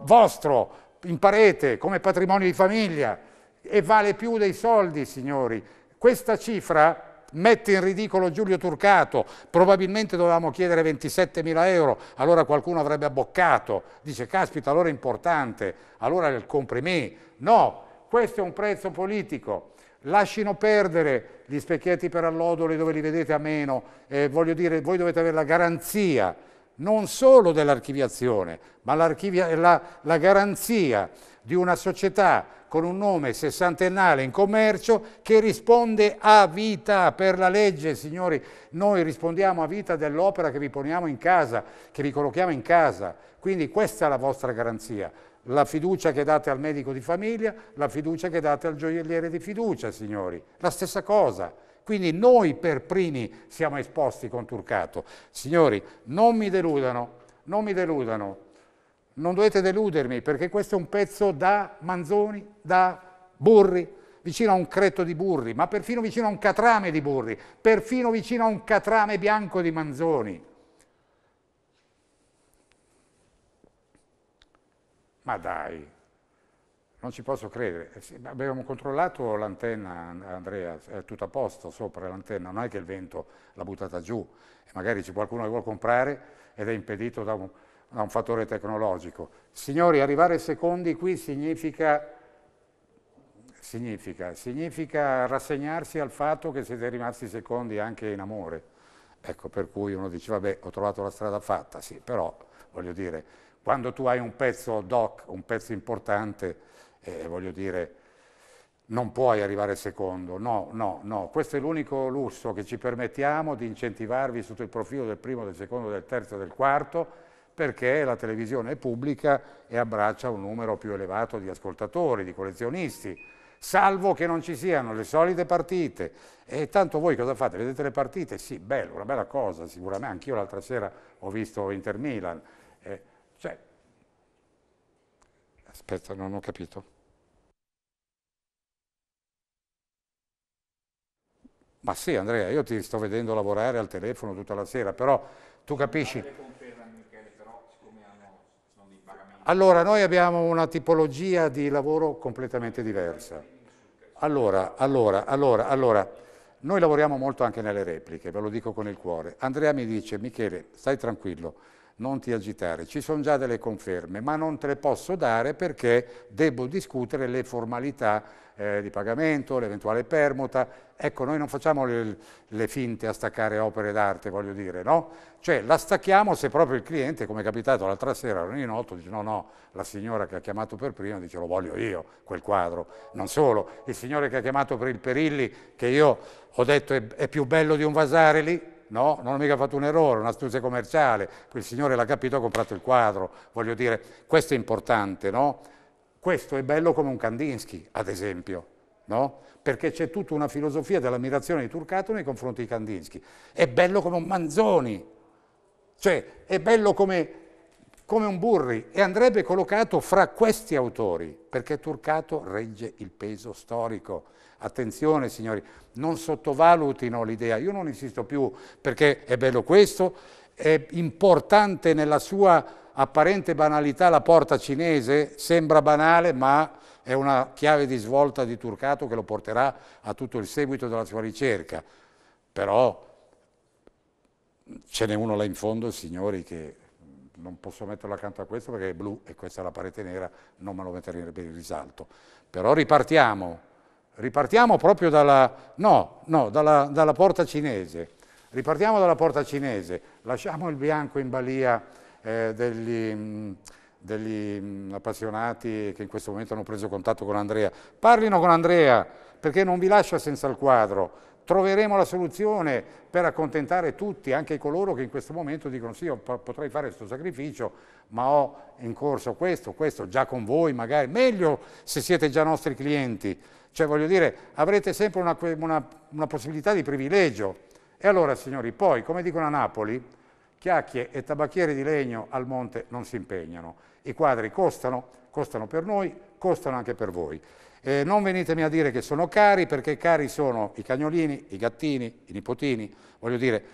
vostro, in parete come patrimonio di famiglia e vale più dei soldi, signori. Questa cifra mette in ridicolo Giulio Turcato, probabilmente dovevamo chiedere 27 mila euro, allora qualcuno avrebbe abboccato, dice caspita allora è importante, allora il compri me. No, questo è un prezzo politico, lasciano perdere gli specchietti per allodole dove li vedete a meno, eh, voglio dire voi dovete avere la garanzia non solo dell'archiviazione, ma la, la garanzia di una società con un nome sessantennale in commercio che risponde a vita per la legge, signori. Noi rispondiamo a vita dell'opera che vi poniamo in casa, che vi collochiamo in casa. Quindi questa è la vostra garanzia. La fiducia che date al medico di famiglia, la fiducia che date al gioielliere di fiducia, signori. La stessa cosa. Quindi noi per primi siamo esposti con Turcato. Signori, non mi deludano, non mi deludano, non dovete deludermi perché questo è un pezzo da Manzoni, da Burri, vicino a un creto di Burri, ma perfino vicino a un catrame di Burri, perfino vicino a un catrame bianco di Manzoni. Ma dai. Non ci posso credere. Eh, abbiamo controllato l'antenna, Andrea, è tutto a posto sopra l'antenna, non è che il vento l'ha buttata giù e magari c'è qualcuno che vuole comprare ed è impedito da un, da un fattore tecnologico. Signori, arrivare secondi qui significa, significa, significa rassegnarsi al fatto che siete rimasti secondi anche in amore. Ecco, per cui uno dice, vabbè, ho trovato la strada fatta, sì, però, voglio dire, quando tu hai un pezzo doc, un pezzo importante, eh, voglio dire, non puoi arrivare secondo, no, no, no, questo è l'unico lusso che ci permettiamo di incentivarvi sotto il profilo del primo, del secondo, del terzo, e del quarto, perché la televisione è pubblica e abbraccia un numero più elevato di ascoltatori, di collezionisti, salvo che non ci siano le solite partite. E tanto voi cosa fate? Vedete le partite? Sì, bello, una bella cosa, sicuramente, anch'io l'altra sera ho visto Inter Milan. Eh, cioè, Aspetta, non ho capito. Ma sì Andrea, io ti sto vedendo lavorare al telefono tutta la sera, però tu capisci... Allora, noi abbiamo una tipologia di lavoro completamente diversa. Allora, allora, allora, allora, noi lavoriamo molto anche nelle repliche, ve lo dico con il cuore. Andrea mi dice, Michele, stai tranquillo, non ti agitare, ci sono già delle conferme, ma non te le posso dare perché devo discutere le formalità eh, di pagamento, l'eventuale permuta. Ecco, noi non facciamo le, le, finte a staccare opere d'arte, voglio dire, no? Cioè, la stacchiamo se proprio il cliente, come è capitato l'altra sera, non in otto, dice no, no, la signora che ha chiamato per prima dice lo voglio io, quel quadro. Non solo, il signore che ha chiamato per il Perilli, che io ho detto è, è più bello di un Vasareli, No, non ho mica fatto un errore, un'astuzia commerciale, quel signore l'ha capito, ha comprato il quadro, voglio dire, questo è importante, no? Questo è bello come un Kandinsky, ad esempio, no? Perché c'è tutta una filosofia dell'ammirazione di Turcato nei confronti di Kandinsky. È bello come un Manzoni, cioè è bello come, come un Burri e andrebbe collocato fra questi autori, perché Turcato regge il peso storico Attenzione signori, non sottovalutino l'idea, io non insisto più perché è bello questo, è importante nella sua apparente banalità la porta cinese, sembra banale ma è una chiave di svolta di Turcato che lo porterà a tutto il seguito della sua ricerca. Però ce n'è uno là in fondo, signori, che non posso metterlo accanto a questo perché è blu e questa è la parete nera, non me lo metterebbe in risalto. Però ripartiamo, ripartiamo proprio dalla, no, no, dalla, dalla porta cinese, ripartiamo dalla porta cinese, lasciamo il bianco in balia eh, degli, mm, degli, mm, appassionati che in questo momento hanno preso contatto con Andrea. Parlino con Andrea perché non vi lascia senza il quadro. Troveremo la soluzione per accontentare tutti, anche coloro che in questo momento dicono sì, io potrei fare questo sacrificio, ma ho in corso questo, questo, già con voi magari. Meglio se siete già nostri clienti, cioè voglio dire, avrete sempre una, una, una possibilità di privilegio. E allora, signori, poi, come dicono a Napoli, chiacchie e tabacchiere di legno al monte non si impegnano. I quadri costano, costano per noi, costano anche per voi. Eh, non venitemi a dire che sono cari, perché cari sono i cagnolini, i gattini, i nipotini. Voglio dire,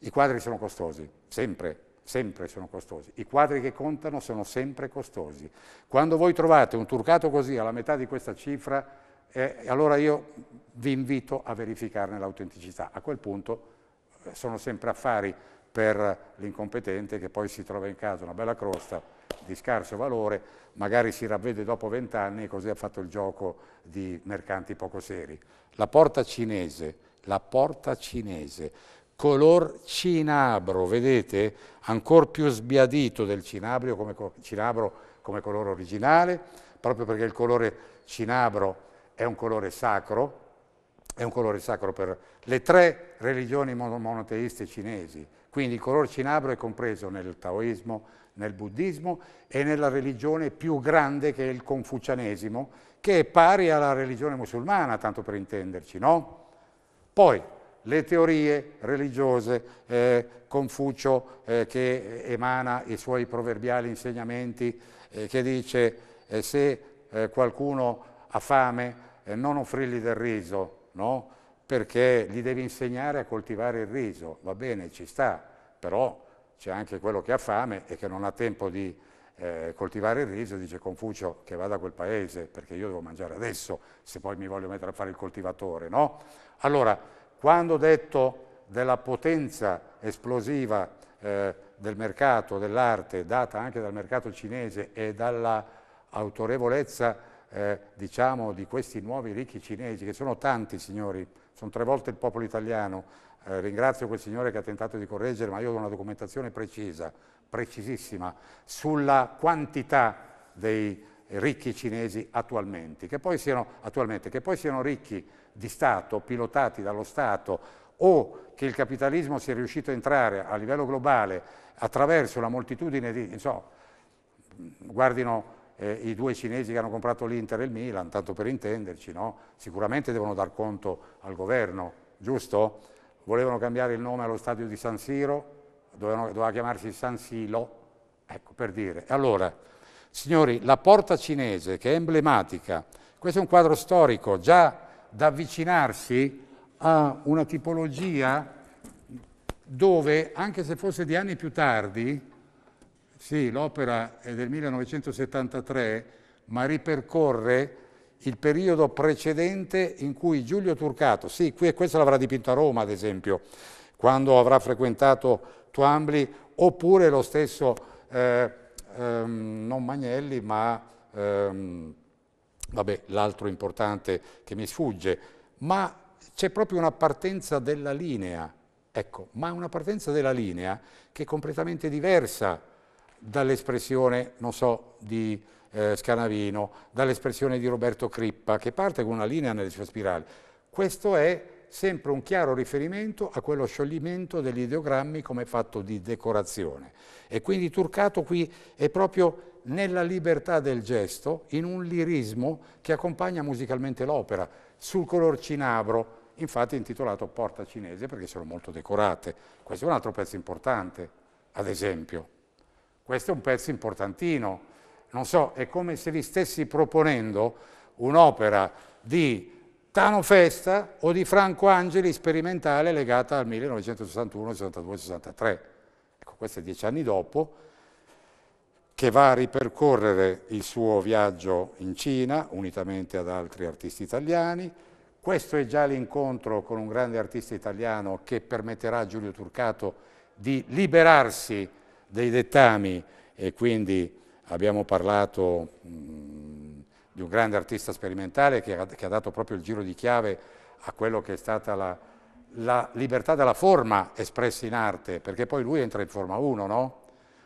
i quadri sono costosi, sempre, sempre sono costosi. I quadri che contano sono sempre costosi. Quando voi trovate un turcato così alla metà di questa cifra, e allora io vi invito a verificarne l'autenticità. A quel punto eh, sono sempre affari per l'incompetente che poi si trova in casa una bella crosta di scarso valore, magari si ravvede dopo vent'anni e così ha fatto il gioco di mercanti poco seri. La porta cinese, la porta cinese, color cinabro, vedete? Ancora più sbiadito del come, co cinabro come colore originale, proprio perché il colore cinabro è un colore sacro, è un colore sacro per le tre religioni monoteiste cinesi, quindi il colore cinabro è compreso nel taoismo, nel buddismo e nella religione più grande che è il confucianesimo, che è pari alla religione musulmana, tanto per intenderci, no? Poi le teorie religiose, eh, Confucio eh, che emana i suoi proverbiali insegnamenti, eh, che dice eh, se eh, qualcuno ha fame eh, non offrirgli del riso, no? perché gli devi insegnare a coltivare il riso, va bene, ci sta, però c'è anche quello che ha fame e che non ha tempo di eh, coltivare il riso, dice Confucio che vada a quel paese perché io devo mangiare adesso se poi mi voglio mettere a fare il coltivatore, no? Allora, quando ho detto della potenza esplosiva eh, del mercato, dell'arte, data anche dal mercato cinese e dalla autorevolezza eh, diciamo, di questi nuovi ricchi cinesi, che sono tanti signori, sono tre volte il popolo italiano, eh, ringrazio quel signore che ha tentato di correggere, ma io ho una documentazione precisa, precisissima, sulla quantità dei ricchi cinesi attualmente, che poi siano, che poi siano ricchi di Stato, pilotati dallo Stato, o che il capitalismo sia riuscito a entrare a livello globale attraverso la moltitudine di, insomma, guardino eh, i due cinesi che hanno comprato l'Inter e il Milan, tanto per intenderci, no? sicuramente devono dar conto al governo, giusto? Volevano cambiare il nome allo stadio di San Siro, dovevano, doveva chiamarsi San Silo, ecco per dire. Allora, signori, la porta cinese che è emblematica, questo è un quadro storico, già da avvicinarsi a una tipologia dove, anche se fosse di anni più tardi, sì, l'opera è del 1973, ma ripercorre il periodo precedente in cui Giulio Turcato, sì, qui, questo l'avrà dipinto a Roma, ad esempio, quando avrà frequentato Tuambli, oppure lo stesso, eh, ehm, non Magnelli, ma ehm, l'altro importante che mi sfugge, ma c'è proprio una partenza della linea, ecco, ma una partenza della linea che è completamente diversa dall'espressione, non so, di eh, Scanavino, dall'espressione di Roberto Crippa, che parte con una linea nelle sue spirali. Questo è sempre un chiaro riferimento a quello scioglimento degli ideogrammi come fatto di decorazione. E quindi Turcato qui è proprio nella libertà del gesto, in un lirismo che accompagna musicalmente l'opera, sul color cinabro, infatti intitolato Porta Cinese perché sono molto decorate. Questo è un altro pezzo importante, ad esempio. Questo è un pezzo importantino. Non so, è come se vi stessi proponendo un'opera di Tano Festa o di Franco Angeli sperimentale legata al 1961, 62, 63. Ecco, questo è dieci anni dopo, che va a ripercorrere il suo viaggio in Cina, unitamente ad altri artisti italiani. Questo è già l'incontro con un grande artista italiano che permetterà a Giulio Turcato di liberarsi dei dettami e quindi abbiamo parlato mh, di un grande artista sperimentale che ha, che ha, dato proprio il giro di chiave a quello che è stata la, la libertà della forma espressa in arte, perché poi lui entra in Forma 1, no?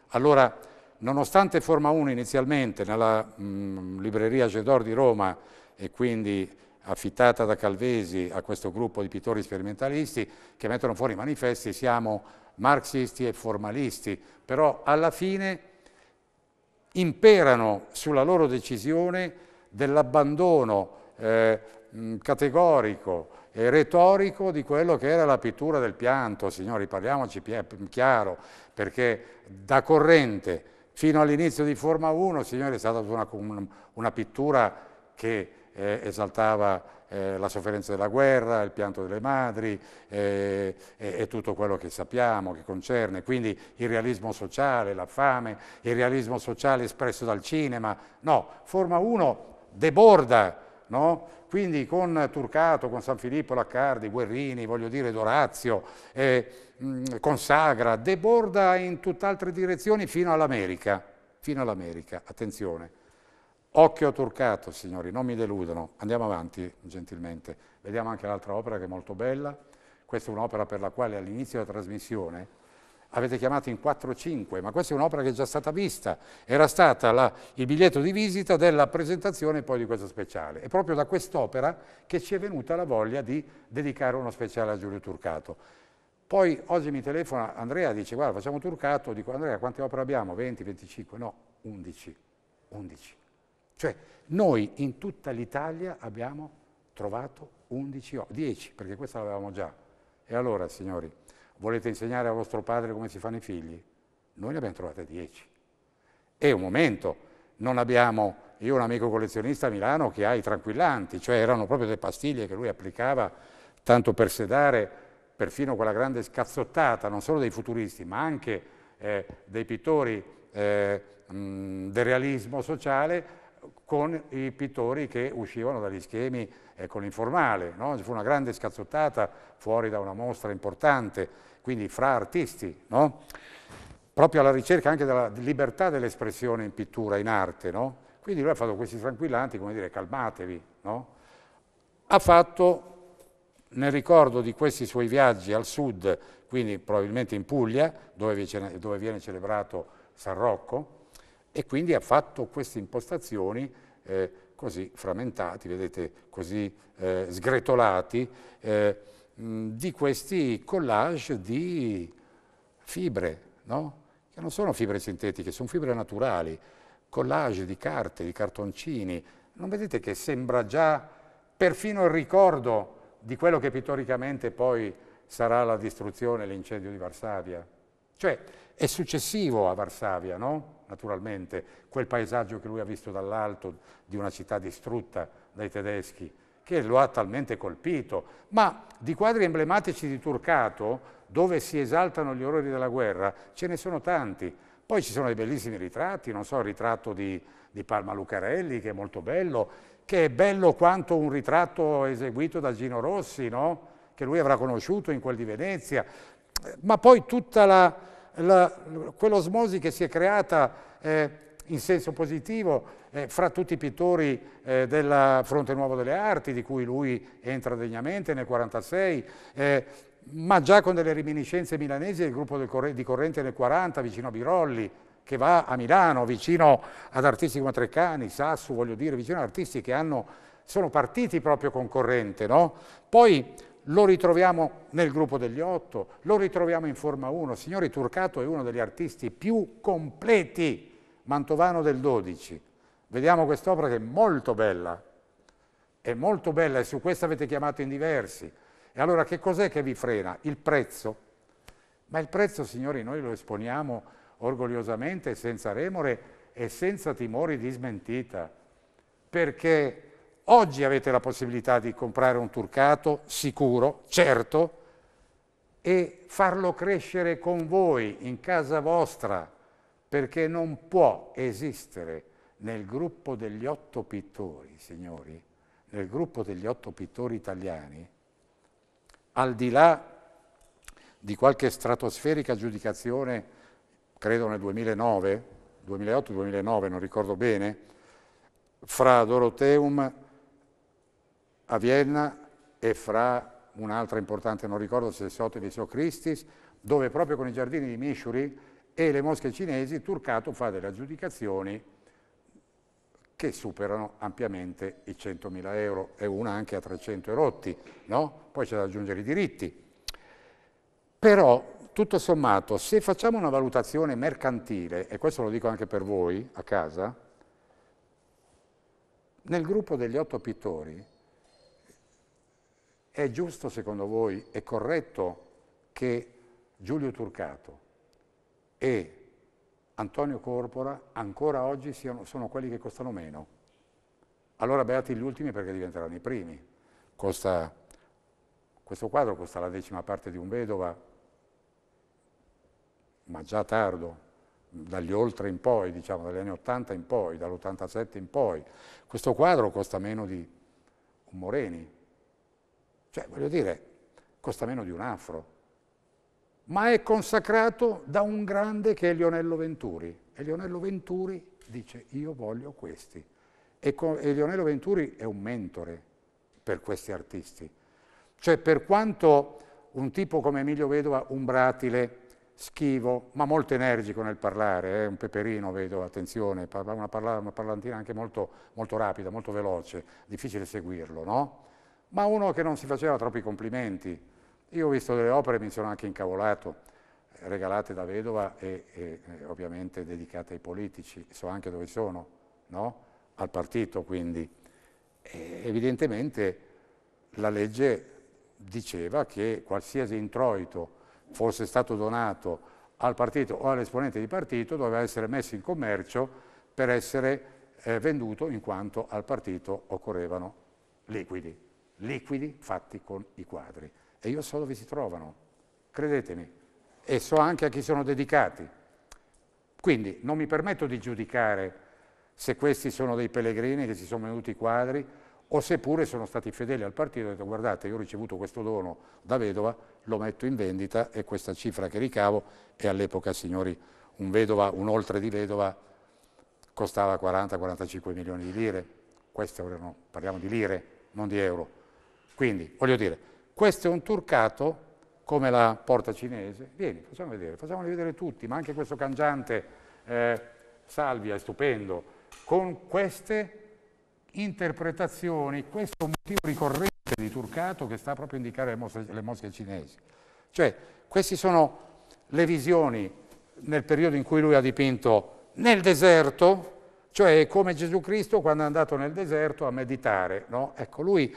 Allora, nonostante Forma 1 inizialmente nella mh, libreria Gedor di Roma e quindi affittata da Calvesi a questo gruppo di pittori sperimentalisti che mettono fuori i manifesti, siamo marxisti e formalisti, però alla fine imperano sulla loro decisione dell'abbandono eh, categorico e retorico di quello che era la pittura del pianto, signori, parliamoci chiaro, perché da corrente fino all'inizio di Forma 1, signori, è stata una, una pittura che eh, esaltava eh, la sofferenza della guerra, il pianto delle madri eh, e, e, tutto quello che sappiamo, che concerne. Quindi il realismo sociale, la fame, il realismo sociale espresso dal cinema. No, Forma 1 deborda, no? Quindi con Turcato, con San Filippo, Laccardi, Guerrini, voglio dire Dorazio, eh, mh, Consagra, deborda in tutt'altre direzioni fino all'America, fino all'America, attenzione. Occhio turcato, signori, non mi deludono. Andiamo avanti, gentilmente. Vediamo anche l'altra opera che è molto bella. Questa è un'opera per la quale all'inizio della trasmissione avete chiamato in 4-5, ma questa è un'opera che è già stata vista. Era stata la, il biglietto di visita della presentazione poi di questo speciale. È proprio da quest'opera che ci è venuta la voglia di dedicare uno speciale a Giulio Turcato. Poi oggi mi telefona Andrea, dice guarda facciamo Turcato, dico Andrea quante opere abbiamo? 20, 25? No, 11, 11. Cioè noi in tutta l'Italia abbiamo trovato 11, 10, perché questa l'avevamo già. E allora, signori, volete insegnare a vostro padre come si fanno i figli? Noi ne abbiamo trovate 10. È un momento, non abbiamo, io ho un amico collezionista a Milano che ha i tranquillanti, cioè erano proprio delle pastiglie che lui applicava tanto per sedare perfino quella grande scazzottata, non solo dei futuristi, ma anche eh, dei pittori eh, mh, del realismo sociale, con i pittori che uscivano dagli schemi eh, con l'informale. No? Ci fu una grande scazzottata fuori da una mostra importante, quindi fra artisti, no? proprio alla ricerca anche della libertà dell'espressione in pittura, in arte. No? Quindi lui ha fatto questi tranquillanti, come dire, calmatevi. Ha fatto, nel ricordo di questi suoi viaggi al sud, quindi probabilmente in Puglia, dove viene celebrato San Rocco, e quindi ha fatto queste impostazioni eh, così frammentati, vedete, così eh, sgretolati, eh, mh, di questi collage di fibre, no? che non sono fibre sintetiche, sono fibre naturali, collage di carte, di cartoncini. Non vedete che sembra già perfino il ricordo di quello che pittoricamente poi sarà la distruzione, l'incendio di Varsavia? Cioè, è successivo a Varsavia, no? naturalmente, quel paesaggio che lui ha visto dall'alto di una città distrutta dai tedeschi, che lo ha talmente colpito, ma di quadri emblematici di Turcato, dove si esaltano gli orrori della guerra, ce ne sono tanti. Poi ci sono dei bellissimi ritratti, non so, il ritratto di, di Palma Lucarelli, che è molto bello, che è bello quanto un ritratto eseguito da Gino Rossi, no? che lui avrà conosciuto in quel di Venezia, ma poi tutta la, quell'osmosi che si è creata eh, in senso positivo eh, fra tutti i pittori eh, del Fronte Nuovo delle Arti, di cui lui entra degnamente nel 1946, eh, ma già con delle reminiscenze milanesi del gruppo del Corre di Corrente nel 1940, vicino a Birolli, che va a Milano, vicino ad artisti come Treccani, Sassu, voglio dire, vicino ad artisti che hanno, sono partiti proprio con Corrente. No? Poi lo ritroviamo nel gruppo degli otto, lo ritroviamo in Forma 1. Signori, Turcato è uno degli artisti più completi, Mantovano del 12. Vediamo quest'opera che è molto bella, è molto bella e su questa avete chiamato in diversi. E allora che cos'è che vi frena? Il prezzo. Ma il prezzo, signori, noi lo esponiamo orgogliosamente, senza remore e senza timori di smentita, perché Oggi avete la possibilità di comprare un turcato sicuro, certo, e farlo crescere con voi in casa vostra, perché non può esistere nel gruppo degli otto pittori, signori, nel gruppo degli otto pittori italiani, al di là di qualche stratosferica giudicazione, credo nel 2009, 2008-2009, non ricordo bene, fra Doroteum a Vienna e fra un'altra importante, non ricordo se Sotelis o Christis, dove proprio con i giardini di Mishuri e le mosche cinesi Turcato fa delle aggiudicazioni che superano ampiamente i 100.000 euro e una anche a 300 erotti, no? poi c'è da aggiungere i diritti. Però, tutto sommato, se facciamo una valutazione mercantile, e questo lo dico anche per voi a casa, nel gruppo degli otto pittori è giusto secondo voi, è corretto che Giulio Turcato e Antonio Corpora ancora oggi siano, sono quelli che costano meno? Allora beati gli ultimi perché diventeranno i primi. Costa, questo quadro costa la decima parte di un vedova, ma già tardo, dagli oltre in poi, diciamo, dagli anni 80 in poi, dall'87 in poi. Questo quadro costa meno di un Moreni, cioè, voglio dire, costa meno di un afro. Ma è consacrato da un grande che è Lionello Venturi. E Lionello Venturi dice, io voglio questi. E, e Lionello Venturi è un mentore per questi artisti. Cioè, per quanto un tipo come Emilio Vedova, umbratile, schivo, ma molto energico nel parlare, eh? un peperino vedo, attenzione, una, parla una parlantina anche molto, molto, rapida, molto veloce, difficile seguirlo, no? ma uno che non si faceva troppi complimenti. Io ho visto delle opere, mi sono anche incavolato, regalate da vedova e, e ovviamente dedicate ai politici, so anche dove sono, no? al partito quindi. E evidentemente la legge diceva che qualsiasi introito fosse stato donato al partito o all'esponente di partito doveva essere messo in commercio per essere eh, venduto in quanto al partito occorrevano liquidi liquidi fatti con i quadri. E io so dove si trovano, credetemi, e so anche a chi sono dedicati. Quindi non mi permetto di giudicare se questi sono dei pellegrini che si sono venuti i quadri o seppure sono stati fedeli al partito e hanno detto guardate io ho ricevuto questo dono da vedova, lo metto in vendita e questa cifra che ricavo e all'epoca signori un, vedova, un oltre di vedova costava 40-45 milioni di lire, queste erano, parliamo di lire, non di euro quindi, voglio dire, questo è un turcato come la porta cinese. Vieni, facciamo vedere, facciamoli vedere tutti, ma anche questo cangiante eh, Salvia è stupendo, con queste interpretazioni, questo motivo ricorrente di turcato che sta proprio a indicare le mosche, le mosche cinesi. Cioè, queste sono le visioni nel periodo in cui lui ha dipinto nel deserto, cioè come Gesù Cristo quando è andato nel deserto a meditare. No? Ecco, lui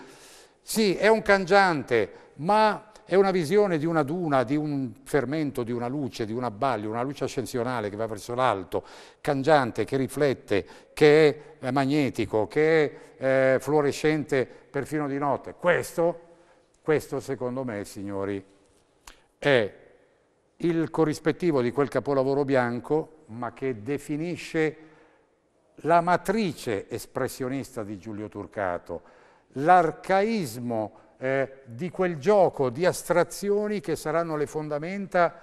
sì, è un cangiante, ma è una visione di una duna, di un fermento, di una luce, di un abbaglio, una luce ascensionale che va verso l'alto, cangiante, che riflette, che è eh, magnetico, che è eh, fluorescente perfino di notte. Questo, questo secondo me, signori, è il corrispettivo di quel capolavoro bianco, ma che definisce la matrice espressionista di Giulio Turcato, l'arcaismo eh, di quel gioco di astrazioni che saranno le fondamenta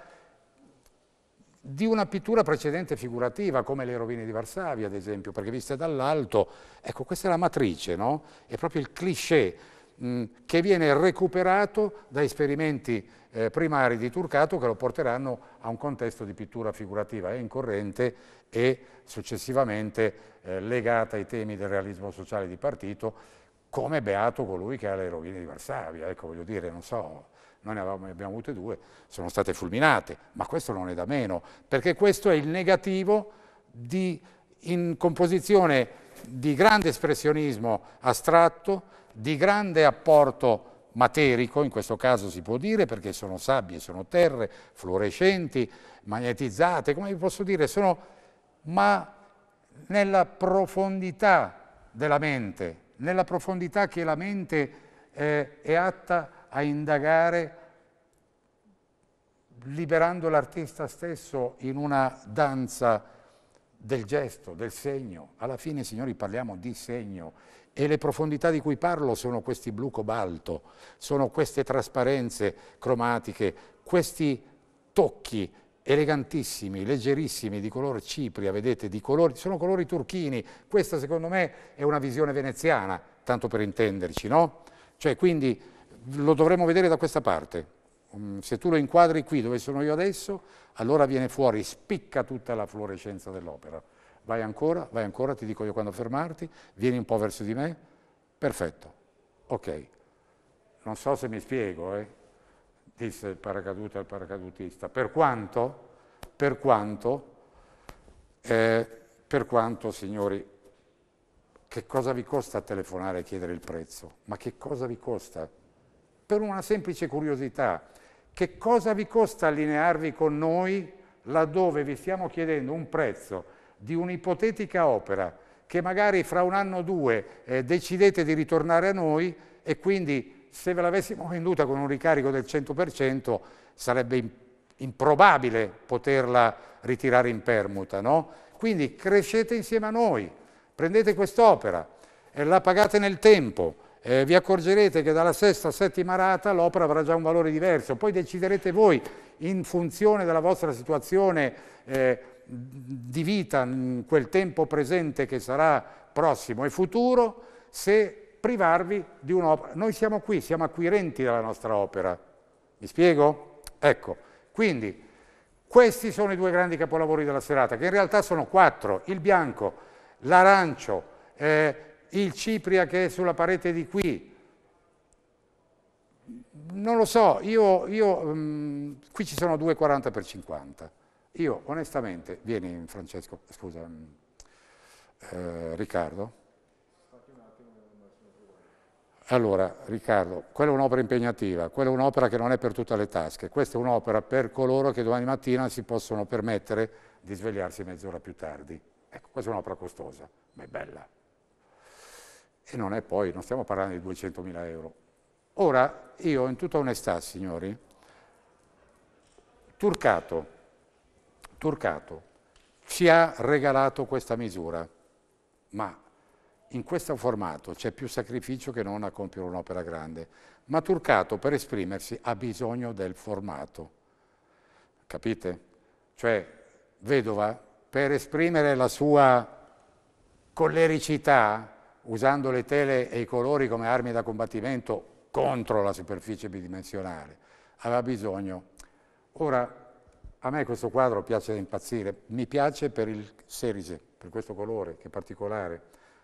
di una pittura precedente figurativa, come le rovine di Varsavia, ad esempio, perché viste dall'alto, ecco, questa è la matrice, no? È proprio il cliché mh, mm, che viene recuperato da esperimenti eh, primari di Turcato che lo porteranno a un contesto di pittura figurativa e in corrente e successivamente eh, legata ai temi del realismo sociale di partito, come beato colui che ha le rovine di Varsavia, ecco voglio dire, non so, noi ne avevamo, abbiamo avute due, sono state fulminate, ma questo non è da meno, perché questo è il negativo di in composizione di grande espressionismo astratto, di grande apporto materico, in questo caso si può dire, perché sono sabbie, sono terre, fluorescenti, magnetizzate, come vi posso dire, sono, ma nella profondità della mente, nella profondità che la mente eh, è atta a indagare, liberando l'artista stesso in una danza del gesto, del segno. Alla fine, signori, parliamo di segno e le profondità di cui parlo sono questi blu cobalto, sono queste trasparenze cromatiche, questi tocchi elegantissimi, leggerissimi, di color cipria, vedete, colori, sono colori turchini, questa secondo me è una visione veneziana, tanto per intenderci, no? Cioè quindi lo dovremmo vedere da questa parte. Mm, se tu lo inquadri qui dove sono io adesso, allora viene fuori, spicca tutta la fluorescenza dell'opera. Vai ancora, vai ancora, ti dico io quando fermarti, vieni un po' verso di me, perfetto, ok. Non so se mi spiego, eh? paracadutista il paracadute al paracadutista, per quanto, per quanto, eh, per quanto, signori, che cosa vi costa telefonare e chiedere il prezzo? Ma che cosa vi costa? Per una semplice curiosità, che cosa vi costa allinearvi con noi laddove vi stiamo chiedendo un prezzo di un'ipotetica opera che magari fra un anno o due eh, decidete di ritornare a noi e quindi se ve l'avessimo venduta con un ricarico del 100% sarebbe improbabile poterla ritirare in permuta, no? Quindi crescete insieme a noi, prendete quest'opera, la pagate nel tempo, eh, vi accorgerete che dalla sesta a settima rata l'opera avrà già un valore diverso, poi deciderete voi in funzione della vostra situazione eh, di vita, in quel tempo presente che sarà prossimo e futuro, se privarvi di un'opera. Noi siamo qui, siamo acquirenti della nostra opera. Mi spiego? Ecco, quindi questi sono i due grandi capolavori della serata, che in realtà sono quattro, il bianco, l'arancio, eh, il cipria che è sulla parete di qui. Non lo so, io, io mh, mm, qui ci sono due 40x50. Io onestamente, vieni Francesco, scusa, mm, eh, Riccardo. Allora, Riccardo, quella è un'opera impegnativa, quella è un'opera che non è per tutte le tasche, questa è un'opera per coloro che domani mattina si possono permettere di svegliarsi mezz'ora più tardi. Ecco, questa è un'opera costosa, ma è bella. E non è poi, non stiamo parlando di 200.000 euro. Ora, io in tutta onestà, signori, Turcato, Turcato ci ha regalato questa misura, ma in questo formato c'è più sacrificio che non a compiere un'opera grande, ma Turcato per esprimersi ha bisogno del formato, capite? Cioè Vedova per esprimere la sua collericità, usando le tele e i colori come armi da combattimento contro la superficie bidimensionale, aveva bisogno. Ora, a me questo quadro piace da impazzire, mi piace per il Serise, per questo colore che è particolare,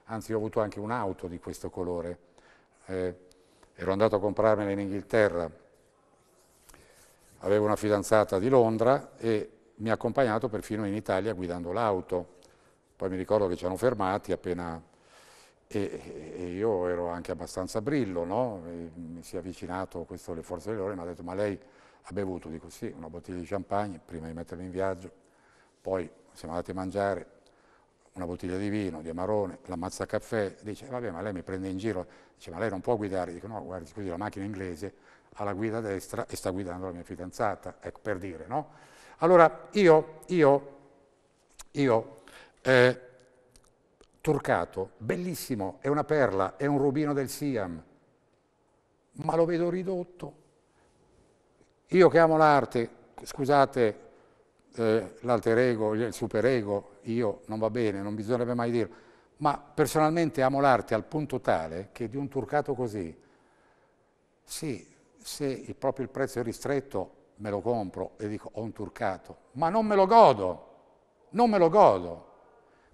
anzi ho avuto anche un'auto di questo colore, eh, ero andato a comprarmela in Inghilterra, avevo una fidanzata di Londra e mi ha accompagnato perfino in Italia guidando l'auto, poi mi ricordo che ci hanno fermati appena e, e, io ero anche abbastanza brillo, no? mi si è avvicinato questo alle forze dell'ore e mi ha detto ma lei ha bevuto? Dico sì, una bottiglia di champagne prima di mettermi in viaggio, poi siamo andati a mangiare, una bottiglia di vino, di amarone, l'ammazza caffè, dice eh, vabbè ma lei mi prende in giro, dice ma lei non può guidare, dico no guardi scusi la macchina inglese ha la guida a destra e sta guidando la mia fidanzata, ecco per dire no? Allora io, io, io, eh, Turcato, bellissimo, è una perla, è un rubino del Siam, ma lo vedo ridotto. Io che amo l'arte, scusate, eh, l'alter ego, il superego, io non va bene, non bisognerebbe mai dirlo, ma personalmente amo l'arte al punto tale che di un turcato così, sì, se il, proprio il prezzo è ristretto me lo compro e dico ho un turcato, ma non me lo godo, non me lo godo.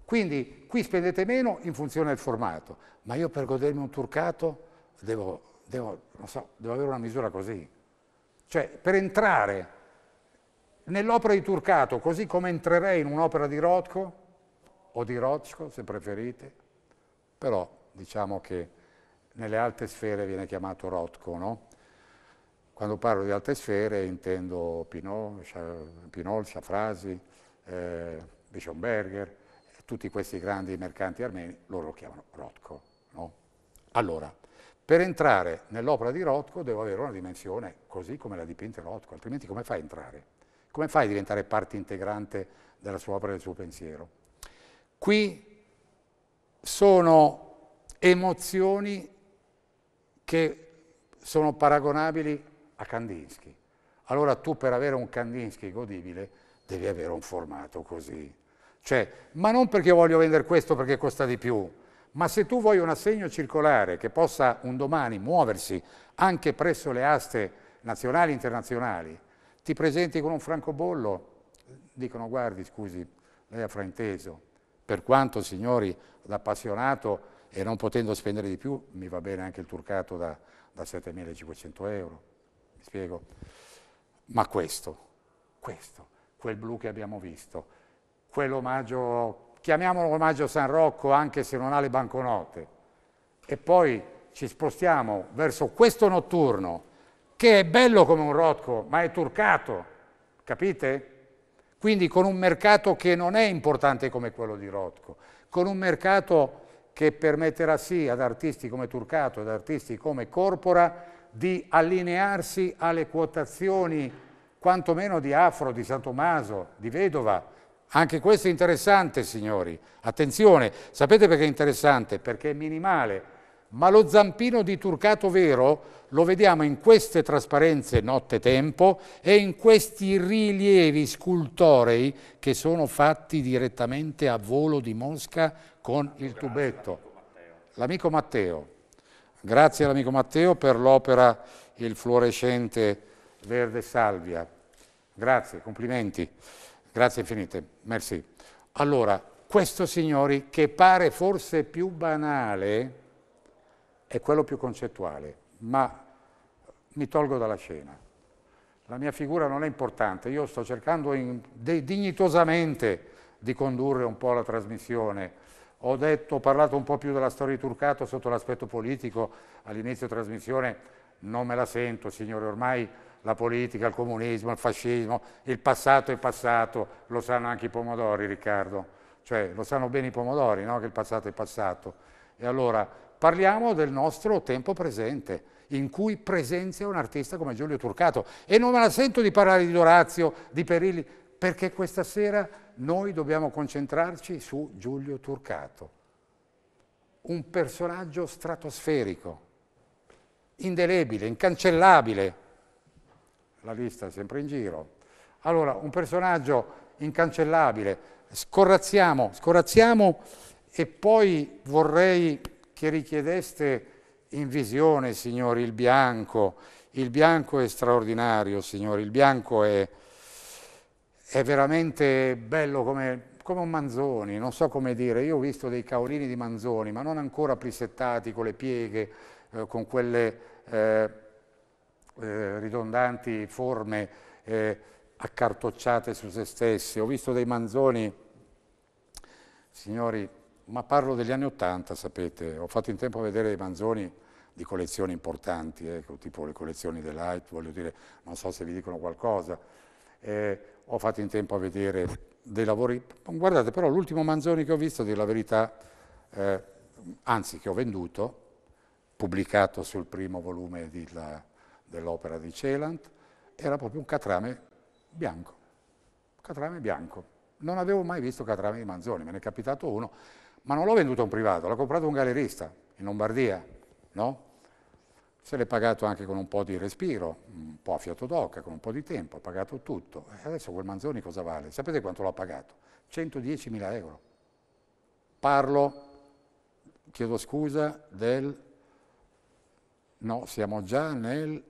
Quindi qui spendete meno in funzione del formato, ma io per godermi un turcato devo, devo, so, devo avere una misura così. Cioè, per entrare Nell'opera di Turcato, così come entrerei in un'opera di Rothko, o di Rothko se preferite, però diciamo che nelle alte sfere viene chiamato Rothko, no? Quando parlo di alte sfere intendo Pinol, Pinol Sciafrasi, eh, Bischonberger, tutti questi grandi mercanti armeni, loro lo chiamano Rothko. No? Allora, per entrare nell'opera di Rothko devo avere una dimensione così come la dipinta Rothko, altrimenti come fai a entrare? Come fai a diventare parte integrante della sua opera e del suo pensiero? Qui sono emozioni che sono paragonabili a Kandinsky. Allora tu per avere un Kandinsky godibile devi avere un formato così. Cioè, ma non perché voglio vendere questo perché costa di più, ma se tu vuoi un assegno circolare che possa un domani muoversi anche presso le aste nazionali e internazionali ti presenti con un francobollo, dicono guardi, scusi, lei ha frainteso, per quanto, signori, l'appassionato e non potendo spendere di più, mi va bene anche il turcato da, da 7.500 euro, mi spiego. Ma questo, questo, quel blu che abbiamo visto, quell'omaggio, chiamiamolo omaggio San Rocco anche se non ha le banconote, e poi ci spostiamo verso questo notturno, che è bello come un rotco, ma è turcato, capite? Quindi con un mercato che non è importante come quello di Rotko, con un mercato che permetterà sì ad artisti come Turcato, ad artisti come Corpora, di allinearsi alle quotazioni quantomeno di Afro, di San Tommaso, di Vedova. Anche questo è interessante, signori. Attenzione, sapete perché è interessante? Perché è minimale ma lo zampino di Turcato vero lo vediamo in queste trasparenze notte-tempo e in questi rilievi scultorei che sono fatti direttamente a volo di Mosca con il tubetto. L'amico Matteo. Grazie all'amico Matteo per l'opera Il fluorescente verde salvia. Grazie, complimenti. Grazie infinite. Merci. Allora, questo signori che pare forse più banale è quello più concettuale, ma mi tolgo dalla scena. La mia figura non è importante, io sto cercando in, de, dignitosamente di condurre un po' la trasmissione. Ho, detto, ho parlato un po' più della storia di Turcato sotto l'aspetto politico, all'inizio trasmissione non me la sento, signore, ormai la politica, il comunismo, il fascismo, il passato è passato, lo sanno anche i pomodori, Riccardo, cioè lo sanno bene i pomodori, no? che il passato è passato. E allora parliamo del nostro tempo presente, in cui presenzia un artista come Giulio Turcato. E non me la sento di parlare di Dorazio, di Perilli, perché questa sera noi dobbiamo concentrarci su Giulio Turcato, un personaggio stratosferico, indelebile, incancellabile. La lista è sempre in giro. Allora, un personaggio incancellabile. Scorrazziamo, scorrazziamo e poi vorrei che richiedeste in visione, signori, il bianco. Il bianco è straordinario, signori, il bianco è, è veramente bello come, come, un manzoni, non so come dire. Io ho visto dei caolini di manzoni, ma non ancora prisettati con le pieghe, eh, con quelle eh, eh, ridondanti forme eh, accartocciate su se stesse. Ho visto dei manzoni, signori, ma parlo degli anni Ottanta, sapete, ho fatto in tempo a vedere dei manzoni di collezioni importanti, eh, tipo le collezioni dell'Hite, voglio dire, non so se vi dicono qualcosa, eh, ho fatto in tempo a vedere dei lavori, guardate però l'ultimo manzoni che ho visto, di la verità, eh, anzi che ho venduto, pubblicato sul primo volume dell'opera di Celant, era proprio un catrame bianco, catrame bianco. Non avevo mai visto catrame di manzoni, me ne è capitato uno, ma non l'ho venduto a un privato, l'ha comprato un gallerista in Lombardia, no? Se l'è pagato anche con un po' di respiro, un po' a fiato d'occa, con un po' di tempo, ha pagato tutto. E adesso quel Manzoni cosa vale? Sapete quanto l'ha pagato? 110.000 euro. Parlo, chiedo scusa, del... No, siamo già nel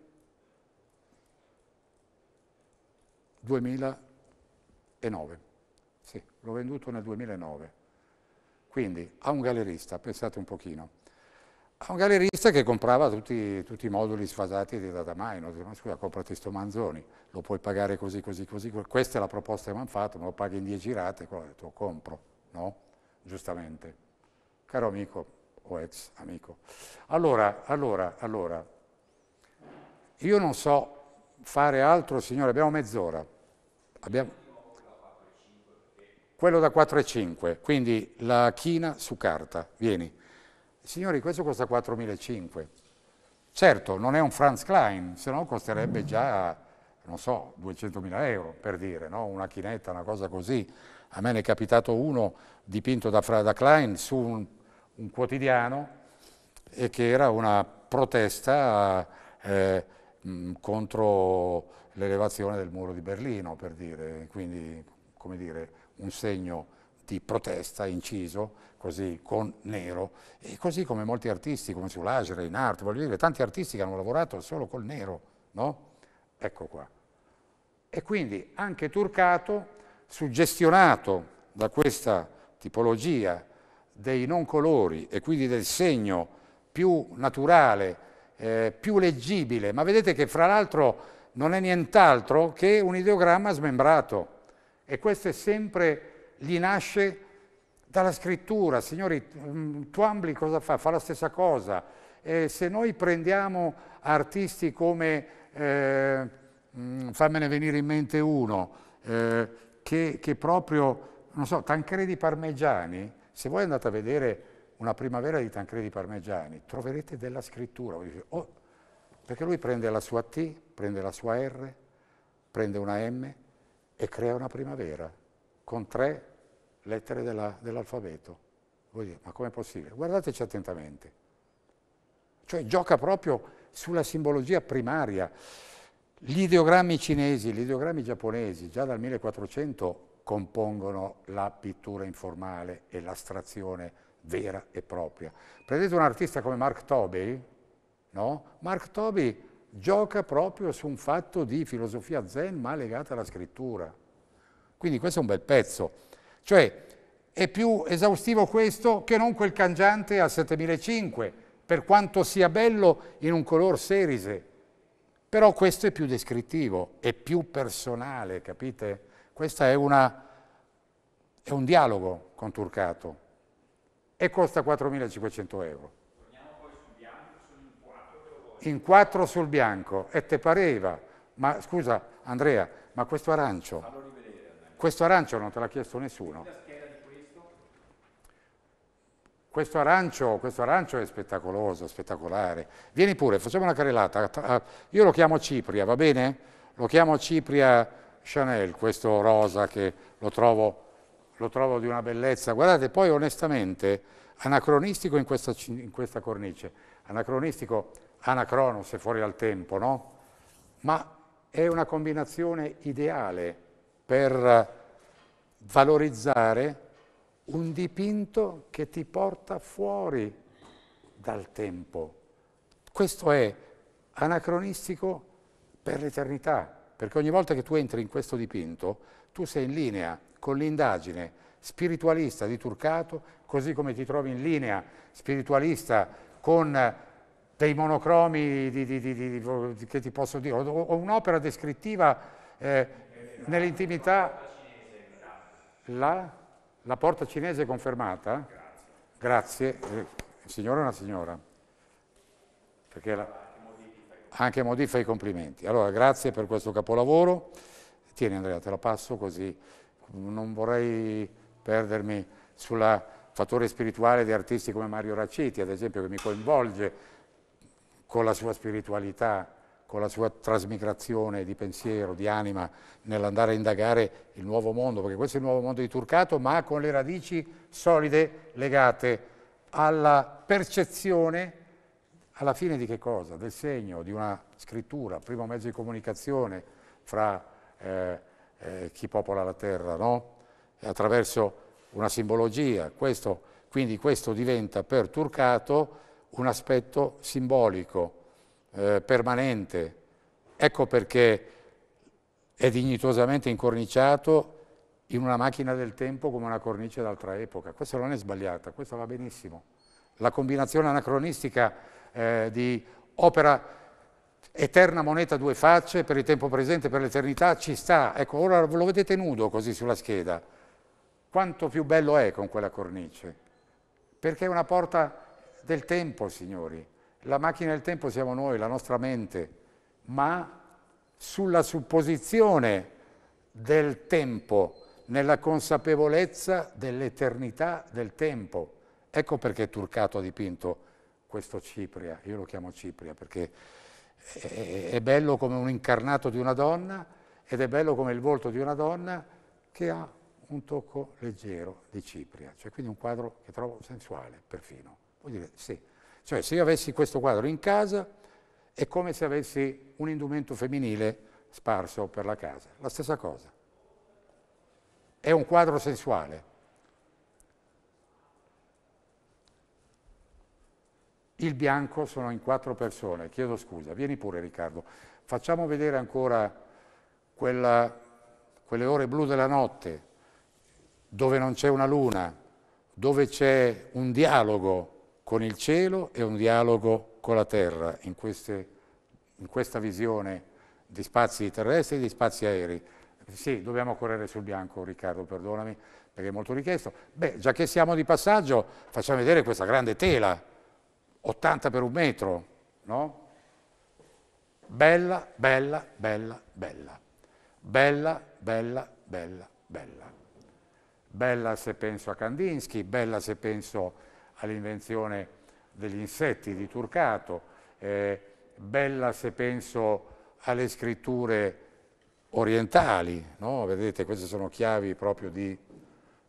2009. Sì, l'ho venduto nel 2009. Quindi a un gallerista, pensate un pochino, a un gallerista che comprava tutti, tutti i moduli sfasati di Dadamaino, diceva, scusa, comprati sto Manzoni, lo puoi pagare così, così, così, questa è la proposta che mi hanno fatto, me lo paghi in 10 rate, quello detto, compro, no? Giustamente. Caro amico, o ex amico. Allora, allora, allora, io non so fare altro, signore, abbiamo mezz'ora, abbiamo quello da 4,5, quindi la china su carta, vieni. Signori, questo costa 4.500. Certo, non è un Franz Klein, se no costerebbe già, non so, 200.000 euro, per dire, no? una chinetta, una cosa così. A me ne è capitato uno dipinto da, da Klein su un, un, quotidiano e che era una protesta eh, contro l'elevazione del muro di Berlino, per dire, quindi, come dire, un segno di protesta inciso così con nero e così come molti artisti come in arte, voglio dire tanti artisti che hanno lavorato solo col nero, no? Ecco qua. E quindi anche Turcato, suggestionato da questa tipologia dei non colori e quindi del segno più naturale, eh, più leggibile, ma vedete che fra l'altro non è nient'altro che un ideogramma smembrato e questo è sempre, gli nasce dalla scrittura. Signori, mm, Tuambli cosa fa? Fa la stessa cosa. Eh, se noi prendiamo artisti come, eh, mm, fammene venire in mente uno, eh, che, che, proprio, non so, Tancredi Parmigiani, se voi andate a vedere una primavera di Tancredi Parmigiani, troverete della scrittura, oh, perché lui prende la sua T, prende la sua R, prende una M, e crea una primavera con tre lettere dell'alfabeto. Dell Voi dite, ma com'è possibile? Guardateci attentamente. Cioè gioca proprio sulla simbologia primaria. Gli ideogrammi cinesi, gli ideogrammi giapponesi, già dal 1400 compongono la pittura informale e l'astrazione vera e propria. Prendete un artista come Mark Tobey, no? Mark Tobey gioca proprio su un fatto di filosofia zen ma legata alla scrittura. Quindi questo è un bel pezzo. Cioè è più esaustivo questo che non quel cangiante a 7005, per quanto sia bello in un color serise. Però questo è più descrittivo, è più personale, capite? Questo è, è un dialogo con Turcato e costa 4.500 euro in quattro sul bianco e te pareva, ma scusa Andrea, ma questo arancio, questo arancio non te l'ha chiesto nessuno. Questo? Questo, arancio, questo arancio, è spettacoloso, spettacolare. Vieni pure, facciamo una carrellata. Ah, io lo chiamo Cipria, va bene? Lo chiamo Cipria Chanel, questo rosa che lo trovo, lo trovo di una bellezza. Guardate, poi onestamente, anacronistico in questa, in questa cornice, anacronistico anacronos e fuori dal tempo, no? Ma è una combinazione ideale per valorizzare un dipinto che ti porta fuori dal tempo. Questo è anacronistico per l'eternità, perché ogni volta che tu entri in questo dipinto, tu sei in linea con l'indagine spiritualista di Turcato, così come ti trovi in linea spiritualista con dei monocromi di, di, di, che ti posso dire, o, o un'opera descrittiva eh, nell'intimità. La, la, porta cinese confermata? Grazie. Grazie. Eh, signora o una signora? Perché la, anche modifica i complimenti. Allora, grazie per questo capolavoro. Tieni Andrea, te la passo così. Non vorrei perdermi sul fattore spirituale di artisti come Mario Raciti, ad esempio, che mi coinvolge con la sua spiritualità, con la sua trasmigrazione di pensiero, di anima, nell'andare a indagare il nuovo mondo, perché questo è il nuovo mondo di Turcato, ma con le radici solide legate alla percezione, alla fine di che cosa? Del segno, di una scrittura, primo mezzo di comunicazione fra eh, eh, chi popola la terra, no? attraverso una simbologia. Questo, quindi questo diventa per Turcato un aspetto simbolico, eh, permanente. Ecco perché è dignitosamente incorniciato in una macchina del tempo come una cornice d'altra epoca. Questa non è sbagliata, questa va benissimo. La combinazione anacronistica eh, di opera eterna moneta due facce per il tempo presente, per l'eternità, ci sta. Ecco, ora lo vedete nudo così sulla scheda. Quanto più bello è con quella cornice, perché è una porta del tempo, signori. La macchina del tempo siamo noi, la nostra mente, ma sulla supposizione del tempo, nella consapevolezza dell'eternità del tempo. Ecco perché Turcato ha dipinto questo Cipria, io lo chiamo Cipria perché è, è bello come un incarnato di una donna ed è bello come il volto di una donna che ha un tocco leggero di Cipria, cioè quindi un quadro che trovo sensuale perfino. Vuol dire sì. Cioè se io avessi questo quadro in casa è come se avessi un indumento femminile sparso per la casa. La stessa cosa. È un quadro sensuale. Il bianco sono in quattro persone, chiedo scusa, vieni pure Riccardo. Facciamo vedere ancora quella, quelle ore blu della notte, dove non c'è una luna, dove c'è un dialogo, con il cielo e un dialogo con la terra in, queste, in questa visione di spazi terrestri e di spazi aerei. Sì, dobbiamo correre sul bianco, Riccardo, perdonami, perché è molto richiesto. Beh, già che siamo di passaggio, facciamo vedere questa grande tela, 80 per un metro, no? Bella, bella, bella, bella. Bella, bella, bella, bella. Bella se penso a Kandinsky, bella se penso a all'invenzione degli insetti di Turcato, eh, bella se penso alle scritture orientali, no? vedete queste sono chiavi proprio di,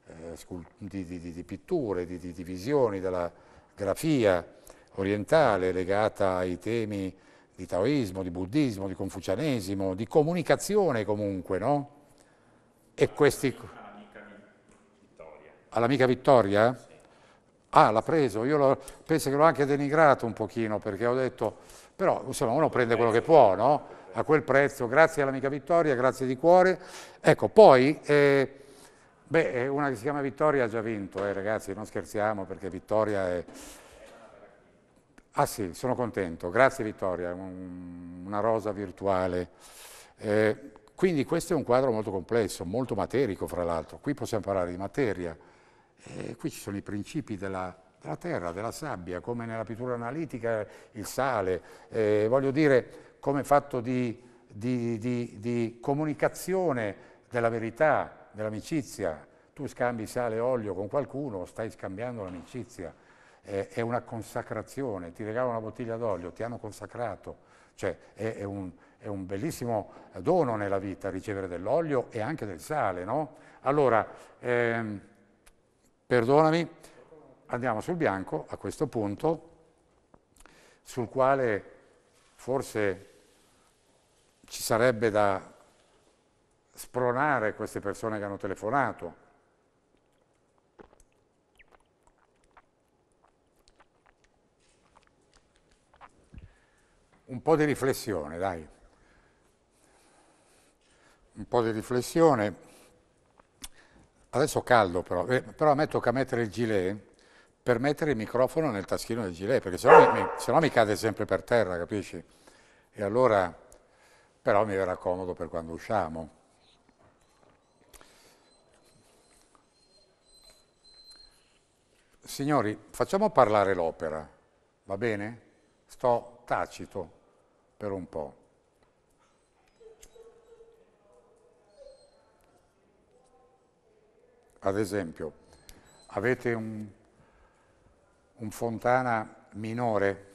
eh, di, di, di pitture, di, visioni della grafia orientale legata ai temi di taoismo, di buddismo, di confucianesimo, di comunicazione comunque, no? E questi... All'amica Vittoria? Sì ah l'ha preso, io lo, penso che l'ho anche denigrato un pochino perché ho detto, però insomma uno prende quello che può, no? A quel prezzo, grazie all'amica Vittoria, grazie di cuore. Ecco, poi, eh, beh, una che si chiama Vittoria ha già vinto, eh, ragazzi, non scherziamo perché Vittoria è... Ah sì, sono contento, grazie Vittoria, un, una rosa virtuale. Eh, quindi questo è un quadro molto complesso, molto materico fra l'altro, qui possiamo parlare di materia, eh, qui ci sono i principi della, della, terra, della sabbia, come nella pittura analitica il sale, eh, voglio dire come fatto di, di, di, di comunicazione della verità, dell'amicizia. Tu scambi sale e olio con qualcuno, stai scambiando l'amicizia, eh, è una consacrazione, ti regalano una bottiglia d'olio, ti hanno consacrato, cioè è, è un, è un bellissimo dono nella vita ricevere dell'olio e anche del sale, no? Allora, ehm, Perdonami, andiamo sul bianco a questo punto, sul quale forse ci sarebbe da spronare queste persone che hanno telefonato. Un po' di riflessione, dai. Un po' di riflessione Adesso caldo però, eh, però a me tocca mettere il gilet per mettere il microfono nel taschino del gilet, perché sennò mi, mi, sennò mi cade sempre per terra, capisci? E allora, però mi verrà comodo per quando usciamo. Signori, facciamo parlare l'opera, va bene? Sto tacito per un po'. Ad esempio, avete un, un fontana minore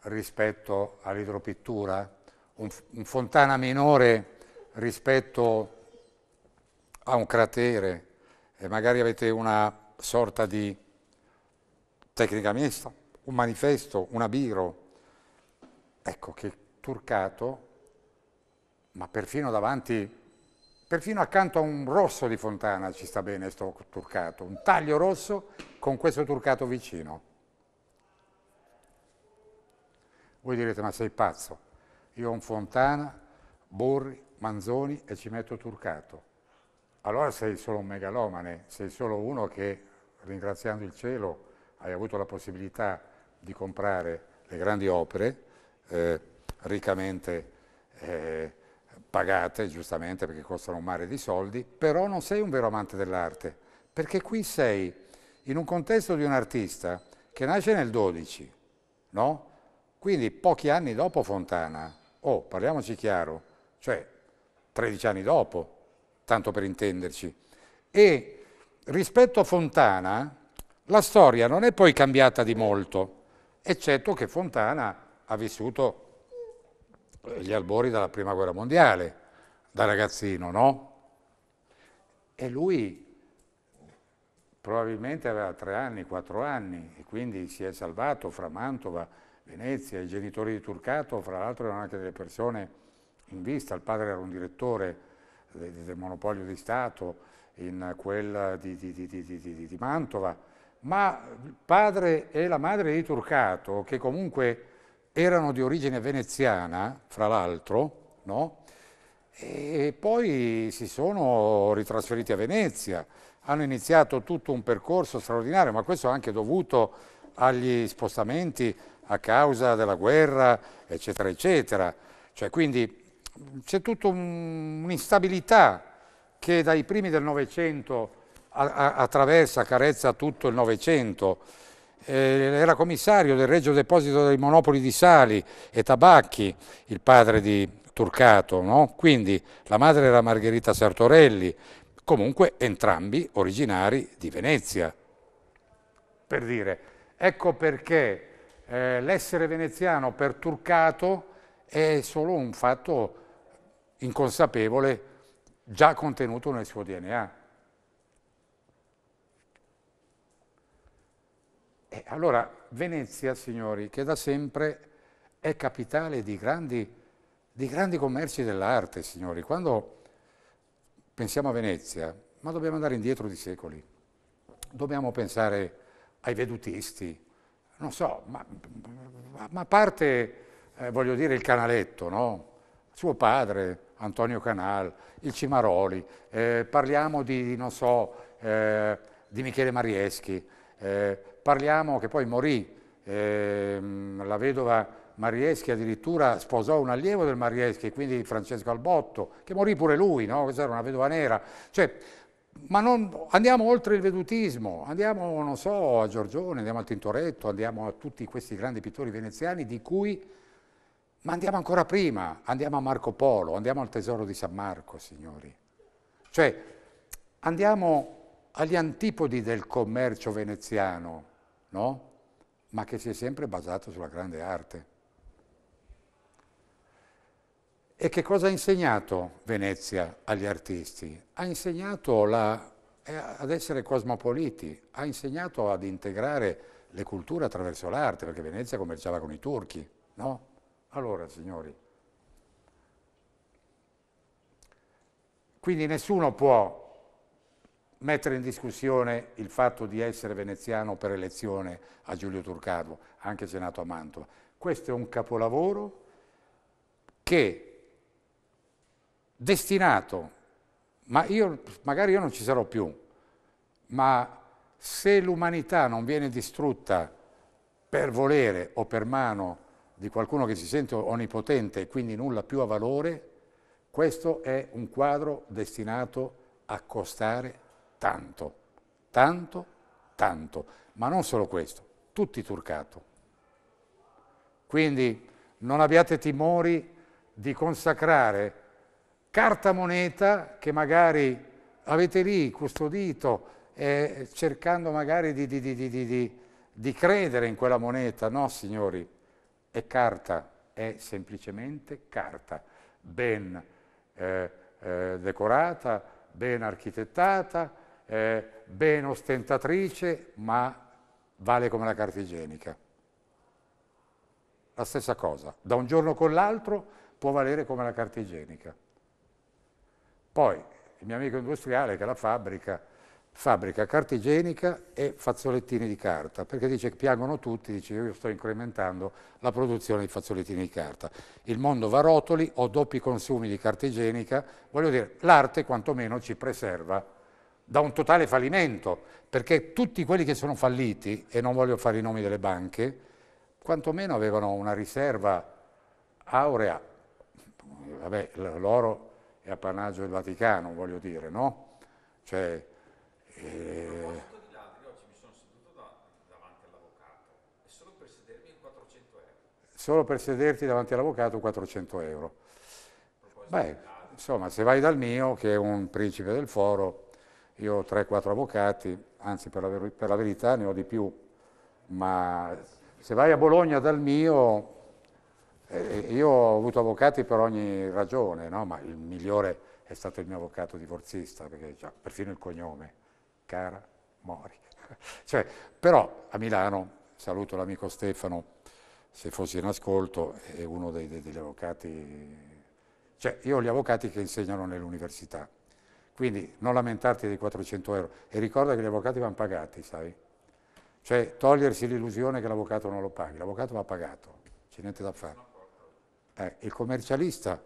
rispetto all'idropittura, un, un fontana minore rispetto a un cratere e magari avete una sorta di tecnica mista, un manifesto, un abiro. Ecco che Turcato, ma perfino davanti Perfino accanto a un rosso di Fontana ci sta bene questo turcato, un taglio rosso con questo turcato vicino. Voi direte, ma sei pazzo? Io ho un Fontana, Borri, Manzoni e ci metto turcato. Allora sei solo un megalomane, sei solo uno che, ringraziando il cielo, hai avuto la possibilità di comprare le grandi opere eh, riccamente eh, pagate giustamente perché costano un mare di soldi, però non sei un vero amante dell'arte, perché qui sei in un contesto di un artista che nasce nel 12, no? Quindi pochi anni dopo Fontana, oh, parliamoci chiaro, cioè 13 anni dopo, tanto per intenderci. E rispetto a Fontana, la storia non è poi cambiata di molto, eccetto che Fontana ha vissuto gli albori della prima guerra mondiale, da ragazzino, no? E lui probabilmente aveva tre anni, quattro anni e quindi si è salvato fra Mantova, Venezia, i genitori di Turcato, fra l'altro erano anche delle persone in vista, il padre era un direttore del monopolio di Stato in quella di, di, di, di Mantova, ma il padre e la madre di Turcato, che comunque erano di origine veneziana, fra l'altro, no? e poi si sono ritrasferiti a Venezia, hanno iniziato tutto un percorso straordinario, ma questo è anche dovuto agli spostamenti a causa della guerra, eccetera, eccetera. Cioè, quindi c'è tutta un'instabilità che dai primi del Novecento attraversa, carezza tutto il Novecento, eh, era commissario del Regio Deposito dei Monopoli di Sali e Tabacchi, il padre di Turcato, no? quindi la madre era Margherita Sartorelli, comunque entrambi originari di Venezia. Per dire, ecco perché eh, l'essere veneziano per Turcato è solo un fatto inconsapevole già contenuto nel suo DNA. E allora Venezia, signori, che da sempre è capitale di grandi, di grandi commerci dell'arte, signori. Quando pensiamo a Venezia, ma dobbiamo andare indietro di secoli, dobbiamo pensare ai vedutisti, non so, ma, ma a parte, eh, voglio dire, il canaletto, no? Suo padre, Antonio Canal, il Cimaroli, eh, parliamo di, non so, eh, di Michele Marieschi, eh, parliamo che poi morì, eh, la vedova Marieschi addirittura sposò un allievo del Marieschi, quindi Francesco Albotto, che morì pure lui, no? questa era una vedova nera. Cioè, ma non, andiamo oltre il vedutismo, andiamo, non so, a Giorgione, andiamo al Tintoretto, andiamo a tutti questi grandi pittori veneziani di cui, ma andiamo ancora prima, andiamo a Marco Polo, andiamo al tesoro di San Marco, signori. Cioè, andiamo agli antipodi del commercio veneziano, no? ma che si è sempre basato sulla grande arte. E che cosa ha insegnato Venezia agli artisti? Ha insegnato la, eh, ad essere cosmopoliti, ha insegnato ad integrare le culture attraverso l'arte, perché Venezia commerciava con i turchi, no? Allora, signori, quindi nessuno può mettere in discussione il fatto di essere veneziano per elezione a Giulio Turcarlo, anche se nato a Mantova. Questo è un capolavoro che destinato, ma io, magari io non ci sarò più, ma se l'umanità non viene distrutta per volere o per mano di qualcuno che si sente onnipotente e quindi nulla più ha valore, questo è un quadro destinato a costare tanto, tanto, tanto, ma non solo questo, tutti turcato. Quindi non abbiate timori di consacrare carta moneta che magari avete lì custodito eh, cercando magari di, di, di, di, credere in quella moneta. No, signori, è carta, è semplicemente carta, ben eh, eh, decorata, ben architettata, eh, ben ostentatrice, ma vale come la carta igienica. La stessa cosa, da un giorno con l'altro può valere come la carta igienica. Poi il mio amico industriale che la fabbrica, fabbrica carta igienica e fazzolettini di carta, perché dice che piangono tutti, dice io sto incrementando la produzione di fazzolettini di carta. Il mondo va a rotoli, ho doppi consumi di carta igienica, voglio dire, l'arte quantomeno ci preserva da un totale fallimento, perché tutti quelli che sono falliti, e non voglio fare i nomi delle banche, quantomeno avevano una riserva aurea, vabbè l'oro è appannaggio del Vaticano, voglio dire, no? Cioè, eh, solo per sederti davanti all'avvocato 400 euro. Beh, insomma, se vai dal mio, che è un principe del foro, io ho 3-4 avvocati, anzi per la, ver per la verità ne ho di più, ma se vai a Bologna dal mio, eh, eh, io ho avuto avvocati per ogni ragione, no? ma il migliore è stato il mio avvocato divorzista, perché già, perfino il cognome, cara Mori. cioè, però a Milano, saluto l'amico Stefano, se fossi in ascolto, è uno dei, dei, degli avvocati, cioè io ho gli avvocati che insegnano nell'università. Quindi non lamentarti dei 400 euro e ricorda che gli avvocati vanno pagati, sai? Cioè togliersi l'illusione che l'avvocato non lo paghi, l'avvocato va pagato, c'è niente da fare. Eh, il commercialista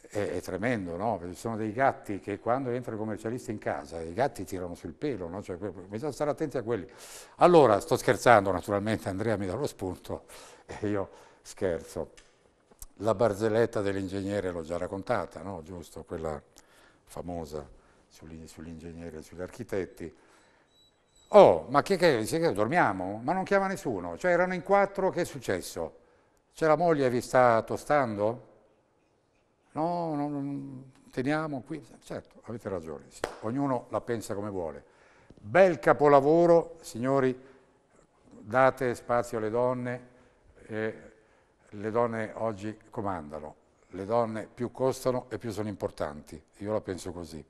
è, è, tremendo, no? ci sono dei gatti che quando entra il commercialista in casa, i gatti tirano sul pelo, no? Cioè, bisogna stare attenti a quelli. Allora, sto scherzando naturalmente, Andrea mi dà lo spunto e io scherzo. La barzelletta dell'ingegnere l'ho già raccontata, no? Giusto? Quella famosa sugli, sugli ingegneri e sugli architetti, oh, ma che, che, che dormiamo? Ma non chiama nessuno, cioè erano in quattro, che è successo? C'è la moglie che vi sta tostando? No, no, no, teniamo qui, certo, avete ragione, sì. ognuno la pensa come vuole. Bel capolavoro, signori, date spazio alle donne, eh, le donne oggi comandano, le donne più costano e più sono importanti, io la penso così.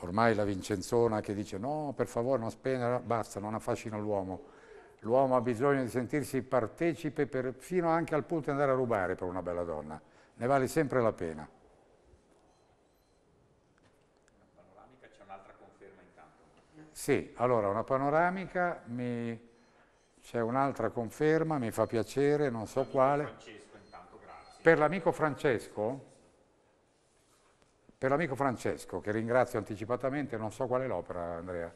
Ormai la Vincenzona che dice no, per favore non spendere, basta, non affascina l'uomo. L'uomo ha bisogno di sentirsi partecipe per, fino anche al punto di andare a rubare per una bella donna. Ne vale sempre la pena. panoramica c'è un'altra conferma intanto. Sì, allora una panoramica, mi... c'è un'altra conferma, mi fa piacere, non so quale. Francesco. Per l'amico Francesco, per l'amico Francesco, che ringrazio anticipatamente, non so qual è l'opera, Andrea.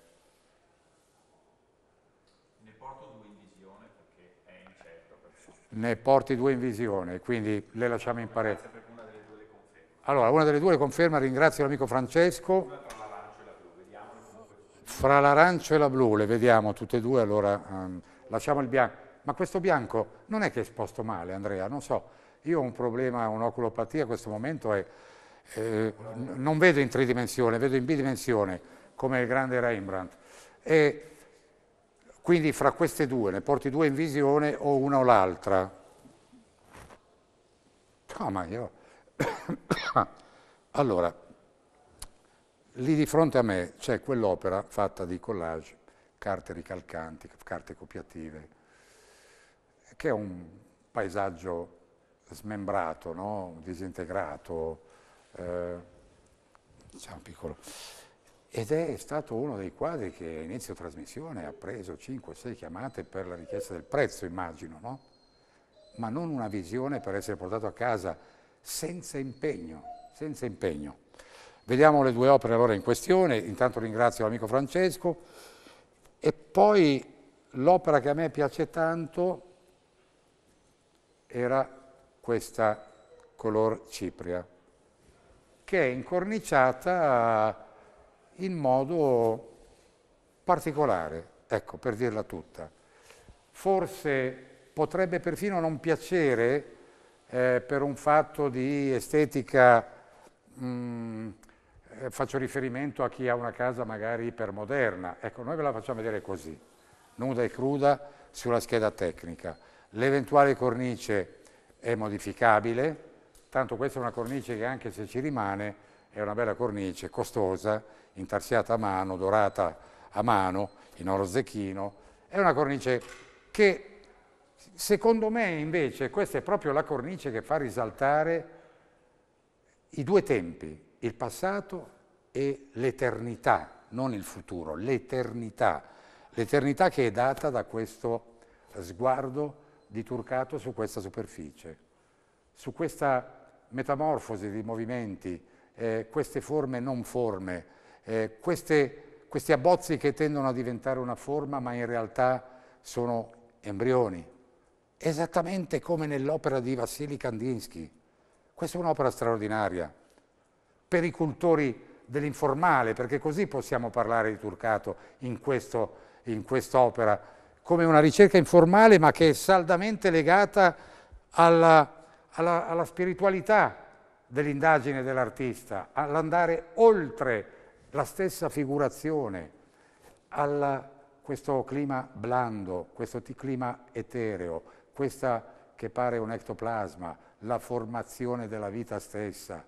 Ne porto due in visione perché è incerto. Perché... Ne porti due in visione, quindi le lasciamo in parete. Grazie per una delle due le conferma. Allora, una delle due le conferma, ringrazio l'amico Francesco. Una tra l'arancio e la blu, vediamo. Fra l'arancio e la blu, le vediamo tutte e due, allora um, lasciamo il bianco. Ma questo bianco non è che è esposto male, Andrea, non so. Io ho un problema, un'oculopatia in questo momento è, eh, non vedo in tridimensione, vedo in bidimensione, come il grande Rembrandt. E quindi fra queste due, ne porti due in visione o una o l'altra. No, ma io... allora, lì di fronte a me c'è quell'opera fatta di collage, carte ricalcanti, carte copiative, che è un paesaggio smembrato, no? disintegrato, eh, diciamo piccolo. Ed è stato uno dei quadri che a inizio trasmissione ha preso 5-6 chiamate per la richiesta del prezzo, immagino, no? ma non una visione per essere portato a casa senza impegno, senza impegno. Vediamo le due opere allora in questione, intanto ringrazio l'amico Francesco e poi l'opera che a me piace tanto era questa color cipria, che è incorniciata in modo particolare, ecco, per dirla tutta. Forse potrebbe perfino non piacere eh, per un fatto di estetica, mh, mm, eh, faccio riferimento a chi ha una casa magari ipermoderna, ecco, noi ve la facciamo vedere così, nuda e cruda sulla scheda tecnica. L'eventuale cornice è modificabile, tanto questa è una cornice che anche se ci rimane è una bella cornice, costosa, intarsiata a mano, dorata a mano, in oro zecchino, è una cornice che secondo me invece questa è proprio la cornice che fa risaltare i due tempi, il passato e l'eternità, non il futuro, l'eternità, l'eternità che è data da questo sguardo di Turcato su questa superficie, su questa metamorfosi di movimenti, eh, queste forme non forme, eh, queste, questi abbozzi che tendono a diventare una forma ma in realtà sono embrioni, esattamente come nell'opera di Vassili Kandinsky. Questa è un'opera straordinaria per i cultori dell'informale, perché così possiamo parlare di Turcato in, questo, in quest'opera come una ricerca informale ma che è saldamente legata alla, alla, alla spiritualità dell'indagine dell'artista, all'andare oltre la stessa figurazione, a questo clima blando, questo clima etereo, questa che pare un ectoplasma, la formazione della vita stessa.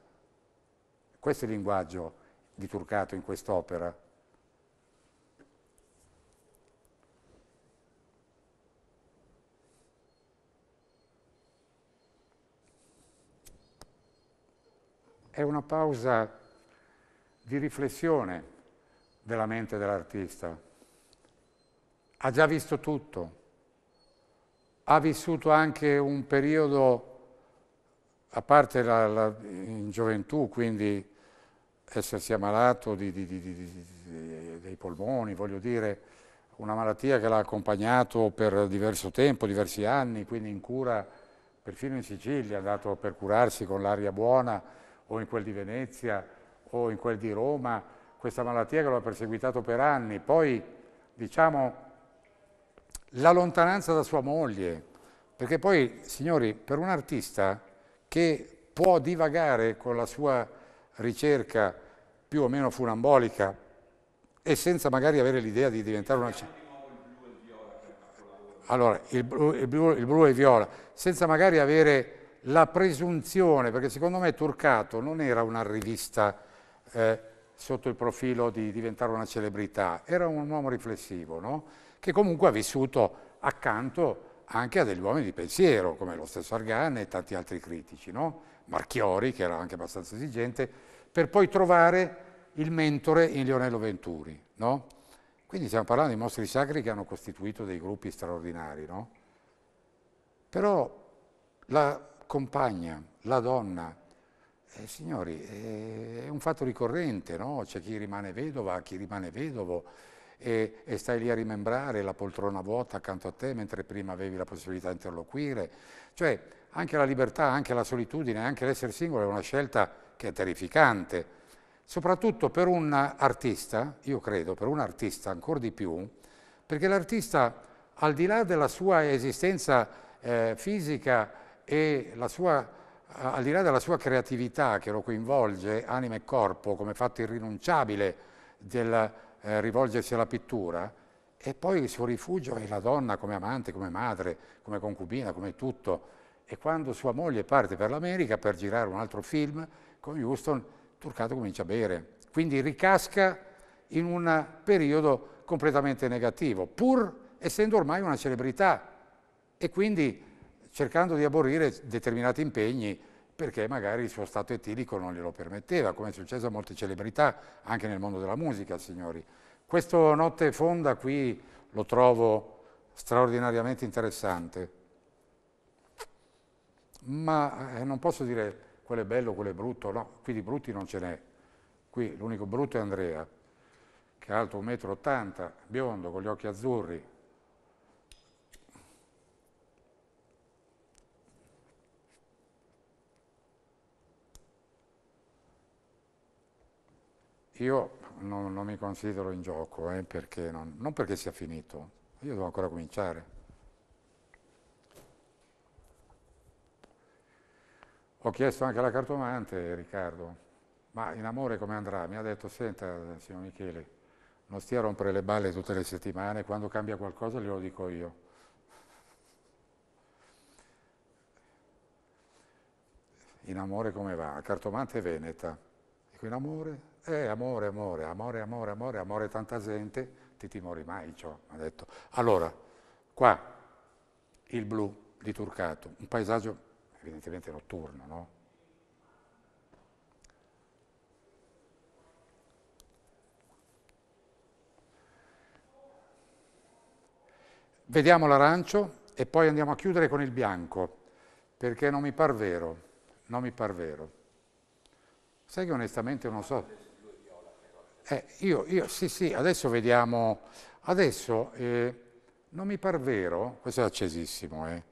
Questo è il linguaggio di Turcato in quest'opera. è una pausa di riflessione della mente dell'artista. Ha già visto tutto, ha vissuto anche un periodo, a parte la, la, in gioventù, quindi essersi ammalato di, di, di, dei polmoni, voglio dire, una malattia che l'ha accompagnato per diverso tempo, diversi anni, quindi in cura perfino in Sicilia, è andato per curarsi con l'aria buona, o in quel di Venezia o in quel di Roma, questa malattia che lo ha perseguitato per anni. Poi, diciamo, la lontananza da sua moglie, perché poi, signori, per un artista che può divagare con la sua ricerca più o meno funambolica e senza magari avere l'idea di diventare una... Allora, il blu, il, blu, il blu e il viola, senza magari avere la presunzione, perché secondo me Turcato non era una rivista eh, sotto il profilo di diventare una celebrità, era un uomo riflessivo, no? che comunque ha vissuto accanto anche a degli uomini di pensiero, come lo stesso Argan e tanti altri critici, no? Marchiori, che era anche abbastanza esigente, per poi trovare il mentore in Lionello Venturi. No? Quindi stiamo parlando di mostri sacri che hanno costituito dei gruppi straordinari. Però la compagna, la donna. Eh, signori, eh, è un fatto ricorrente, no? C'è chi rimane vedova, chi rimane vedovo e, e, stai lì a rimembrare la poltrona vuota accanto a te mentre prima avevi la possibilità di interloquire. Cioè, anche la libertà, anche la solitudine, anche l'essere singolo è una scelta che è terrificante. Soprattutto per un artista, io credo, per un artista ancora di più, perché l'artista, al di là della sua esistenza eh, fisica, e la sua, al di là della sua creatività che lo coinvolge, anima e corpo, come fatto irrinunciabile del eh, rivolgersi alla pittura, e poi il suo rifugio è la donna come amante, come madre, come concubina, come tutto. E quando sua moglie parte per l'America per girare un altro film con Houston, Turcato comincia a bere. Quindi ricasca in un periodo completamente negativo, pur essendo ormai una celebrità. E quindi cercando di aborrire determinati impegni perché magari il suo stato etilico non glielo permetteva, come è successo a molte celebrità anche nel mondo della musica, signori. Questo Notte Fonda qui lo trovo straordinariamente interessante, ma eh, non posso dire quello è bello, quello è brutto, no, qui di brutti non ce n'è. Qui l'unico brutto è Andrea, che è alto 1,80 m, biondo, con gli occhi azzurri, Io non, non mi considero in gioco, eh, perché non, non perché sia finito, io devo ancora cominciare. Ho chiesto anche alla cartomante, Riccardo, ma in amore come andrà? Mi ha detto, senta, signor Michele, non stia a rompere le balle tutte le settimane, quando cambia qualcosa glielo dico io. In amore come va? Cartomante Veneta. Ecco, in amore, eh, amore, amore, amore, amore, amore, amore tanta gente, ti timori mai, ciò, cioè, ha detto. Allora, qua, il blu di Turcato, un paesaggio evidentemente notturno, no? Vediamo l'arancio e poi andiamo a chiudere con il bianco, perché non mi par vero, non mi par vero. Sai che onestamente non so. Eh, io, io, sì, sì, adesso vediamo. Adesso eh, non mi par vero, questo è accesissimo, eh.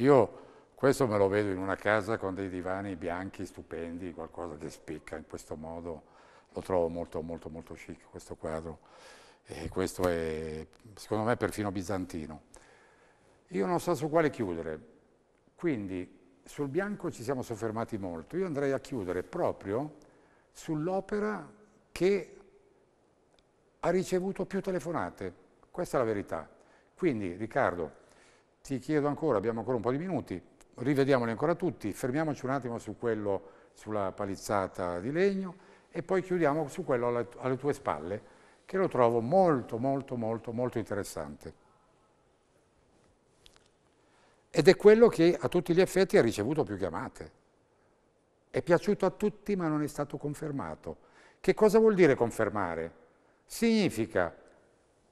Io questo me lo vedo in una casa con dei divani bianchi stupendi, qualcosa che spicca in questo modo. Lo trovo molto, molto, molto chic questo quadro. E questo è, secondo me, perfino bizantino. Io non so su quale chiudere. Quindi sul bianco ci siamo soffermati molto. Io andrei a chiudere proprio sull'opera che ha ricevuto più telefonate. Questa è la verità. Quindi, Riccardo, ti chiedo ancora, abbiamo ancora un po' di minuti, rivediamoli ancora tutti, fermiamoci un attimo su quello sulla palizzata di legno e poi chiudiamo su quello alla, alle tue spalle, che lo trovo molto, molto, molto, molto interessante. Ed è quello che a tutti gli effetti ha ricevuto più chiamate. È piaciuto a tutti ma non è stato confermato. Che cosa vuol dire confermare? Significa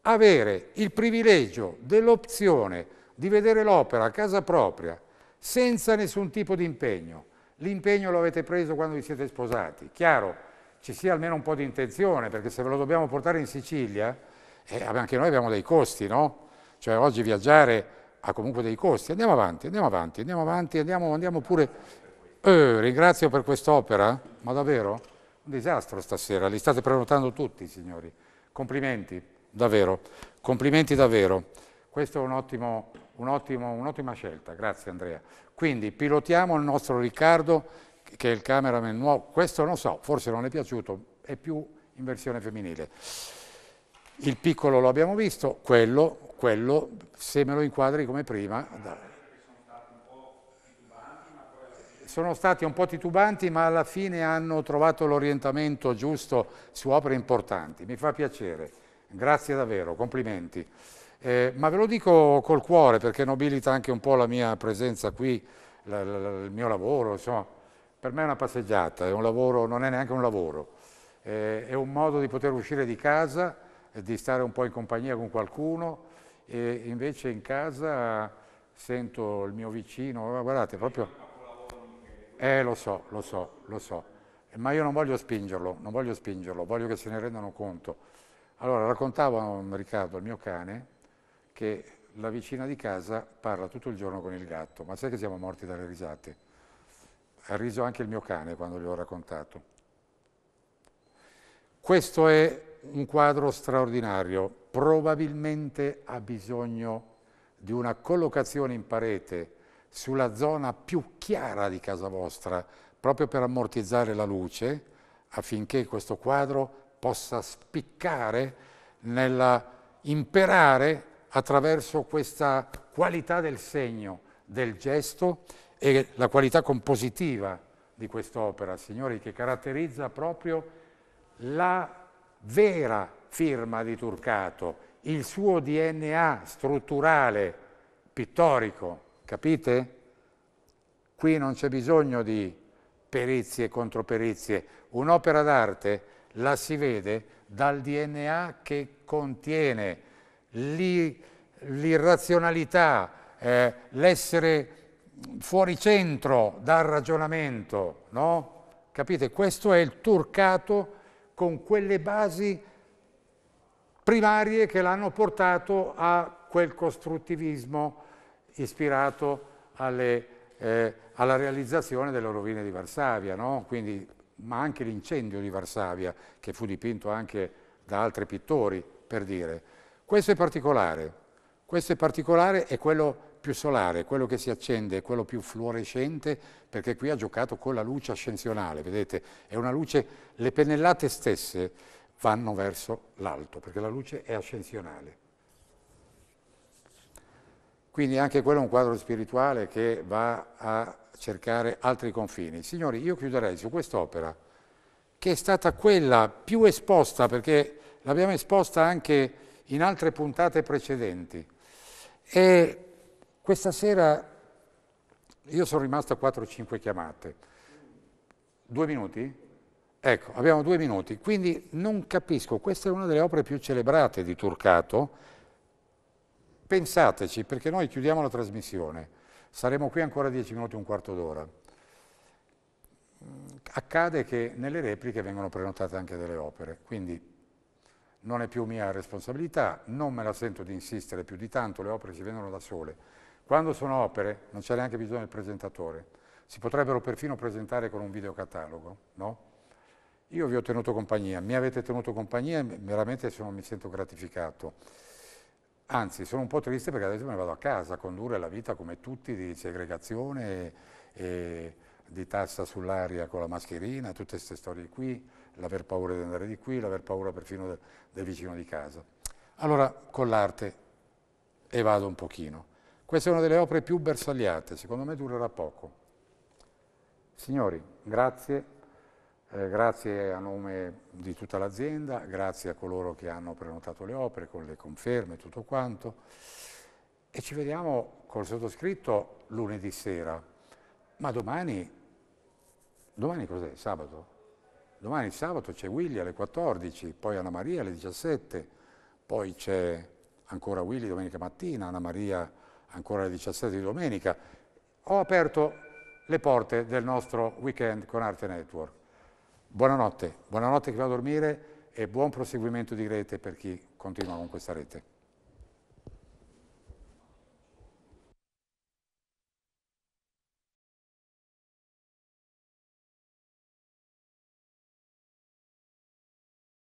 avere il privilegio dell'opzione di vedere l'opera a casa propria senza nessun tipo di impegno. L'impegno lo avete preso quando vi siete sposati. Chiaro, ci sia almeno un po' di intenzione, perché se ve lo dobbiamo portare in Sicilia, eh, anche noi abbiamo dei costi, no? Cioè oggi viaggiare ha comunque dei costi. Andiamo avanti, andiamo avanti, andiamo avanti, andiamo, andiamo pure eh, ringrazio per quest'opera, ma davvero? Un disastro stasera, li state prenotando tutti, signori. Complimenti, davvero. Complimenti davvero. Questa è un'ottima un un scelta, grazie Andrea. Quindi pilotiamo il nostro Riccardo, che è il cameraman nuovo. Questo non so, forse non è piaciuto, è più in versione femminile. Il piccolo lo abbiamo visto, quello, quello se me lo inquadri come prima sono stati un po' titubanti ma alla fine hanno trovato l'orientamento giusto su opere importanti. Mi fa piacere, grazie davvero, complimenti. Eh, ma ve lo dico col cuore perché nobilita anche un po' la mia presenza qui, la, la, il mio lavoro, insomma, per me è una passeggiata, è un lavoro, non è neanche un lavoro, eh, è un modo di poter uscire di casa, eh, di stare un po' in compagnia con qualcuno e invece in casa sento il mio vicino, guardate, proprio eh, lo so, lo so, lo so. Ma io non voglio spingerlo, non voglio spingerlo, voglio che se ne rendano conto. Allora, raccontavo a Riccardo, il mio cane, che la vicina di casa parla tutto il giorno con il gatto, ma sai che siamo morti dalle risate? Ha riso anche il mio cane quando gli ho raccontato. Questo è un quadro straordinario, probabilmente ha bisogno di una collocazione in parete sulla zona più chiara di casa vostra, proprio per ammortizzare la luce, affinché questo quadro possa spiccare imperare attraverso questa qualità del segno, del gesto e la qualità compositiva di quest'opera, signori, che caratterizza proprio la vera firma di Turcato, il suo DNA strutturale, pittorico, Capite? Qui non c'è bisogno di perizie contro perizie. Un'opera d'arte la si vede dal DNA che contiene l'irrazionalità, eh, l'essere fuori centro dal ragionamento, no? Capite? Questo è il turcato con quelle basi primarie che l'hanno portato a quel costruttivismo ispirato alle, eh, alla realizzazione delle rovine di Varsavia, no? Quindi, ma anche l'incendio di Varsavia, che fu dipinto anche da altri pittori, per dire. Questo è particolare, questo è particolare è quello più solare, quello che si accende, quello più fluorescente, perché qui ha giocato con la luce ascensionale, vedete, è una luce, le pennellate stesse vanno verso l'alto, perché la luce è ascensionale. Quindi anche quello è un quadro spirituale che va a cercare altri confini. Signori, io chiuderei su quest'opera, che è stata quella più esposta, perché l'abbiamo esposta anche in altre puntate precedenti. E questa sera io sono rimasto a 4-5 chiamate. Due minuti? Ecco, abbiamo due minuti, quindi non capisco, questa è una delle opere più celebrate di Turcato, Pensateci, perché noi chiudiamo la trasmissione, saremo qui ancora 10 minuti, un quarto d'ora. Mm, accade che nelle repliche vengono prenotate anche delle opere, quindi non è più mia responsabilità, non me la sento di insistere più di tanto, le opere si vendono da sole. Quando sono opere non c'è neanche bisogno del presentatore, si potrebbero perfino presentare con un videocatalogo, no? Io vi ho tenuto compagnia, mi avete tenuto compagnia e veramente sono, mi sento gratificato. Anzi, sono un po' triste perché adesso me ne vado a casa a condurre la vita come tutti di segregazione e di tassa sull'aria con la mascherina, tutte queste storie qui, l'aver paura di andare di qui, l'aver paura perfino del, del vicino di casa. Allora, con l'arte evado un pochino. Questa è una delle opere più bersagliate, secondo me durerà poco. Signori, grazie eh, grazie a nome di tutta l'azienda, grazie a coloro che hanno prenotato le opere con le conferme e tutto quanto. E ci vediamo col sottoscritto lunedì sera. Ma domani, domani cos'è? Sabato? Domani sabato c'è Willy alle 14, poi Anna Maria alle 17, poi c'è ancora Willy domenica mattina, Anna Maria ancora alle 17 di domenica. Ho aperto le porte del nostro weekend con Arte Network. Buonanotte, buonanotte chi va a dormire e buon proseguimento di rete per chi continua con questa rete.